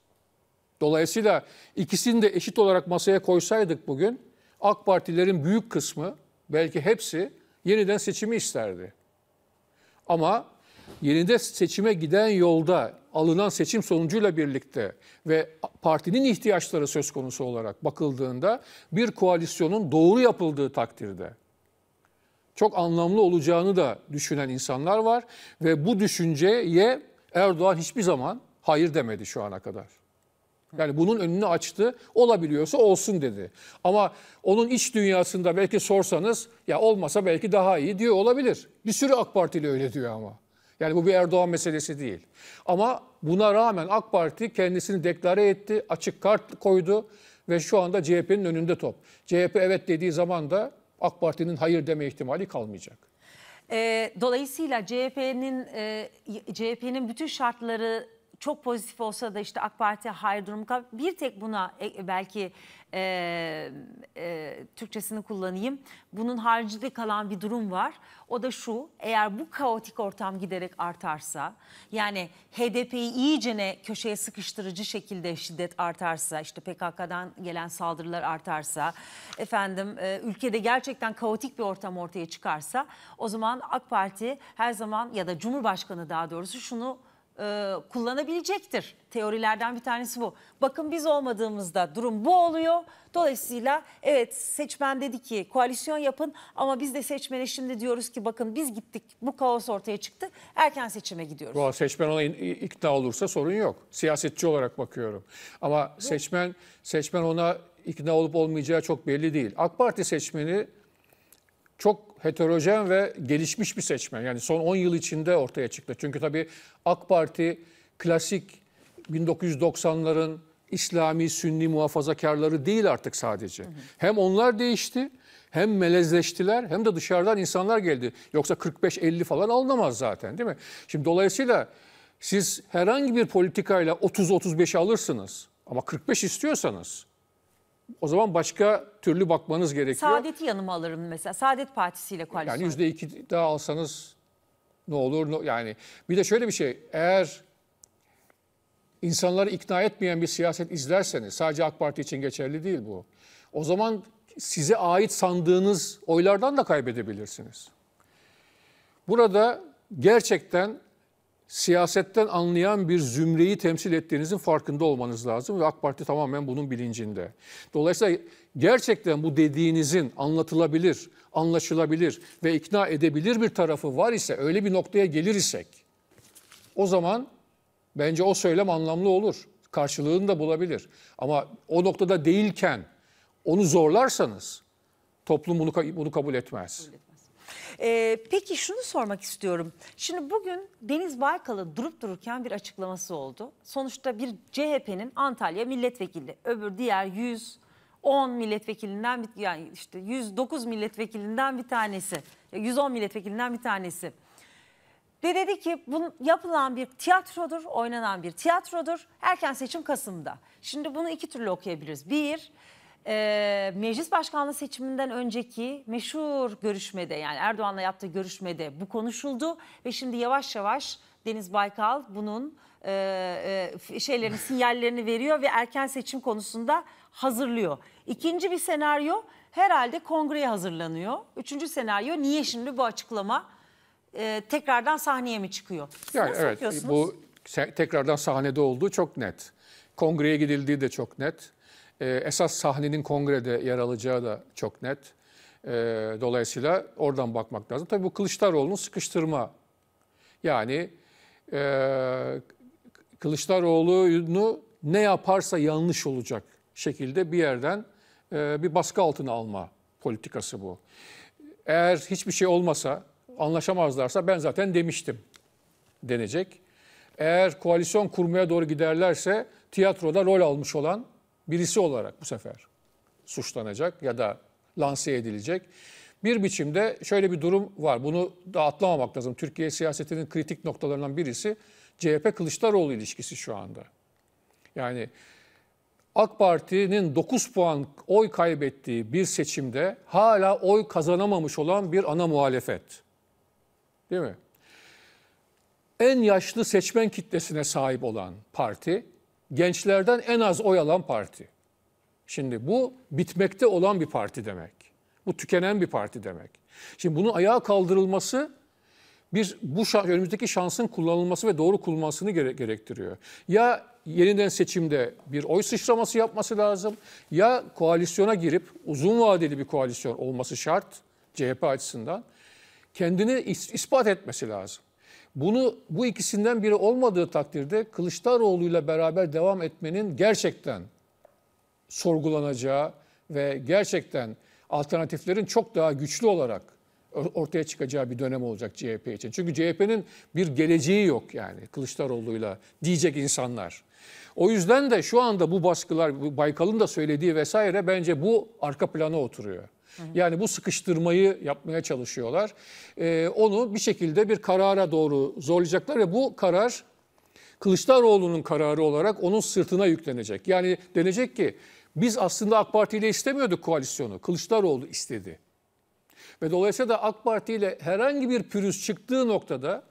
Dolayısıyla ikisini de eşit olarak masaya koysaydık bugün AK Partilerin büyük kısmı belki hepsi yeniden seçimi isterdi. Ama yeniden seçime giden yolda alınan seçim sonucuyla birlikte ve partinin ihtiyaçları söz konusu olarak bakıldığında bir koalisyonun doğru yapıldığı takdirde çok anlamlı olacağını da düşünen insanlar var ve bu düşünceye Erdoğan hiçbir zaman hayır demedi şu ana kadar. Yani bunun önünü açtı. Olabiliyorsa olsun dedi. Ama onun iç dünyasında belki sorsanız ya olmasa belki daha iyi diyor olabilir. Bir sürü AK Partili öyle diyor ama. Yani bu bir Erdoğan meselesi değil. Ama buna rağmen AK Parti kendisini deklare etti, açık kart koydu ve şu anda CHP'nin önünde top. CHP evet dediği zaman da AK Parti'nin hayır deme ihtimali kalmayacak. Ee, e, dolayısıyla CHP'nin e, CHP'nin bütün şartları çok pozitif olsa da işte AK Parti hayır durumu bir tek buna e, e, belki e, e, Türkçesini kullanayım. Bunun haricinde kalan bir durum var. O da şu eğer bu kaotik ortam giderek artarsa yani HDP'yi iyice ne köşeye sıkıştırıcı şekilde şiddet artarsa işte PKK'dan gelen saldırılar artarsa efendim e, ülkede gerçekten kaotik bir ortam ortaya çıkarsa o zaman AK Parti her zaman ya da Cumhurbaşkanı daha doğrusu şunu e, kullanabilecektir. Teorilerden bir tanesi bu. Bakın biz olmadığımızda durum bu oluyor. Dolayısıyla evet seçmen dedi ki koalisyon yapın ama biz de seçmene şimdi diyoruz ki bakın biz gittik bu kaos ortaya çıktı erken seçime gidiyoruz. Bu seçmen ona ikna olursa sorun yok. Siyasetçi olarak bakıyorum. Ama seçmen seçmen ona ikna olup olmayacağı çok belli değil. AK Parti seçmeni çok heterojen ve gelişmiş bir seçmen. Yani son 10 yıl içinde ortaya çıktı. Çünkü tabii AK Parti klasik 1990'ların İslami, Sünni muhafazakarları değil artık sadece. Hı hı. Hem onlar değişti, hem melezleştiler, hem de dışarıdan insanlar geldi. Yoksa 45-50 falan alınamaz zaten değil mi? Şimdi dolayısıyla siz herhangi bir politikayla 30-35 alırsınız. Ama 45 istiyorsanız o zaman başka türlü bakmanız gerekiyor. Saadet'i yanıma alırım mesela. Saadet Partisi ile koalisyon. Yani yüzde iki daha alsanız ne olur? Ne, yani bir de şöyle bir şey. Eğer insanları ikna etmeyen bir siyaset izlerseniz sadece AK Parti için geçerli değil bu. O zaman size ait sandığınız oylardan da kaybedebilirsiniz. Burada gerçekten siyasetten anlayan bir zümreyi temsil ettiğinizin farkında olmanız lazım ve AK Parti tamamen bunun bilincinde. Dolayısıyla gerçekten bu dediğinizin anlatılabilir, anlaşılabilir ve ikna edebilir bir tarafı var ise, öyle bir noktaya gelir isek o zaman bence o söylem anlamlı olur. Karşılığını da bulabilir. Ama o noktada değilken onu zorlarsanız toplum bunu, bunu kabul etmez. Kabul etmez. Ee, peki şunu sormak istiyorum. Şimdi bugün Deniz Baykal'ın durup dururken bir açıklaması oldu. Sonuçta bir CHP'nin Antalya milletvekili, öbür diğer 110 milletvekilinden bir, yani işte 109 milletvekilinden bir tanesi, 110 milletvekilinden bir tanesi. Ve dedi ki bu yapılan bir tiyatrodur, oynanan bir tiyatrodur. Erken seçim Kasım'da. Şimdi bunu iki türlü okuyabiliriz. Bir, e, meclis başkanlığı seçiminden önceki meşhur görüşmede yani Erdoğan'la yaptığı görüşmede bu konuşuldu ve şimdi yavaş yavaş Deniz Baykal bunun e, e, şeylerin sinyallerini veriyor ve erken seçim konusunda hazırlıyor. İkinci bir senaryo herhalde kongreye hazırlanıyor. Üçüncü senaryo niye şimdi bu açıklama e, tekrardan sahneye mi çıkıyor? Yani Nasıl evet bu tekrardan sahnede olduğu çok net. Kongreye gidildiği de çok net e, esas sahnenin kongrede yer alacağı da çok net. E, dolayısıyla oradan bakmak lazım. Tabii bu Kılıçdaroğlu'nun sıkıştırma. Yani e, Kılıçdaroğlu'nu ne yaparsa yanlış olacak şekilde bir yerden e, bir baskı altına alma politikası bu. Eğer hiçbir şey olmasa, anlaşamazlarsa ben zaten demiştim denecek. Eğer koalisyon kurmaya doğru giderlerse tiyatroda rol almış olan birisi olarak bu sefer suçlanacak ya da lanse edilecek. Bir biçimde şöyle bir durum var. Bunu da atlamamak lazım. Türkiye siyasetinin kritik noktalarından birisi CHP Kılıçdaroğlu ilişkisi şu anda. Yani AK Parti'nin 9 puan oy kaybettiği bir seçimde hala oy kazanamamış olan bir ana muhalefet. Değil mi? En yaşlı seçmen kitlesine sahip olan parti gençlerden en az oy alan parti. Şimdi bu bitmekte olan bir parti demek. Bu tükenen bir parti demek. Şimdi bunun ayağa kaldırılması bir bu şans, önümüzdeki şansın kullanılması ve doğru kullanılmasını gere- gerektiriyor. Ya yeniden seçimde bir oy sıçraması yapması lazım ya koalisyona girip uzun vadeli bir koalisyon olması şart CHP açısından kendini is- ispat etmesi lazım. Bunu bu ikisinden biri olmadığı takdirde Kılıçdaroğlu ile beraber devam etmenin gerçekten sorgulanacağı ve gerçekten alternatiflerin çok daha güçlü olarak ortaya çıkacağı bir dönem olacak CHP için. Çünkü CHP'nin bir geleceği yok yani Kılıçdaroğlu'yla diyecek insanlar. O yüzden de şu anda bu baskılar, Baykal'ın da söylediği vesaire bence bu arka plana oturuyor. Yani bu sıkıştırmayı yapmaya çalışıyorlar. E, onu bir şekilde bir karara doğru zorlayacaklar ve bu karar Kılıçdaroğlu'nun kararı olarak onun sırtına yüklenecek. Yani denecek ki biz aslında AK Parti ile istemiyorduk koalisyonu. Kılıçdaroğlu istedi. Ve dolayısıyla da AK Parti ile herhangi bir pürüz çıktığı noktada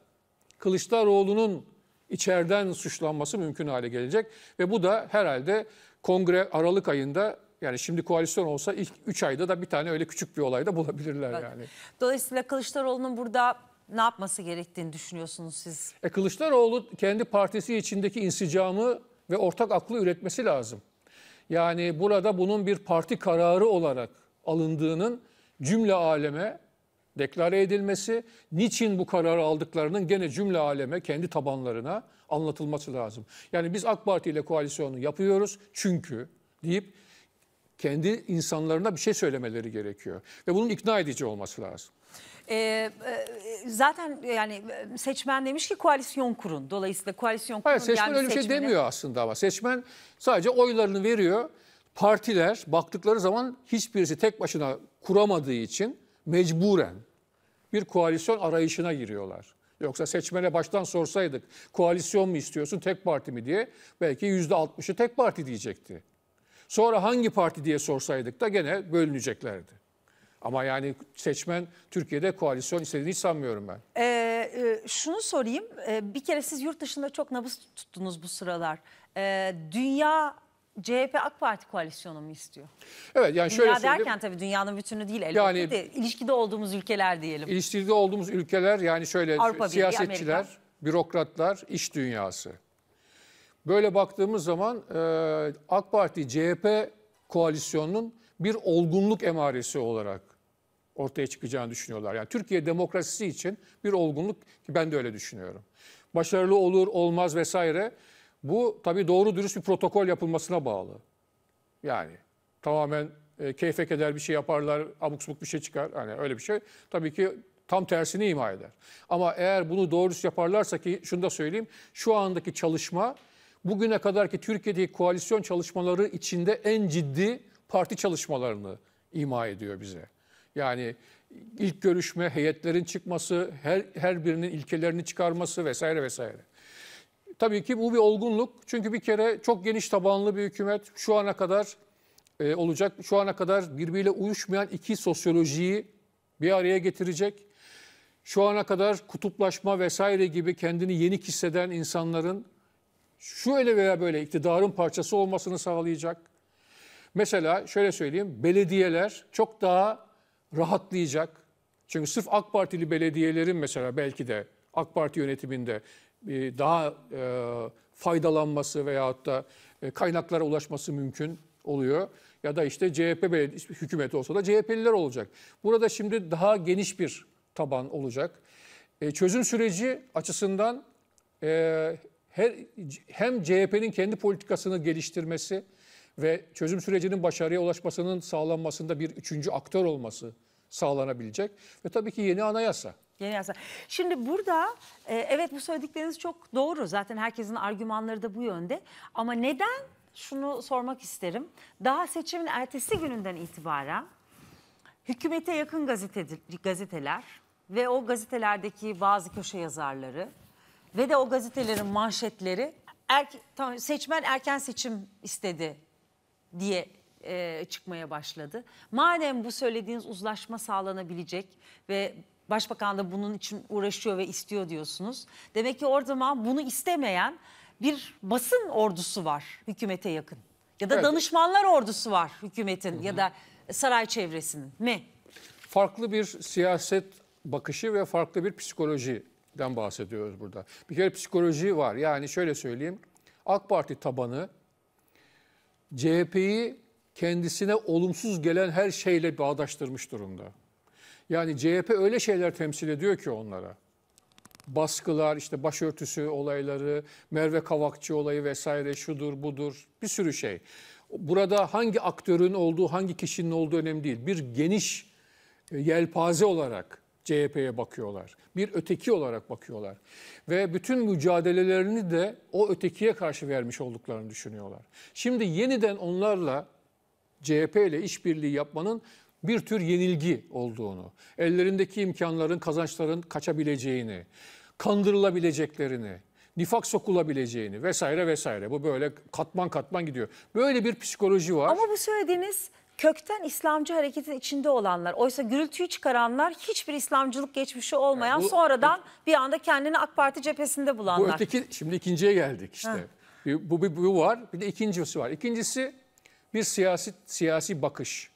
Kılıçdaroğlu'nun içeriden suçlanması mümkün hale gelecek. Ve bu da herhalde kongre Aralık ayında yani şimdi koalisyon olsa ilk 3 ayda da bir tane öyle küçük bir olay da bulabilirler Bak, yani. Dolayısıyla Kılıçdaroğlu'nun burada ne yapması gerektiğini düşünüyorsunuz siz? E Kılıçdaroğlu kendi partisi içindeki insicamı ve ortak aklı üretmesi lazım. Yani burada bunun bir parti kararı olarak alındığının cümle aleme deklare edilmesi, niçin bu kararı aldıklarının gene cümle aleme, kendi tabanlarına anlatılması lazım. Yani biz AK Parti ile koalisyonu yapıyoruz çünkü deyip kendi insanlarına bir şey söylemeleri gerekiyor. Ve bunun ikna edici olması lazım. Ee, e, zaten yani seçmen demiş ki koalisyon kurun. Dolayısıyla koalisyon kurun. Hayır seçmen öyle bir şey seçmeni... şey demiyor aslında ama. Seçmen sadece oylarını veriyor. Partiler baktıkları zaman hiçbirisi tek başına kuramadığı için mecburen bir koalisyon arayışına giriyorlar. Yoksa seçmene baştan sorsaydık koalisyon mu istiyorsun tek parti mi diye belki %60'ı tek parti diyecekti. Sonra hangi parti diye sorsaydık da gene bölüneceklerdi. Ama yani seçmen Türkiye'de koalisyon istediğini hiç sanmıyorum ben. Ee, e, şunu sorayım. Ee, bir kere siz yurt dışında çok nabız tuttunuz bu sıralar. Ee, dünya CHP AK Parti koalisyonu mu istiyor? Evet yani şöyle Dünya söyleyeyim. derken tabii dünyanın bütünü değil elbette yani, de ilişkide olduğumuz ülkeler diyelim. İlişkide olduğumuz ülkeler yani şöyle Avrupa siyasetçiler, Amerika. bürokratlar, iş dünyası böyle baktığımız zaman e, AK Parti CHP koalisyonunun bir olgunluk emaresi olarak ortaya çıkacağını düşünüyorlar. Yani Türkiye demokrasisi için bir olgunluk ki ben de öyle düşünüyorum. Başarılı olur olmaz vesaire. Bu tabii doğru dürüst bir protokol yapılmasına bağlı. Yani tamamen e, keyfe keder bir şey yaparlar, abuk subuk bir şey çıkar. Hani öyle bir şey. Tabii ki tam tersini ima eder. Ama eğer bunu doğru düz yaparlarsa ki şunu da söyleyeyim. Şu andaki çalışma bugüne kadarki Türkiye'deki koalisyon çalışmaları içinde en ciddi parti çalışmalarını ima ediyor bize. Yani ilk görüşme, heyetlerin çıkması, her, her birinin ilkelerini çıkarması vesaire vesaire. Tabii ki bu bir olgunluk. Çünkü bir kere çok geniş tabanlı bir hükümet şu ana kadar e, olacak. Şu ana kadar birbiriyle uyuşmayan iki sosyolojiyi bir araya getirecek. Şu ana kadar kutuplaşma vesaire gibi kendini yenik hisseden insanların şöyle veya böyle iktidarın parçası olmasını sağlayacak. Mesela şöyle söyleyeyim, belediyeler çok daha rahatlayacak. Çünkü sırf AK Partili belediyelerin mesela belki de AK Parti yönetiminde e, daha e, faydalanması veyahut da e, kaynaklara ulaşması mümkün oluyor. Ya da işte CHP hükümeti olsa da CHP'liler olacak. Burada şimdi daha geniş bir taban olacak. Çözüm süreci açısından her, hem CHP'nin kendi politikasını geliştirmesi ve çözüm sürecinin başarıya ulaşmasının sağlanmasında bir üçüncü aktör olması sağlanabilecek ve tabii ki yeni anayasa. Yeni anayasa. Şimdi burada e, evet bu söyledikleriniz çok doğru. Zaten herkesin argümanları da bu yönde. Ama neden şunu sormak isterim. Daha seçimin ertesi gününden itibaren hükümete yakın gazeteler ve o gazetelerdeki bazı köşe yazarları ve de o gazetelerin manşetleri erke, tam, seçmen erken seçim istedi diye e, çıkmaya başladı. Madem bu söylediğiniz uzlaşma sağlanabilecek ve başbakan da bunun için uğraşıyor ve istiyor diyorsunuz. Demek ki orada zaman bunu istemeyen bir basın ordusu var hükümete yakın. Ya da evet. danışmanlar ordusu var hükümetin Hı -hı. ya da saray çevresinin mi? Farklı bir siyaset bakışı ve farklı bir psikoloji den bahsediyoruz burada. Bir kere psikoloji var. Yani şöyle söyleyeyim. AK Parti tabanı CHP'yi kendisine olumsuz gelen her şeyle bağdaştırmış durumda. Yani CHP öyle şeyler temsil ediyor ki onlara. Baskılar, işte başörtüsü olayları, Merve Kavakçı olayı vesaire şudur budur bir sürü şey. Burada hangi aktörün olduğu, hangi kişinin olduğu önemli değil. Bir geniş e, yelpaze olarak CHP'ye bakıyorlar. Bir öteki olarak bakıyorlar. Ve bütün mücadelelerini de o ötekiye karşı vermiş olduklarını düşünüyorlar. Şimdi yeniden onlarla CHP ile işbirliği yapmanın bir tür yenilgi olduğunu, ellerindeki imkanların, kazançların kaçabileceğini, kandırılabileceklerini, nifak sokulabileceğini vesaire vesaire. Bu böyle katman katman gidiyor. Böyle bir psikoloji var. Ama bu söylediğiniz kökten İslamcı hareketin içinde olanlar. Oysa gürültüyü çıkaranlar hiçbir İslamcılık geçmişi olmayan yani bu, sonradan bir anda kendini AK Parti cephesinde bulanlar. Bu öteki şimdi ikinciye geldik işte. Bir, bu, bir bu var bir de ikincisi var. İkincisi bir siyasi siyasi bakış.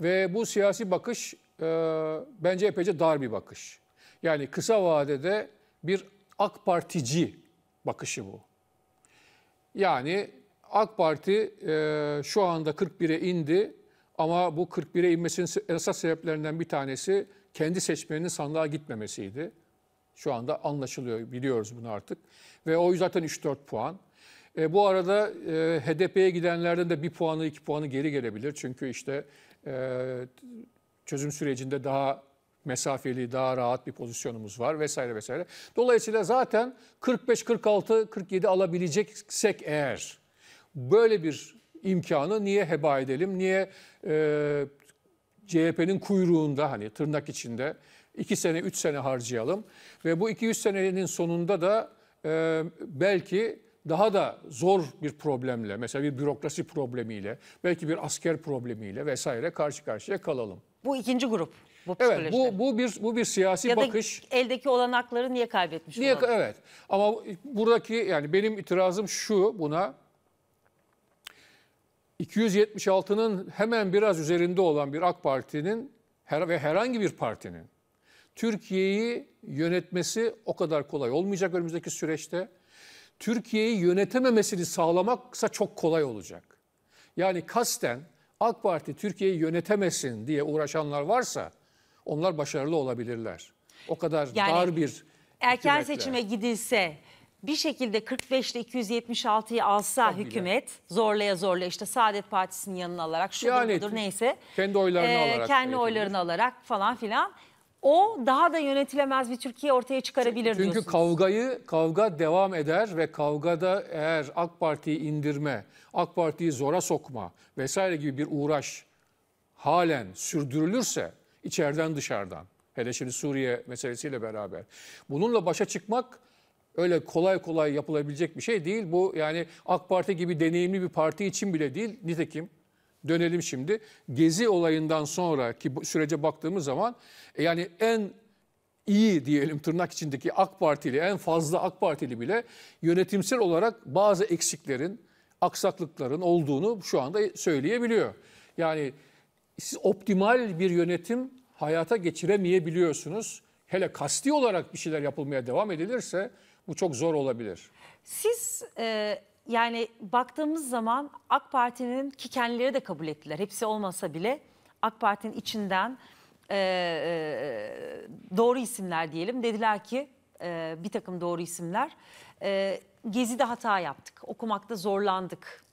Ve bu siyasi bakış e, bence epeyce dar bir bakış. Yani kısa vadede bir AK Partici bakışı bu. Yani AK Parti e, şu anda 41'e indi ama bu 41'e inmesinin esas sebeplerinden bir tanesi kendi seçmeninin sandığa gitmemesiydi. Şu anda anlaşılıyor, biliyoruz bunu artık. Ve o zaten 3-4 puan. E, bu arada e, HDP'ye gidenlerden de bir puanı, iki puanı geri gelebilir. Çünkü işte e, çözüm sürecinde daha mesafeli, daha rahat bir pozisyonumuz var vesaire vesaire. Dolayısıyla zaten 45, 46, 47 alabileceksek eğer Böyle bir imkanı niye heba edelim? Niye e, CHP'nin kuyruğunda hani tırnak içinde 2 sene 3 sene harcayalım ve bu 200 senenin sonunda da e, belki daha da zor bir problemle mesela bir bürokrasi problemiyle belki bir asker problemiyle vesaire karşı karşıya kalalım. Bu ikinci grup. Bu evet bu bu bir bu bir siyasi ya da bakış. eldeki olanakları niye kaybetmiş? Niye olalım? evet. Ama buradaki yani benim itirazım şu buna 276'nın hemen biraz üzerinde olan bir AK Parti'nin her, ve herhangi bir partinin Türkiye'yi yönetmesi o kadar kolay olmayacak önümüzdeki süreçte. Türkiye'yi yönetememesini sağlamaksa çok kolay olacak. Yani kasten AK Parti Türkiye'yi yönetemesin diye uğraşanlar varsa onlar başarılı olabilirler. O kadar yani, dar bir erken hükümetle. seçime gidilse bir şekilde 45 ile 276'yı alsa Tabii hükümet bile. zorlaya zorlaya işte Saadet Partisi'nin yanına alarak şu yani, budur neyse. Kendi oylarını e, alarak. Kendi oylarını alarak falan filan. O daha da yönetilemez bir Türkiye ortaya çıkarabilir Çünkü diyorsunuz. Çünkü kavgayı kavga devam eder ve kavgada eğer AK Parti'yi indirme, AK Parti'yi zora sokma vesaire gibi bir uğraş halen sürdürülürse içeriden dışarıdan hele şimdi Suriye meselesiyle beraber bununla başa çıkmak öyle kolay kolay yapılabilecek bir şey değil. Bu yani AK Parti gibi deneyimli bir parti için bile değil. Nitekim dönelim şimdi. Gezi olayından sonraki sürece baktığımız zaman e, yani en iyi diyelim tırnak içindeki AK Partili, en fazla AK Partili bile yönetimsel olarak bazı eksiklerin, aksaklıkların olduğunu şu anda söyleyebiliyor. Yani siz optimal bir yönetim hayata geçiremeyebiliyorsunuz. Hele kasti olarak bir şeyler yapılmaya devam edilirse bu çok zor olabilir. Siz e, yani baktığımız zaman AK Parti'nin ki kendileri de kabul ettiler. Hepsi olmasa bile AK Parti'nin içinden e, e, doğru isimler diyelim. Dediler ki e, bir takım doğru isimler. E, Gezi'de hata yaptık. Okumakta zorlandık.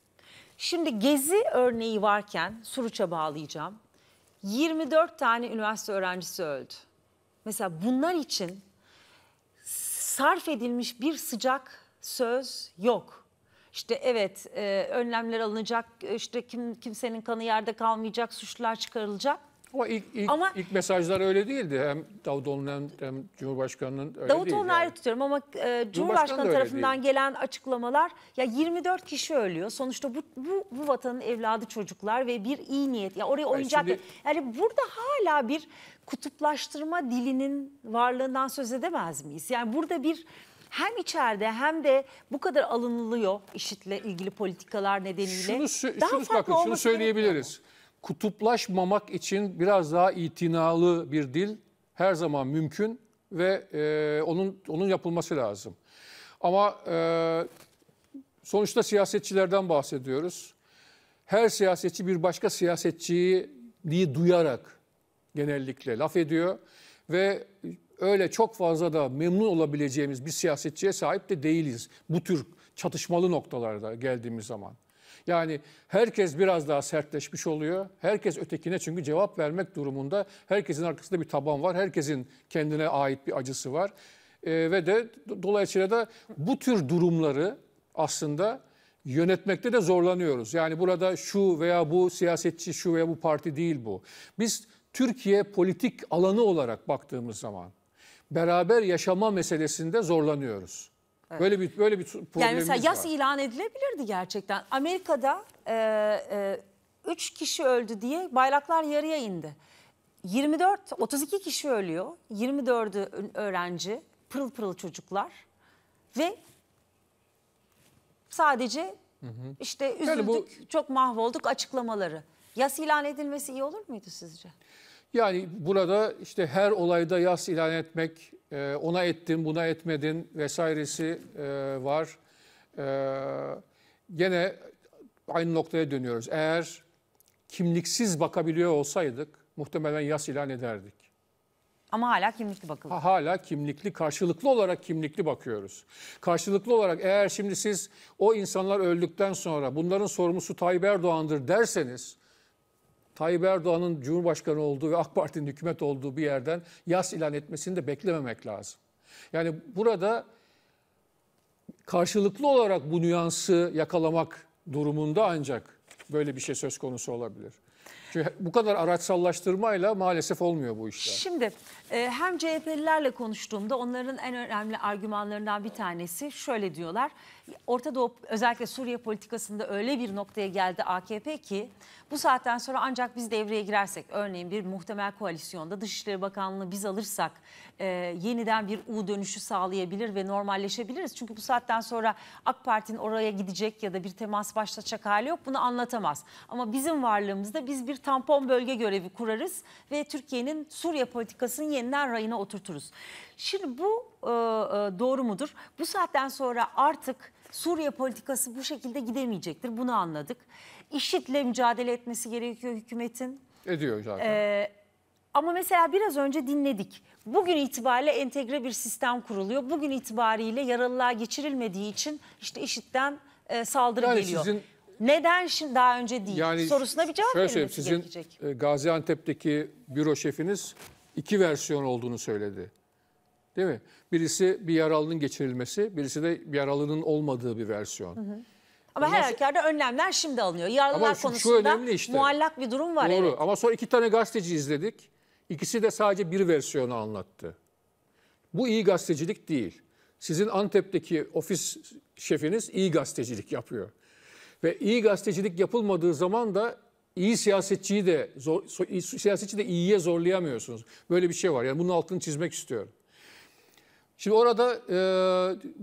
Şimdi Gezi örneği varken Suruç'a bağlayacağım. 24 tane üniversite öğrencisi öldü. Mesela bunlar için sarf edilmiş bir sıcak söz yok. İşte evet e, önlemler alınacak, e, işte kim kimsenin kanı yerde kalmayacak, suçlular çıkarılacak. Ama ilk, ilk, ama ilk mesajlar öyle değildi. Hem Davutoğlu'nun hem, hem Cumhurbaşkanı'nın öyle Davutoğlu'nu ayrı yani. tutuyorum ama e, Cumhurbaşkanı, tarafından gelen açıklamalar ya 24 kişi ölüyor. Sonuçta bu, bu, bu vatanın evladı çocuklar ve bir iyi niyet. Ya oraya yani şimdi, yani burada hala bir kutuplaştırma dilinin varlığından söz edemez miyiz? Yani burada bir hem içeride hem de bu kadar alınılıyor işitle ilgili politikalar nedeniyle. Şunu, daha şunu, bakın, şunu söyleyebiliriz. Gerekiyor kutuplaşmamak için biraz daha itinalı bir dil her zaman mümkün ve e, onun onun yapılması lazım. Ama e, sonuçta siyasetçilerden bahsediyoruz. Her siyasetçi bir başka siyasetçiyi duyarak genellikle laf ediyor ve öyle çok fazla da memnun olabileceğimiz bir siyasetçiye sahip de değiliz. Bu tür çatışmalı noktalarda geldiğimiz zaman. Yani herkes biraz daha sertleşmiş oluyor. Herkes ötekine çünkü cevap vermek durumunda. Herkesin arkasında bir taban var. Herkesin kendine ait bir acısı var. E, ve de dolayısıyla da bu tür durumları aslında yönetmekte de zorlanıyoruz. Yani burada şu veya bu siyasetçi, şu veya bu parti değil bu. Biz Türkiye politik alanı olarak baktığımız zaman beraber yaşama meselesinde zorlanıyoruz. Evet. Böyle bir böyle bir problemimiz var. Yani mesela yas var. ilan edilebilirdi gerçekten. Amerika'da e, e, 3 kişi öldü diye bayraklar yarıya indi. 24 32 kişi ölüyor. 24'ü öğrenci, pırıl pırıl çocuklar ve sadece işte üzüldük, yani bu... çok mahvolduk açıklamaları. Yas ilan edilmesi iyi olur muydu sizce? Yani burada işte her olayda yas ilan etmek e, ona ettin, buna etmedin vesairesi e, var. E, gene aynı noktaya dönüyoruz. Eğer kimliksiz bakabiliyor olsaydık muhtemelen yas ilan ederdik. Ama hala kimlikli bakılıyor. hala kimlikli, karşılıklı olarak kimlikli bakıyoruz. Karşılıklı olarak eğer şimdi siz o insanlar öldükten sonra bunların sorumlusu Tayyip Erdoğan'dır derseniz Tayyip Erdoğan'ın Cumhurbaşkanı olduğu ve AK Parti'nin hükümet olduğu bir yerden yas ilan etmesini de beklememek lazım. Yani burada karşılıklı olarak bu nüansı yakalamak durumunda ancak böyle bir şey söz konusu olabilir. Çünkü bu kadar araçsallaştırmayla maalesef olmuyor bu işler. Şimdi ee, hem CHP'lilerle konuştuğumda onların en önemli argümanlarından bir tanesi şöyle diyorlar. Orta Doğu özellikle Suriye politikasında öyle bir noktaya geldi AKP ki bu saatten sonra ancak biz devreye girersek örneğin bir muhtemel koalisyonda Dışişleri Bakanlığı biz alırsak e, yeniden bir U dönüşü sağlayabilir ve normalleşebiliriz. Çünkü bu saatten sonra AK Parti'nin oraya gidecek ya da bir temas başlatacak hali yok bunu anlatamaz. Ama bizim varlığımızda biz bir tampon bölge görevi kurarız ve Türkiye'nin Suriye politikasının yeniden rayına oturturuz. Şimdi bu e, e, doğru mudur? Bu saatten sonra artık Suriye politikası bu şekilde gidemeyecektir. Bunu anladık. IŞİD'le mücadele etmesi gerekiyor hükümetin. Ediyor zaten. Ee, ama mesela biraz önce dinledik. Bugün itibariyle entegre bir sistem kuruluyor. Bugün itibariyle yaralılar geçirilmediği için işte IŞİD'den e, saldırı yani geliyor. Sizin, Neden şimdi daha önce değil yani sorusuna bir cevap verilmesi sizin, e, Gaziantep'teki büro şefiniz iki versiyon olduğunu söyledi. Değil mi? Birisi bir yaralının geçirilmesi, birisi de yaralının olmadığı bir versiyon. Hı hı. Ama her yerde önlemler şimdi alınıyor. Yaralılar ama şu, konusunda işte. muallak bir durum var. Doğru evet. ama sonra iki tane gazeteci izledik. İkisi de sadece bir versiyonu anlattı. Bu iyi gazetecilik değil. Sizin Antep'teki ofis şefiniz iyi gazetecilik yapıyor. Ve iyi gazetecilik yapılmadığı zaman da iyi siyasetçiyi de zor, siyasetçi de iyiye zorlayamıyorsunuz. Böyle bir şey var. Yani bunun altını çizmek istiyorum. Şimdi orada e,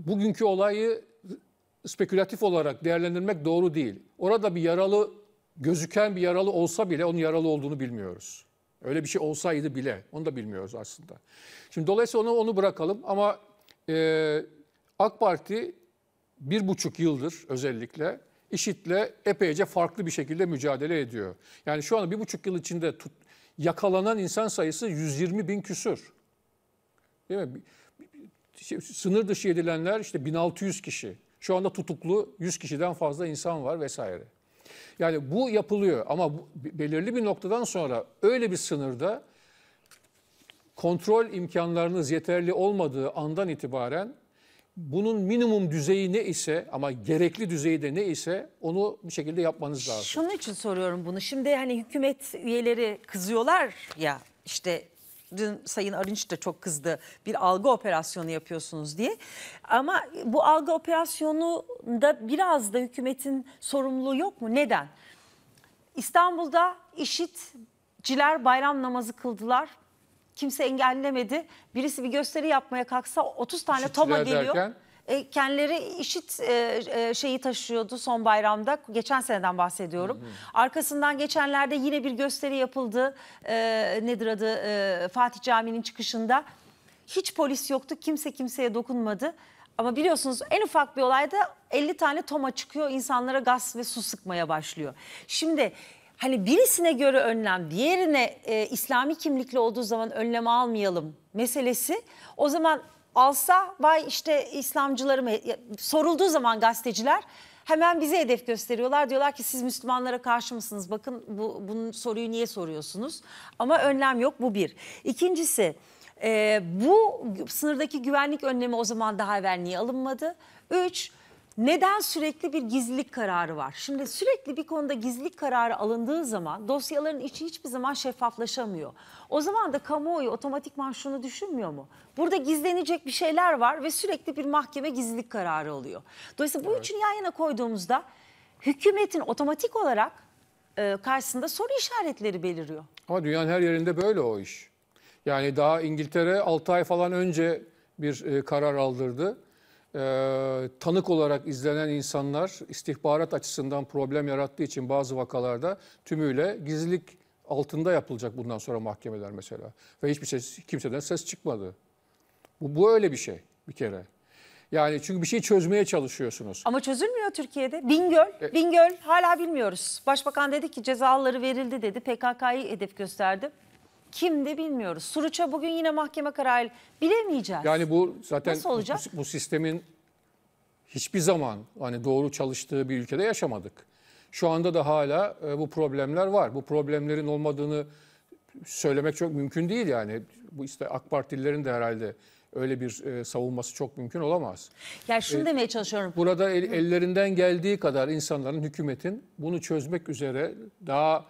bugünkü olayı spekülatif olarak değerlendirmek doğru değil. Orada bir yaralı gözüken bir yaralı olsa bile onun yaralı olduğunu bilmiyoruz. Öyle bir şey olsaydı bile onu da bilmiyoruz aslında. Şimdi dolayısıyla onu onu bırakalım ama e, AK Parti bir buçuk yıldır özellikle IŞİD'le epeyce farklı bir şekilde mücadele ediyor. Yani şu anda bir buçuk yıl içinde tut, yakalanan insan sayısı 120 bin küsür. Değil mi? Şey, sınır dışı edilenler işte 1600 kişi. Şu anda tutuklu 100 kişiden fazla insan var vesaire. Yani bu yapılıyor ama bu, belirli bir noktadan sonra öyle bir sınırda kontrol imkanlarınız yeterli olmadığı andan itibaren bunun minimum düzeyi ne ise ama gerekli düzeyi de ne ise onu bir şekilde yapmanız lazım. Şunun için soruyorum bunu. Şimdi hani hükümet üyeleri kızıyorlar ya işte dün Sayın Arınç da çok kızdı bir algı operasyonu yapıyorsunuz diye. Ama bu algı operasyonunda biraz da hükümetin sorumluluğu yok mu? Neden? İstanbul'da işitciler bayram namazı kıldılar kimse engellemedi. Birisi bir gösteri yapmaya kalksa 30 tane İşitçiler toma geliyor. derken? E, kendileri işit e, e, şeyi taşıyordu son bayramda. Geçen seneden bahsediyorum. Arkasından geçenlerde yine bir gösteri yapıldı. E, nedir adı? E, Fatih Camii'nin çıkışında. Hiç polis yoktu. Kimse kimseye dokunmadı. Ama biliyorsunuz en ufak bir olayda 50 tane toma çıkıyor. insanlara gaz ve su sıkmaya başlıyor. Şimdi hani birisine göre önlem, diğerine e, İslami kimlikli olduğu zaman önlem almayalım meselesi. O zaman alsa vay işte İslamcıları mı e, sorulduğu zaman gazeteciler hemen bize hedef gösteriyorlar. Diyorlar ki siz Müslümanlara karşı mısınız? Bakın bu bunun soruyu niye soruyorsunuz? Ama önlem yok bu bir. İkincisi e, bu sınırdaki güvenlik önlemi o zaman daha evvel niye alınmadı? Üç neden sürekli bir gizlilik kararı var? Şimdi sürekli bir konuda gizlilik kararı alındığı zaman dosyaların içi hiçbir zaman şeffaflaşamıyor. O zaman da kamuoyu otomatikman şunu düşünmüyor mu? Burada gizlenecek bir şeyler var ve sürekli bir mahkeme gizlilik kararı oluyor. Dolayısıyla bu evet. üçünü yan yana koyduğumuzda hükümetin otomatik olarak e, karşısında soru işaretleri beliriyor. Ama dünyanın her yerinde böyle o iş. Yani daha İngiltere 6 ay falan önce bir e, karar aldırdı e, tanık olarak izlenen insanlar istihbarat açısından problem yarattığı için bazı vakalarda tümüyle gizlilik altında yapılacak bundan sonra mahkemeler mesela. Ve hiçbir ses, kimseden ses çıkmadı. Bu, bu öyle bir şey bir kere. Yani çünkü bir şey çözmeye çalışıyorsunuz. Ama çözülmüyor Türkiye'de. Bingöl, e- Bingöl hala bilmiyoruz. Başbakan dedi ki cezaları verildi dedi. PKK'yı hedef gösterdi. Kim de bilmiyoruz. Suruç'a bugün yine mahkeme kararı bilemeyeceğiz. Yani bu zaten Nasıl olacak? Bu, bu sistemin hiçbir zaman hani doğru çalıştığı bir ülkede yaşamadık. Şu anda da hala e, bu problemler var. Bu problemlerin olmadığını söylemek çok mümkün değil yani. Bu işte AK Partililerin de herhalde öyle bir e, savunması çok mümkün olamaz. Ya e, şunu e, demeye çalışıyorum. Burada el, ellerinden geldiği kadar insanların, hükümetin bunu çözmek üzere daha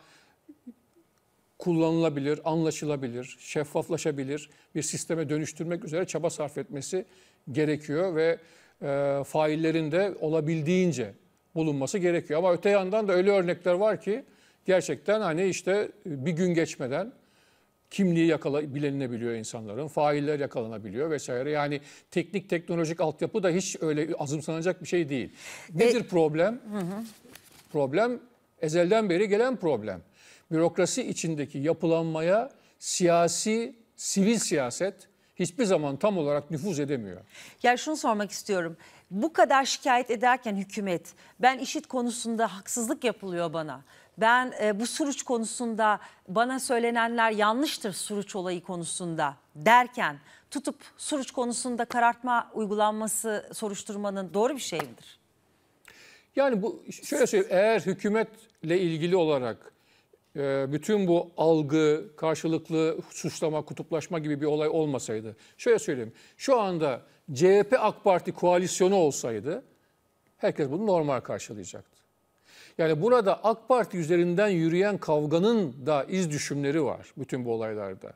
kullanılabilir, anlaşılabilir, şeffaflaşabilir bir sisteme dönüştürmek üzere çaba sarf etmesi gerekiyor ve e, faillerin de olabildiğince bulunması gerekiyor. Ama öte yandan da öyle örnekler var ki gerçekten hani işte e, bir gün geçmeden kimliği yakala, bilinebiliyor insanların, failler yakalanabiliyor vesaire. Yani teknik teknolojik altyapı da hiç öyle azımsanacak bir şey değil. E, Nedir e, problem? Hı hı. Problem ezelden beri gelen problem bürokrasi içindeki yapılanmaya siyasi, sivil siyaset hiçbir zaman tam olarak nüfuz edemiyor. Ya şunu sormak istiyorum. Bu kadar şikayet ederken hükümet, ben işit konusunda haksızlık yapılıyor bana. Ben e, bu Suruç konusunda bana söylenenler yanlıştır Suruç olayı konusunda derken tutup Suruç konusunda karartma uygulanması soruşturmanın doğru bir şey midir? Yani bu şöyle söyleyeyim eğer hükümetle ilgili olarak ee, bütün bu algı, karşılıklı suçlama, kutuplaşma gibi bir olay olmasaydı. Şöyle söyleyeyim. Şu anda CHP AK Parti koalisyonu olsaydı herkes bunu normal karşılayacaktı. Yani burada AK Parti üzerinden yürüyen kavganın da iz düşümleri var bütün bu olaylarda.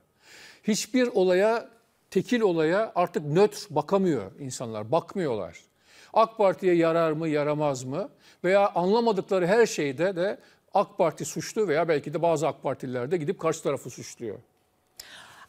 Hiçbir olaya, tekil olaya artık nötr bakamıyor insanlar, bakmıyorlar. AK Parti'ye yarar mı, yaramaz mı veya anlamadıkları her şeyde de AK Parti suçlu veya belki de bazı AK Partililer de gidip karşı tarafı suçluyor.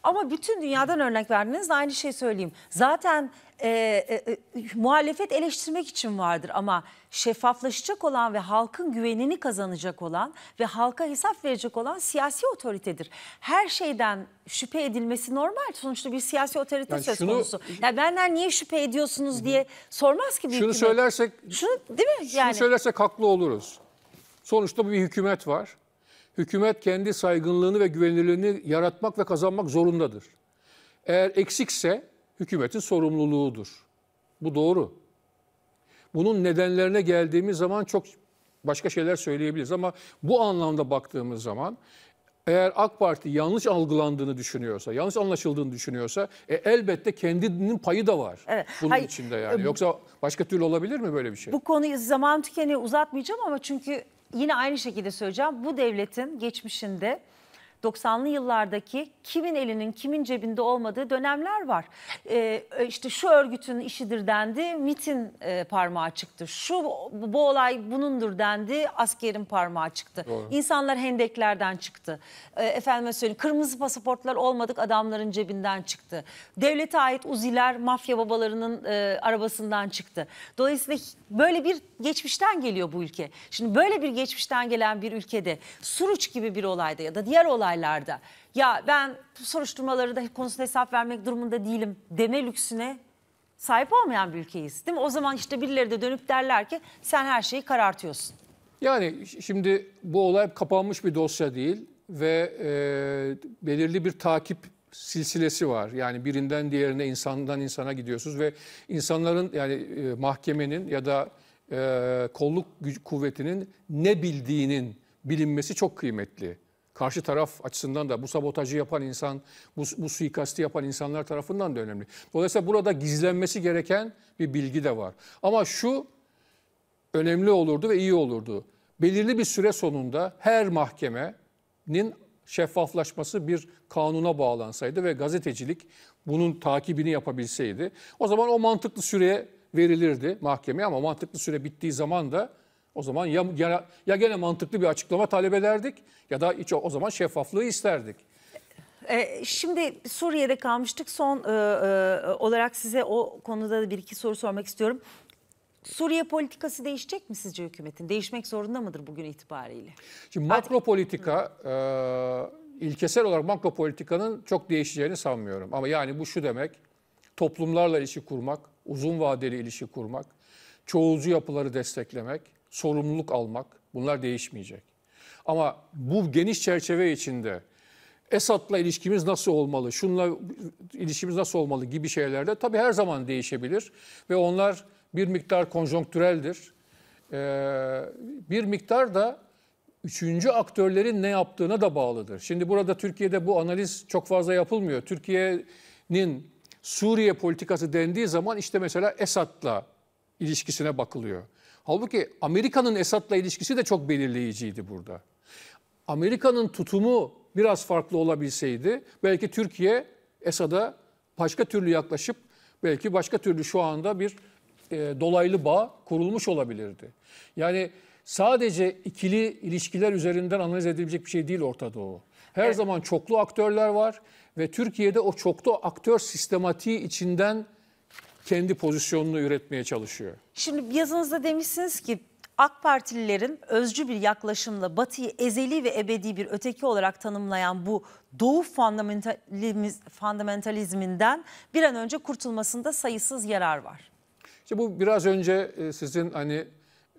Ama bütün dünyadan örnek verdiniz aynı şey söyleyeyim. Zaten e, e, e, muhalefet eleştirmek için vardır ama şeffaflaşacak olan ve halkın güvenini kazanacak olan ve halka hesap verecek olan siyasi otoritedir. Her şeyden şüphe edilmesi normal. Sonuçta bir siyasi otorite yani söz şunu, konusu. Ya benden niye şüphe ediyorsunuz diye sormaz ki büyük Şunu gibi. söylersek şunu değil mi? Yani, şunu söylersek haklı oluruz. Sonuçta bir hükümet var. Hükümet kendi saygınlığını ve güvenilirliğini yaratmak ve kazanmak zorundadır. Eğer eksikse hükümetin sorumluluğudur. Bu doğru. Bunun nedenlerine geldiğimiz zaman çok başka şeyler söyleyebiliriz ama bu anlamda baktığımız zaman eğer AK Parti yanlış algılandığını düşünüyorsa, yanlış anlaşıldığını düşünüyorsa e, elbette kendinin payı da var evet. bunun Hayır, içinde yani. E, Yoksa başka türlü olabilir mi böyle bir şey? Bu konuyu zaman tükeni uzatmayacağım ama çünkü yine aynı şekilde söyleyeceğim. Bu devletin geçmişinde 90'lı yıllardaki kimin elinin kimin cebinde olmadığı dönemler var. E, işte şu örgütün işidir dendi, MIT'in e, parmağı çıktı. Şu bu olay bunundur dendi, askerin parmağı çıktı. Doğru. İnsanlar hendeklerden çıktı. E, efendime söyleyeyim kırmızı pasaportlar olmadık adamların cebinden çıktı. Devlete ait uziler mafya babalarının e, arabasından çıktı. Dolayısıyla böyle bir geçmişten geliyor bu ülke. Şimdi böyle bir geçmişten gelen bir ülkede Suruç gibi bir olayda ya da diğer olay olaylarda ya ben soruşturmaları da konusunda hesap vermek durumunda değilim deme lüksüne sahip olmayan bir ülkeyiz değil mi? O zaman işte birileri de dönüp derler ki sen her şeyi karartıyorsun. Yani şimdi bu olay kapanmış bir dosya değil ve e, belirli bir takip silsilesi var. Yani birinden diğerine insandan insana gidiyorsunuz ve insanların yani e, mahkemenin ya da e, kolluk kuvvetinin ne bildiğinin bilinmesi çok kıymetli. Karşı taraf açısından da bu sabotajı yapan insan, bu, bu suikasti yapan insanlar tarafından da önemli. Dolayısıyla burada gizlenmesi gereken bir bilgi de var. Ama şu önemli olurdu ve iyi olurdu. Belirli bir süre sonunda her mahkemenin şeffaflaşması bir kanuna bağlansaydı ve gazetecilik bunun takibini yapabilseydi o zaman o mantıklı süreye verilirdi mahkemeye ama mantıklı süre bittiği zaman da o zaman ya, ya, ya gene mantıklı bir açıklama talep ederdik ya da hiç o, o zaman şeffaflığı isterdik. E, şimdi Suriye'de kalmıştık. Son e, e, olarak size o konuda da bir iki soru sormak istiyorum. Suriye politikası değişecek mi sizce hükümetin? Değişmek zorunda mıdır bugün itibariyle? Şimdi makro Artık... politika e, ilkesel olarak makro politikanın çok değişeceğini sanmıyorum. Ama yani bu şu demek toplumlarla ilişki kurmak, uzun vadeli ilişki kurmak, çoğulcu yapıları desteklemek, sorumluluk almak bunlar değişmeyecek. Ama bu geniş çerçeve içinde Esad'la ilişkimiz nasıl olmalı, şunla ilişkimiz nasıl olmalı gibi şeylerde tabii her zaman değişebilir. Ve onlar bir miktar konjonktüreldir. Ee, bir miktar da üçüncü aktörlerin ne yaptığına da bağlıdır. Şimdi burada Türkiye'de bu analiz çok fazla yapılmıyor. Türkiye'nin Suriye politikası dendiği zaman işte mesela Esad'la ilişkisine bakılıyor. Halbuki Amerika'nın Esad'la ilişkisi de çok belirleyiciydi burada. Amerika'nın tutumu biraz farklı olabilseydi belki Türkiye Esad'a başka türlü yaklaşıp belki başka türlü şu anda bir e, dolaylı bağ kurulmuş olabilirdi. Yani sadece ikili ilişkiler üzerinden analiz edilebilecek bir şey değil Orta Her evet. zaman çoklu aktörler var ve Türkiye'de o çoklu aktör sistematiği içinden kendi pozisyonunu üretmeye çalışıyor. Şimdi yazınızda demişsiniz ki AK Partililerin özcü bir yaklaşımla Batı'yı ezeli ve ebedi bir öteki olarak tanımlayan bu Doğu fundamentalizminden bir an önce kurtulmasında sayısız yarar var. İşte bu biraz önce e, sizin hani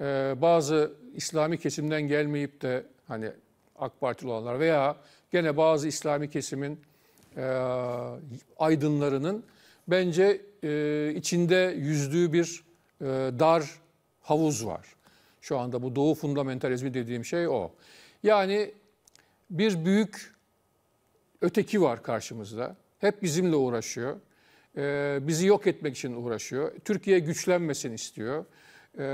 e, bazı İslami kesimden gelmeyip de hani AK Partili olanlar veya gene bazı İslami kesimin e, aydınlarının bence e, içinde yüzdüğü bir e, dar havuz var. Şu anda bu doğu fundamentalizmi dediğim şey o. Yani bir büyük öteki var karşımızda. Hep bizimle uğraşıyor. E, bizi yok etmek için uğraşıyor. Türkiye güçlenmesini istiyor. E,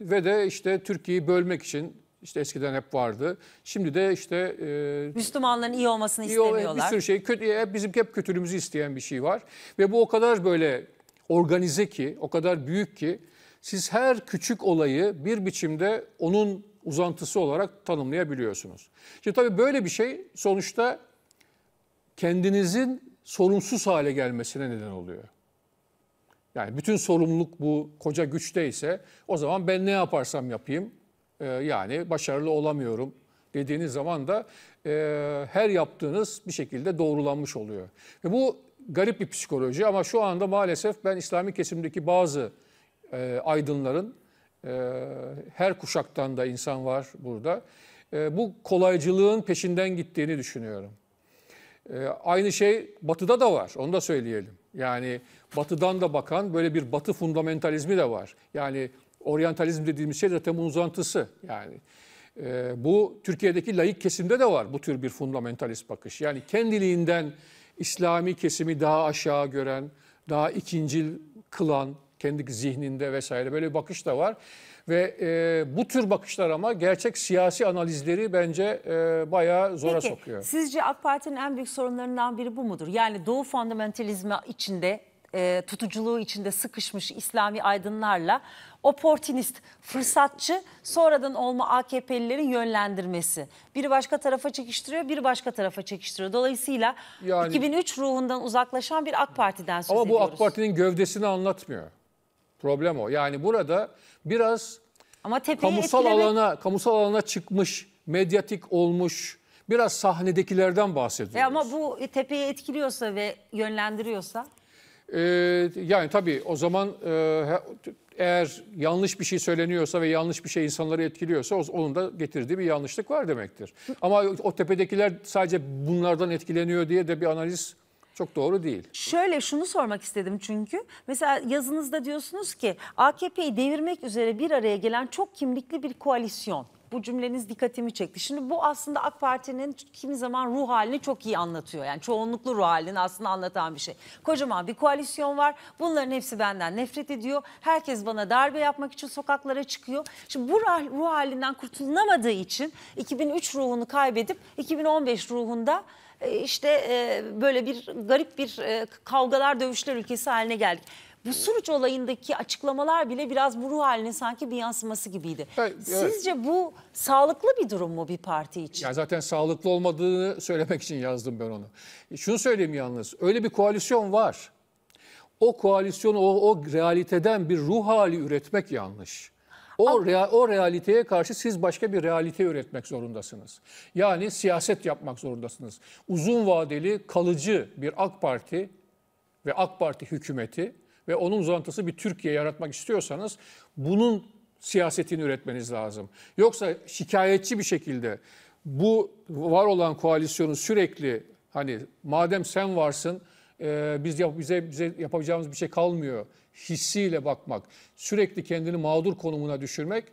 ve de işte Türkiye'yi bölmek için işte eskiden hep vardı. Şimdi de işte e, Müslümanların iyi olmasını iyi istemiyorlar. bir sürü şey kötü hep bizim hep kötülüğümüzü isteyen bir şey var ve bu o kadar böyle organize ki, o kadar büyük ki siz her küçük olayı bir biçimde onun uzantısı olarak tanımlayabiliyorsunuz. Şimdi tabii böyle bir şey sonuçta kendinizin sorumsuz hale gelmesine neden oluyor. Yani bütün sorumluluk bu koca güçte ise o zaman ben ne yaparsam yapayım ee, yani başarılı olamıyorum dediğiniz zaman da e, her yaptığınız bir şekilde doğrulanmış oluyor. Ve bu garip bir psikoloji ama şu anda maalesef ben İslami kesimdeki bazı e, aydınların e, her kuşaktan da insan var burada. E, bu kolaycılığın peşinden gittiğini düşünüyorum. E, aynı şey Batı'da da var, onu da söyleyelim. Yani Batı'dan da bakan böyle bir Batı fundamentalizmi de var. Yani Oryantalizm dediğimiz şey zaten bunun uzantısı yani. E, bu Türkiye'deki laik kesimde de var bu tür bir fundamentalist bakış. Yani kendiliğinden İslami kesimi daha aşağı gören, daha ikincil kılan kendi zihninde vesaire böyle bir bakış da var. Ve e, bu tür bakışlar ama gerçek siyasi analizleri bence e, bayağı zora Peki, sokuyor. Sizce AK Parti'nin en büyük sorunlarından biri bu mudur? Yani Doğu fundamentalizmi içinde e, tutuculuğu içinde sıkışmış İslami aydınlarla oportunist, fırsatçı, sonradan olma AKP'lilerin yönlendirmesi. Biri başka tarafa çekiştiriyor, biri başka tarafa çekiştiriyor. Dolayısıyla yani, 2003 ruhundan uzaklaşan bir AK Parti'den söz ama ediyoruz. Ama bu AK Parti'nin gövdesini anlatmıyor. Problem o. Yani burada biraz ama kamusal etkilemek... alana kamusal alana çıkmış, medyatik olmuş, biraz sahnedekilerden bahsediyoruz. E ama bu tepeyi etkiliyorsa ve yönlendiriyorsa e, yani tabii o zaman e, eğer yanlış bir şey söyleniyorsa ve yanlış bir şey insanları etkiliyorsa onun da getirdiği bir yanlışlık var demektir. Ama o tepedekiler sadece bunlardan etkileniyor diye de bir analiz çok doğru değil. Şöyle şunu sormak istedim çünkü. Mesela yazınızda diyorsunuz ki AKP'yi devirmek üzere bir araya gelen çok kimlikli bir koalisyon. Bu cümleniz dikkatimi çekti. Şimdi bu aslında AK Parti'nin kimi zaman ruh halini çok iyi anlatıyor. Yani çoğunluklu ruh halini aslında anlatan bir şey. Kocaman bir koalisyon var. Bunların hepsi benden nefret ediyor. Herkes bana darbe yapmak için sokaklara çıkıyor. Şimdi bu ruh halinden kurtulunamadığı için 2003 ruhunu kaybedip 2015 ruhunda e, işte e, böyle bir garip bir e, kavgalar dövüşler ülkesi haline geldik. Bu Suruç olayındaki açıklamalar bile biraz bu ruh haline sanki bir yansıması gibiydi. Evet, evet. Sizce bu sağlıklı bir durum mu bir parti için? Ya zaten sağlıklı olmadığını söylemek için yazdım ben onu. E, şunu söyleyeyim yalnız. Öyle bir koalisyon var. O koalisyonu o, o realiteden bir ruh hali üretmek yanlış. O, rea, o realiteye karşı siz başka bir realite üretmek zorundasınız. Yani siyaset yapmak zorundasınız. Uzun vadeli, kalıcı bir AK Parti ve AK Parti hükümeti ve onun uzantısı bir Türkiye yaratmak istiyorsanız bunun siyasetini üretmeniz lazım. Yoksa şikayetçi bir şekilde bu var olan koalisyonu sürekli hani madem sen varsın e, biz yap, bize bize yapabileceğimiz bir şey kalmıyor hissiyle bakmak, sürekli kendini mağdur konumuna düşürmek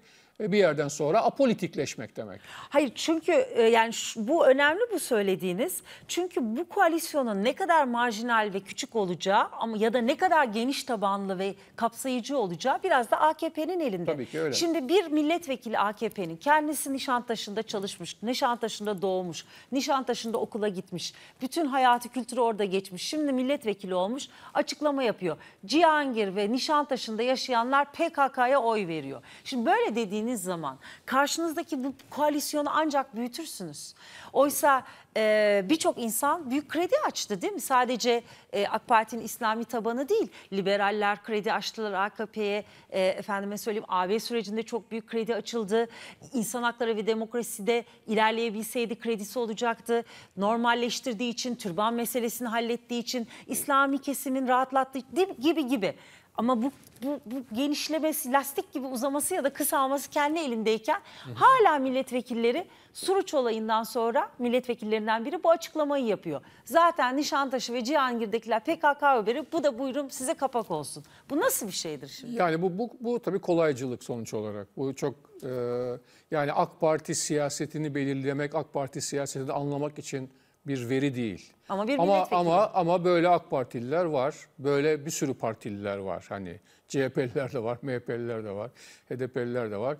e, bir yerden sonra apolitikleşmek demek. Hayır çünkü e, yani bu önemli bu söylediğiniz. Çünkü bu koalisyonun ne kadar marjinal ve küçük olacağı ama ya da ne kadar geniş tabanlı ve kapsayıcı olacağı biraz da AKP'nin elinde. Tabii ki öyle. Şimdi bir milletvekili AKP'nin kendisi Nişantaşı'nda çalışmış, Nişantaşı'nda doğmuş, Nişantaşı'nda okula gitmiş. Bütün hayatı kültürü orada geçmiş. Şimdi milletvekili olmuş açıklama yapıyor. Cihangir ve Nişantaşı'nda yaşayanlar PKK'ya oy veriyor. Şimdi böyle dediğin verdiğiniz zaman karşınızdaki bu koalisyonu ancak büyütürsünüz. Oysa e, birçok insan büyük kredi açtı değil mi? Sadece e, AK Parti'nin İslami tabanı değil. Liberaller kredi açtılar AKP'ye. E, efendime söyleyeyim AB sürecinde çok büyük kredi açıldı. İnsan hakları ve demokraside ilerleyebilseydi kredisi olacaktı. Normalleştirdiği için, türban meselesini hallettiği için, İslami kesimin rahatlattığı gibi gibi. Ama bu bu, bu genişlemesi, lastik gibi uzaması ya da kısalması kendi elindeyken hı hı. hala milletvekilleri Suruç olayından sonra milletvekillerinden biri bu açıklamayı yapıyor. Zaten Nişantaşı ve Cihangir'dekiler PKK haberi bu da buyurun size kapak olsun. Bu nasıl bir şeydir şimdi? Yani bu, bu, bu tabii kolaycılık sonuç olarak. Bu çok e, yani AK Parti siyasetini belirlemek, AK Parti siyasetini anlamak için bir veri değil. Ama bir ama ama, ama böyle AK Partililer var. Böyle bir sürü partililer var. Hani CHP'liler de var, MHP'liler de var, HDP'liler de var.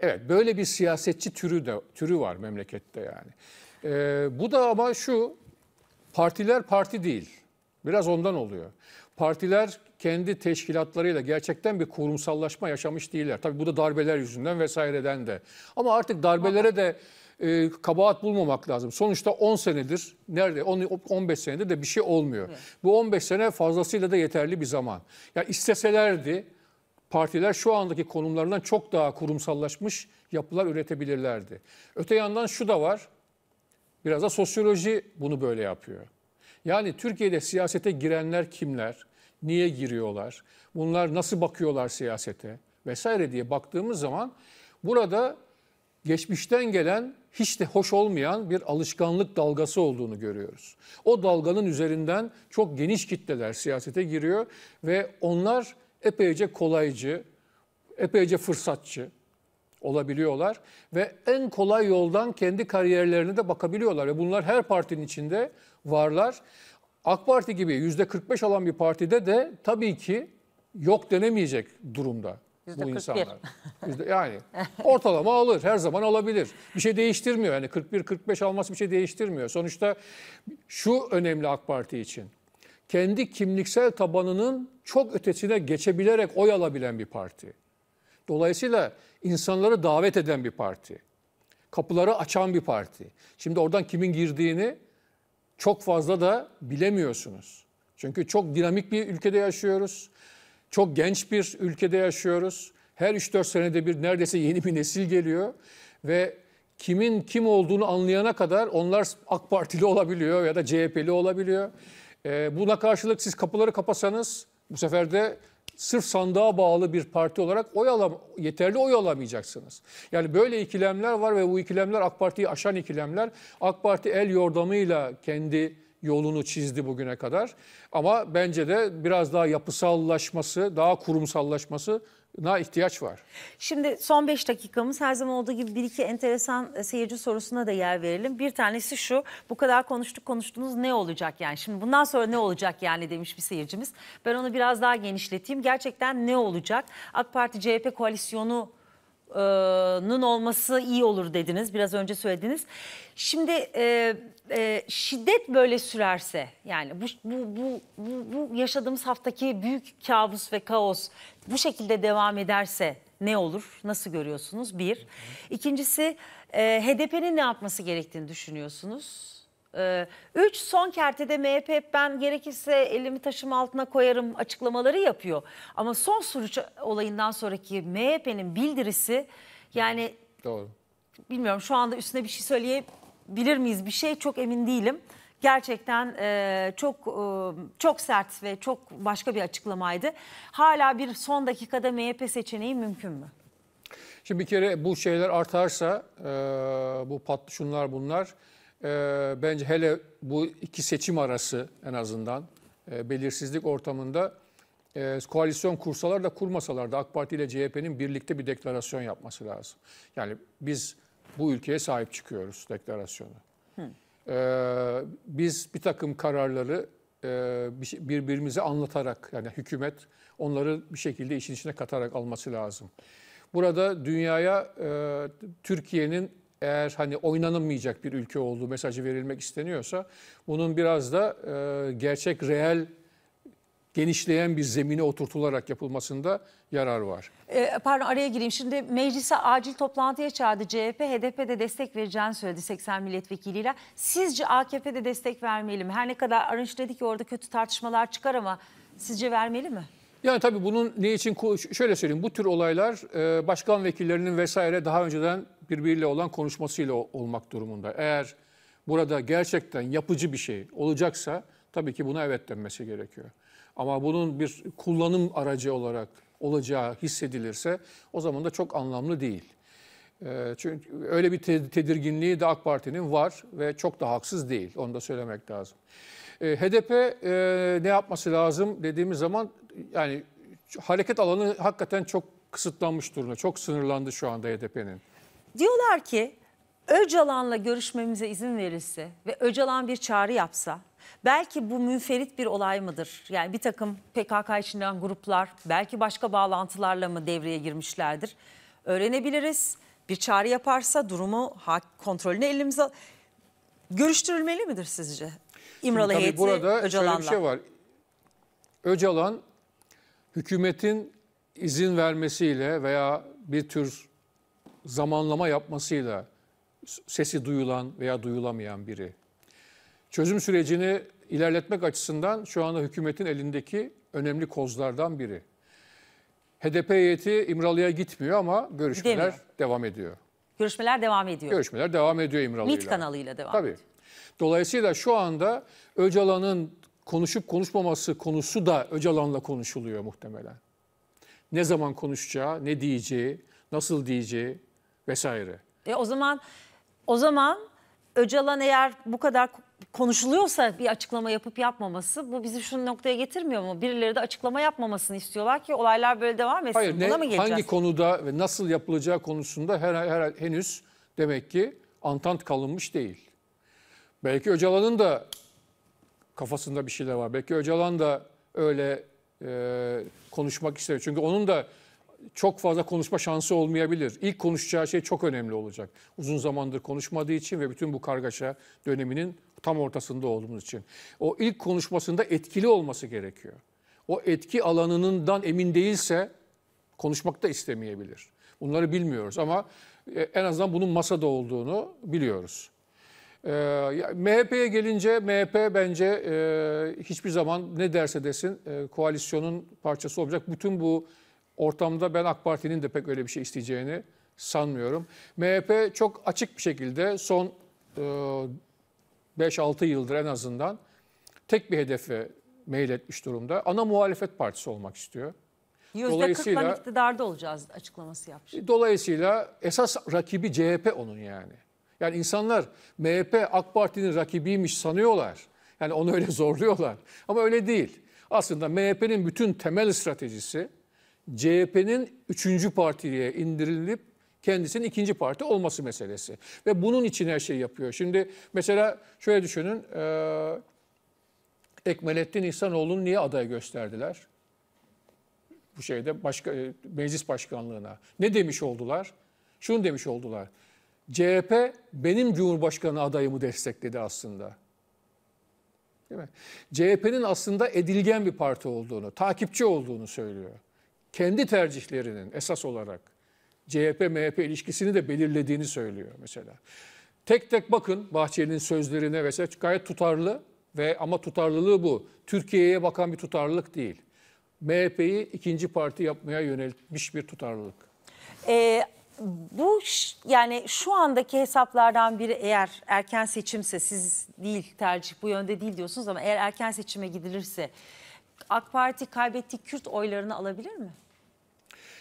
Evet böyle bir siyasetçi türü de türü var memlekette yani. Ee, bu da ama şu partiler parti değil. Biraz ondan oluyor. Partiler kendi teşkilatlarıyla gerçekten bir kurumsallaşma yaşamış değiller. Tabii bu da darbeler yüzünden vesaireden de. Ama artık darbelere de e, kabahat bulmamak lazım. Sonuçta 10 senedir, nerede 10, 15 senedir de bir şey olmuyor. Evet. Bu 15 sene fazlasıyla da yeterli bir zaman. Ya isteselerdi partiler şu andaki konumlarından çok daha kurumsallaşmış yapılar üretebilirlerdi. Öte yandan şu da var, biraz da sosyoloji bunu böyle yapıyor. Yani Türkiye'de siyasete girenler kimler? Niye giriyorlar? Bunlar nasıl bakıyorlar siyasete? Vesaire diye baktığımız zaman burada geçmişten gelen hiç de hoş olmayan bir alışkanlık dalgası olduğunu görüyoruz. O dalganın üzerinden çok geniş kitleler siyasete giriyor ve onlar epeyce kolaycı, epeyce fırsatçı olabiliyorlar ve en kolay yoldan kendi kariyerlerine de bakabiliyorlar ve bunlar her partinin içinde varlar. AK Parti gibi yüzde 45 alan bir partide de tabii ki yok denemeyecek durumda. %41. bu insanlar. Yüzde, yani ortalama alır, her zaman alabilir. Bir şey değiştirmiyor yani 41-45 alması bir şey değiştirmiyor. Sonuçta şu önemli AK Parti için. Kendi kimliksel tabanının çok ötesine geçebilerek oy alabilen bir parti. Dolayısıyla insanları davet eden bir parti. Kapıları açan bir parti. Şimdi oradan kimin girdiğini çok fazla da bilemiyorsunuz. Çünkü çok dinamik bir ülkede yaşıyoruz. Çok genç bir ülkede yaşıyoruz. Her 3-4 senede bir neredeyse yeni bir nesil geliyor ve kimin kim olduğunu anlayana kadar onlar AK Partili olabiliyor ya da CHP'li olabiliyor. E, buna karşılık siz kapıları kapasanız bu sefer de sırf sandığa bağlı bir parti olarak oy alam yeterli oy alamayacaksınız. Yani böyle ikilemler var ve bu ikilemler AK Parti'yi aşan ikilemler. AK Parti el yordamıyla kendi yolunu çizdi bugüne kadar. Ama bence de biraz daha yapısallaşması, daha kurumsallaşması na ihtiyaç var. Şimdi son 5 dakikamız her zaman olduğu gibi bir iki enteresan e, seyirci sorusuna da yer verelim. Bir tanesi şu bu kadar konuştuk konuştunuz ne olacak yani? Şimdi bundan sonra ne olacak yani demiş bir seyircimiz. Ben onu biraz daha genişleteyim. Gerçekten ne olacak? AK Parti CHP koalisyonu nın olması iyi olur dediniz. Biraz önce söylediniz. Şimdi e, e, şiddet böyle sürerse yani bu, bu, bu, bu, bu yaşadığımız haftaki büyük kabus ve kaos bu şekilde devam ederse ne olur? Nasıl görüyorsunuz? Bir. ikincisi e, HDP'nin ne yapması gerektiğini düşünüyorsunuz? Ee, üç son kertede MHP ben gerekirse elimi taşım altına koyarım açıklamaları yapıyor. Ama son sürüş olayından sonraki MHP'nin bildirisi yani Doğru. bilmiyorum şu anda üstüne bir şey söyleyebilir miyiz bir şey çok emin değilim. Gerçekten e, çok e, çok sert ve çok başka bir açıklamaydı. Hala bir son dakikada MHP seçeneği mümkün mü? Şimdi bir kere bu şeyler artarsa e, bu patlışınlar bunlar e, bence hele bu iki seçim arası en azından e, belirsizlik ortamında e, koalisyon kursalar da kurmasalar da AK Parti ile CHP'nin birlikte bir deklarasyon yapması lazım. Yani biz bu ülkeye sahip çıkıyoruz deklarasyonu. Hı. E, biz bir takım kararları e, şey, birbirimize anlatarak yani hükümet onları bir şekilde işin içine katarak alması lazım. Burada dünyaya e, Türkiye'nin eğer hani oynanılmayacak bir ülke olduğu mesajı verilmek isteniyorsa bunun biraz da e, gerçek, reel genişleyen bir zemine oturtularak yapılmasında yarar var. E, pardon araya gireyim. Şimdi meclise acil toplantıya çağırdı CHP. HDP'de destek vereceğini söyledi 80 milletvekiliyle. Sizce AKP'de destek vermeli mi? Her ne kadar Arınç dedi ki orada kötü tartışmalar çıkar ama sizce vermeli mi? Yani tabii bunun ne için şöyle söyleyeyim bu tür olaylar e, başkan vekillerinin vesaire daha önceden birbiriyle olan konuşmasıyla olmak durumunda. Eğer burada gerçekten yapıcı bir şey olacaksa tabii ki buna evet denmesi gerekiyor. Ama bunun bir kullanım aracı olarak olacağı hissedilirse o zaman da çok anlamlı değil. Ee, çünkü öyle bir tedirginliği de AK Parti'nin var ve çok da haksız değil. Onu da söylemek lazım. Ee, HDP e, ne yapması lazım dediğimiz zaman yani hareket alanı hakikaten çok kısıtlanmış durumda. Çok sınırlandı şu anda HDP'nin. Diyorlar ki Öcalan'la görüşmemize izin verilse ve Öcalan bir çağrı yapsa belki bu münferit bir olay mıdır? Yani bir takım PKK içinden gruplar belki başka bağlantılarla mı devreye girmişlerdir? Öğrenebiliriz. Bir çağrı yaparsa durumu kontrolüne elimize görüştürülmeli midir sizce? İmralı Şimdi Tabii burada Öcalan'la. şöyle bir şey var. Öcalan hükümetin izin vermesiyle veya bir tür zamanlama yapmasıyla sesi duyulan veya duyulamayan biri. Çözüm sürecini ilerletmek açısından şu anda hükümetin elindeki önemli kozlardan biri. HDP heyeti İmralı'ya gitmiyor ama görüşmeler Gidemiyor. devam ediyor. Görüşmeler devam ediyor. Görüşmeler devam ediyor İmralı'yla. MİT kanalıyla devam Tabii. ediyor. Dolayısıyla şu anda Öcalan'ın konuşup konuşmaması konusu da Öcalan'la konuşuluyor muhtemelen. Ne zaman konuşacağı, ne diyeceği, nasıl diyeceği, vesaire. E o zaman o zaman Öcalan eğer bu kadar konuşuluyorsa bir açıklama yapıp yapmaması bu bizi şu noktaya getirmiyor mu? Birileri de açıklama yapmamasını istiyorlar ki olaylar böyle devam etsin. Hayır, Buna ne, mı geleceğiz? Hangi konuda ve nasıl yapılacağı konusunda her, her henüz demek ki antant kalınmış değil. Belki Öcalan'ın da kafasında bir şeyler var. Belki Öcalan da öyle e, konuşmak istiyor Çünkü onun da çok fazla konuşma şansı olmayabilir. İlk konuşacağı şey çok önemli olacak. Uzun zamandır konuşmadığı için ve bütün bu kargaşa döneminin tam ortasında olduğumuz için. O ilk konuşmasında etkili olması gerekiyor. O etki alanından emin değilse konuşmak da istemeyebilir. Bunları bilmiyoruz ama e, en azından bunun masada olduğunu biliyoruz. Ee, MHP'ye gelince MHP bence e, hiçbir zaman ne derse desin e, koalisyonun parçası olacak. Bütün bu ortamda ben AK Parti'nin de pek öyle bir şey isteyeceğini sanmıyorum. MHP çok açık bir şekilde son e, 5-6 yıldır en azından tek bir hedefe meyil etmiş durumda. Ana muhalefet partisi olmak istiyor. Dolayısıyla iktidarda olacağız açıklaması yapmış. E, dolayısıyla esas rakibi CHP onun yani. Yani insanlar MHP AK Parti'nin rakibiymiş sanıyorlar. Yani onu öyle zorluyorlar. Ama öyle değil. Aslında MHP'nin bütün temel stratejisi CHP'nin üçüncü partiye indirilip kendisinin ikinci parti olması meselesi. Ve bunun için her şeyi yapıyor. Şimdi mesela şöyle düşünün. E, Ekmelettin İhsanoğlu'nu niye aday gösterdiler? Bu şeyde başka e, meclis başkanlığına. Ne demiş oldular? Şunu demiş oldular. CHP benim Cumhurbaşkanı adayımı destekledi aslında. Değil mi? CHP'nin aslında edilgen bir parti olduğunu, takipçi olduğunu söylüyor kendi tercihlerinin esas olarak CHP-MHP ilişkisini de belirlediğini söylüyor mesela. Tek tek bakın Bahçeli'nin sözlerine vesaire gayet tutarlı ve ama tutarlılığı bu. Türkiye'ye bakan bir tutarlılık değil. MHP'yi ikinci parti yapmaya yöneltmiş bir tutarlılık. Ee, bu yani şu andaki hesaplardan biri eğer erken seçimse siz değil tercih bu yönde değil diyorsunuz ama eğer erken seçime gidilirse AK Parti kaybettiği Kürt oylarını alabilir mi?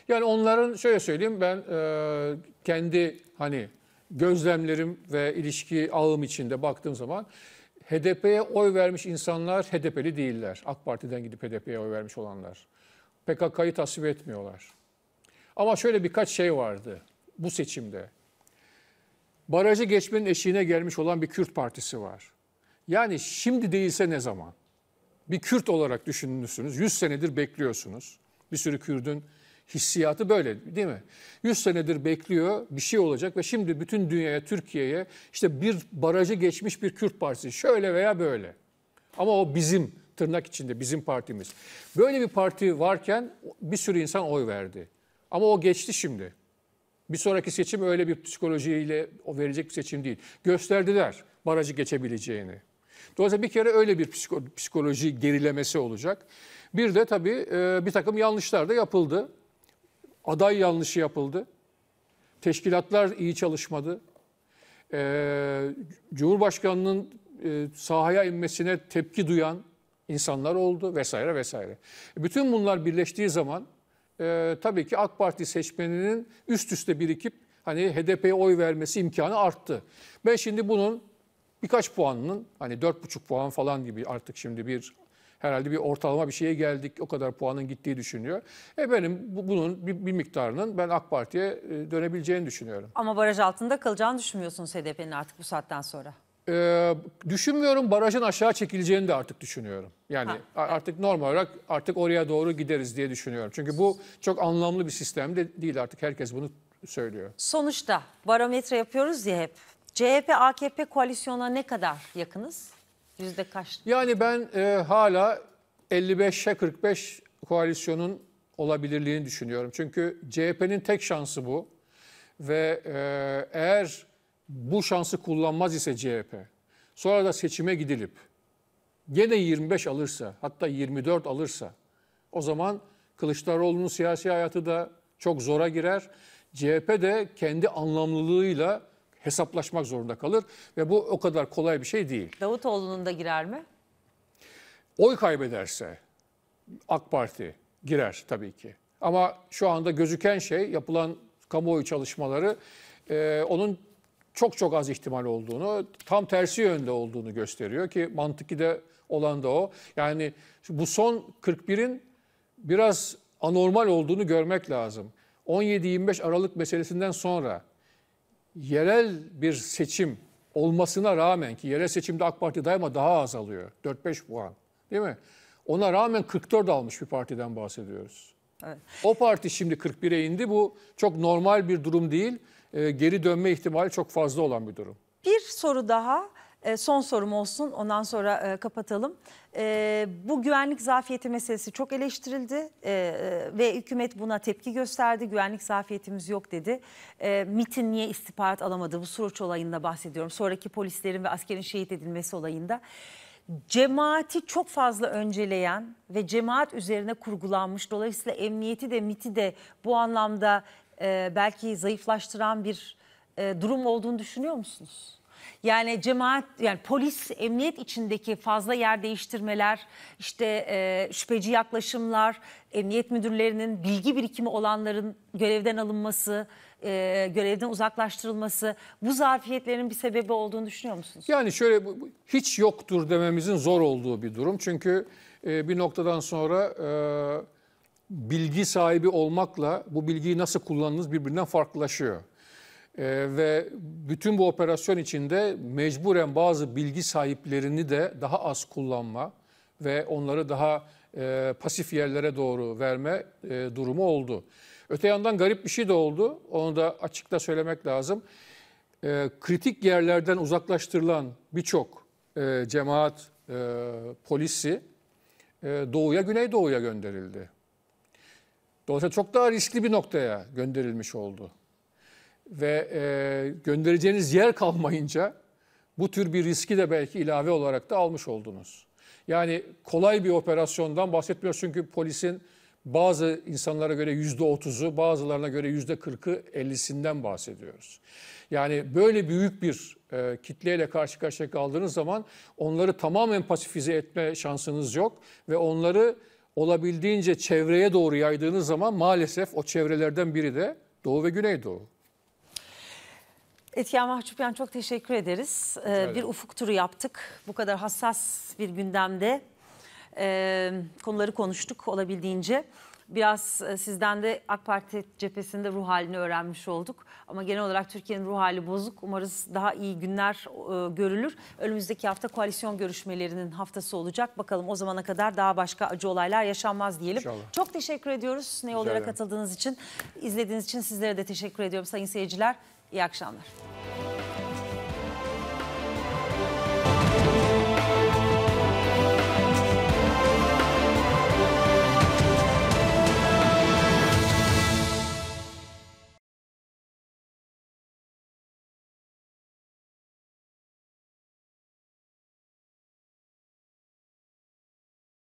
Yani onların şöyle söyleyeyim ben e, kendi hani gözlemlerim ve ilişki ağım içinde baktığım zaman HDP'ye oy vermiş insanlar HDP'li değiller. AK Parti'den gidip HDP'ye oy vermiş olanlar. PKK'yı tasvip etmiyorlar. Ama şöyle birkaç şey vardı bu seçimde. Barajı geçmenin eşiğine gelmiş olan bir Kürt partisi var. Yani şimdi değilse ne zaman? bir Kürt olarak düşünürsünüz. 100 senedir bekliyorsunuz. Bir sürü Kürt'ün hissiyatı böyle değil mi? 100 senedir bekliyor bir şey olacak ve şimdi bütün dünyaya, Türkiye'ye işte bir barajı geçmiş bir Kürt partisi şöyle veya böyle. Ama o bizim tırnak içinde bizim partimiz. Böyle bir parti varken bir sürü insan oy verdi. Ama o geçti şimdi. Bir sonraki seçim öyle bir psikolojiyle o verecek bir seçim değil. Gösterdiler barajı geçebileceğini. Dolayısıyla bir kere öyle bir psikoloji gerilemesi olacak. Bir de tabii e, bir takım yanlışlar da yapıldı. Aday yanlışı yapıldı. Teşkilatlar iyi çalışmadı. E, Cumhurbaşkanının e, sahaya inmesine tepki duyan insanlar oldu vesaire vesaire. Bütün bunlar birleştiği zaman tabii ki AK Parti seçmeninin üst üste birikip hani HDP'ye oy vermesi imkanı arttı. Ben şimdi bunun birkaç puanının hani 4,5 puan falan gibi artık şimdi bir herhalde bir ortalama bir şeye geldik. O kadar puanın gittiği düşünüyor. E benim bu, bunun bir, bir miktarının ben AK Parti'ye e, dönebileceğini düşünüyorum. Ama baraj altında kalacağını düşünmüyorsunuz HDP'nin artık bu saatten sonra. Ee, düşünmüyorum barajın aşağı çekileceğini de artık düşünüyorum. Yani ha, artık normal olarak artık oraya doğru gideriz diye düşünüyorum. Çünkü bu çok anlamlı bir sistem de değil artık herkes bunu söylüyor. Sonuçta barometre yapıyoruz ya hep CHP-AKP koalisyona ne kadar yakınız? Yüzde kaç? Yani ben e, hala 55'e 45 koalisyonun olabilirliğini düşünüyorum. Çünkü CHP'nin tek şansı bu. Ve e, eğer bu şansı kullanmaz ise CHP, sonra da seçime gidilip gene 25 alırsa, hatta 24 alırsa o zaman Kılıçdaroğlu'nun siyasi hayatı da çok zora girer. CHP de kendi anlamlılığıyla hesaplaşmak zorunda kalır ve bu o kadar kolay bir şey değil. Davutoğlu'nun da girer mi? Oy kaybederse AK Parti girer tabii ki. Ama şu anda gözüken şey yapılan kamuoyu çalışmaları e, onun çok çok az ihtimal olduğunu, tam tersi yönde olduğunu gösteriyor ki mantıklı da olan da o. Yani bu son 41'in biraz anormal olduğunu görmek lazım. 17-25 Aralık meselesinden sonra yerel bir seçim olmasına rağmen ki yerel seçimde AK Parti daima daha az alıyor. 4-5 puan değil mi? Ona rağmen 44 almış bir partiden bahsediyoruz. Evet. O parti şimdi 41'e indi. Bu çok normal bir durum değil. E, geri dönme ihtimali çok fazla olan bir durum. Bir soru daha. Ee, son sorum olsun ondan sonra e, kapatalım. Ee, bu güvenlik zafiyeti meselesi çok eleştirildi ee, ve hükümet buna tepki gösterdi. Güvenlik zafiyetimiz yok dedi. MIT'in niye istihbarat alamadı bu Suruç olayında bahsediyorum. Sonraki polislerin ve askerin şehit edilmesi olayında cemaati çok fazla önceleyen ve cemaat üzerine kurgulanmış dolayısıyla emniyeti de MIT'i de bu anlamda e, belki zayıflaştıran bir e, durum olduğunu düşünüyor musunuz? Yani cemaat yani polis emniyet içindeki fazla yer değiştirmeler işte e, şüpheci yaklaşımlar emniyet müdürlerinin bilgi birikimi olanların görevden alınması e, görevden uzaklaştırılması bu zarfiyetlerin bir sebebi olduğunu düşünüyor musunuz? Yani şöyle hiç yoktur dememizin zor olduğu bir durum çünkü e, bir noktadan sonra e, bilgi sahibi olmakla bu bilgiyi nasıl kullandığınız birbirinden farklılaşıyor. E, ve bütün bu operasyon içinde mecburen bazı bilgi sahiplerini de daha az kullanma ve onları daha e, pasif yerlere doğru verme e, durumu oldu. Öte yandan garip bir şey de oldu. Onu da açıkta söylemek lazım. E, kritik yerlerden uzaklaştırılan birçok e, cemaat e, polisi e, doğuya, güneydoğuya gönderildi. Dolayısıyla çok daha riskli bir noktaya gönderilmiş oldu ve e, göndereceğiniz yer kalmayınca bu tür bir riski de belki ilave olarak da almış oldunuz. Yani kolay bir operasyondan bahsetmiyoruz çünkü polisin bazı insanlara göre yüzde otuzu, bazılarına göre yüzde kırkı, ellisinden bahsediyoruz. Yani böyle büyük bir e, kitleyle karşı karşıya kaldığınız zaman onları tamamen pasifize etme şansınız yok ve onları olabildiğince çevreye doğru yaydığınız zaman maalesef o çevrelerden biri de Doğu ve Güneydoğu. Etiyan Mahçupyan çok teşekkür ederiz. Ee, bir ufuk turu yaptık. Bu kadar hassas bir gündemde e, konuları konuştuk olabildiğince. Biraz e, sizden de AK Parti cephesinde ruh halini öğrenmiş olduk. Ama genel olarak Türkiye'nin ruh hali bozuk. Umarız daha iyi günler e, görülür. Önümüzdeki hafta koalisyon görüşmelerinin haftası olacak. Bakalım o zamana kadar daha başka acı olaylar yaşanmaz diyelim. İnşallah. Çok teşekkür ediyoruz ne Neolara katıldığınız için. izlediğiniz için sizlere de teşekkür ediyorum sayın seyirciler. İyi akşamlar.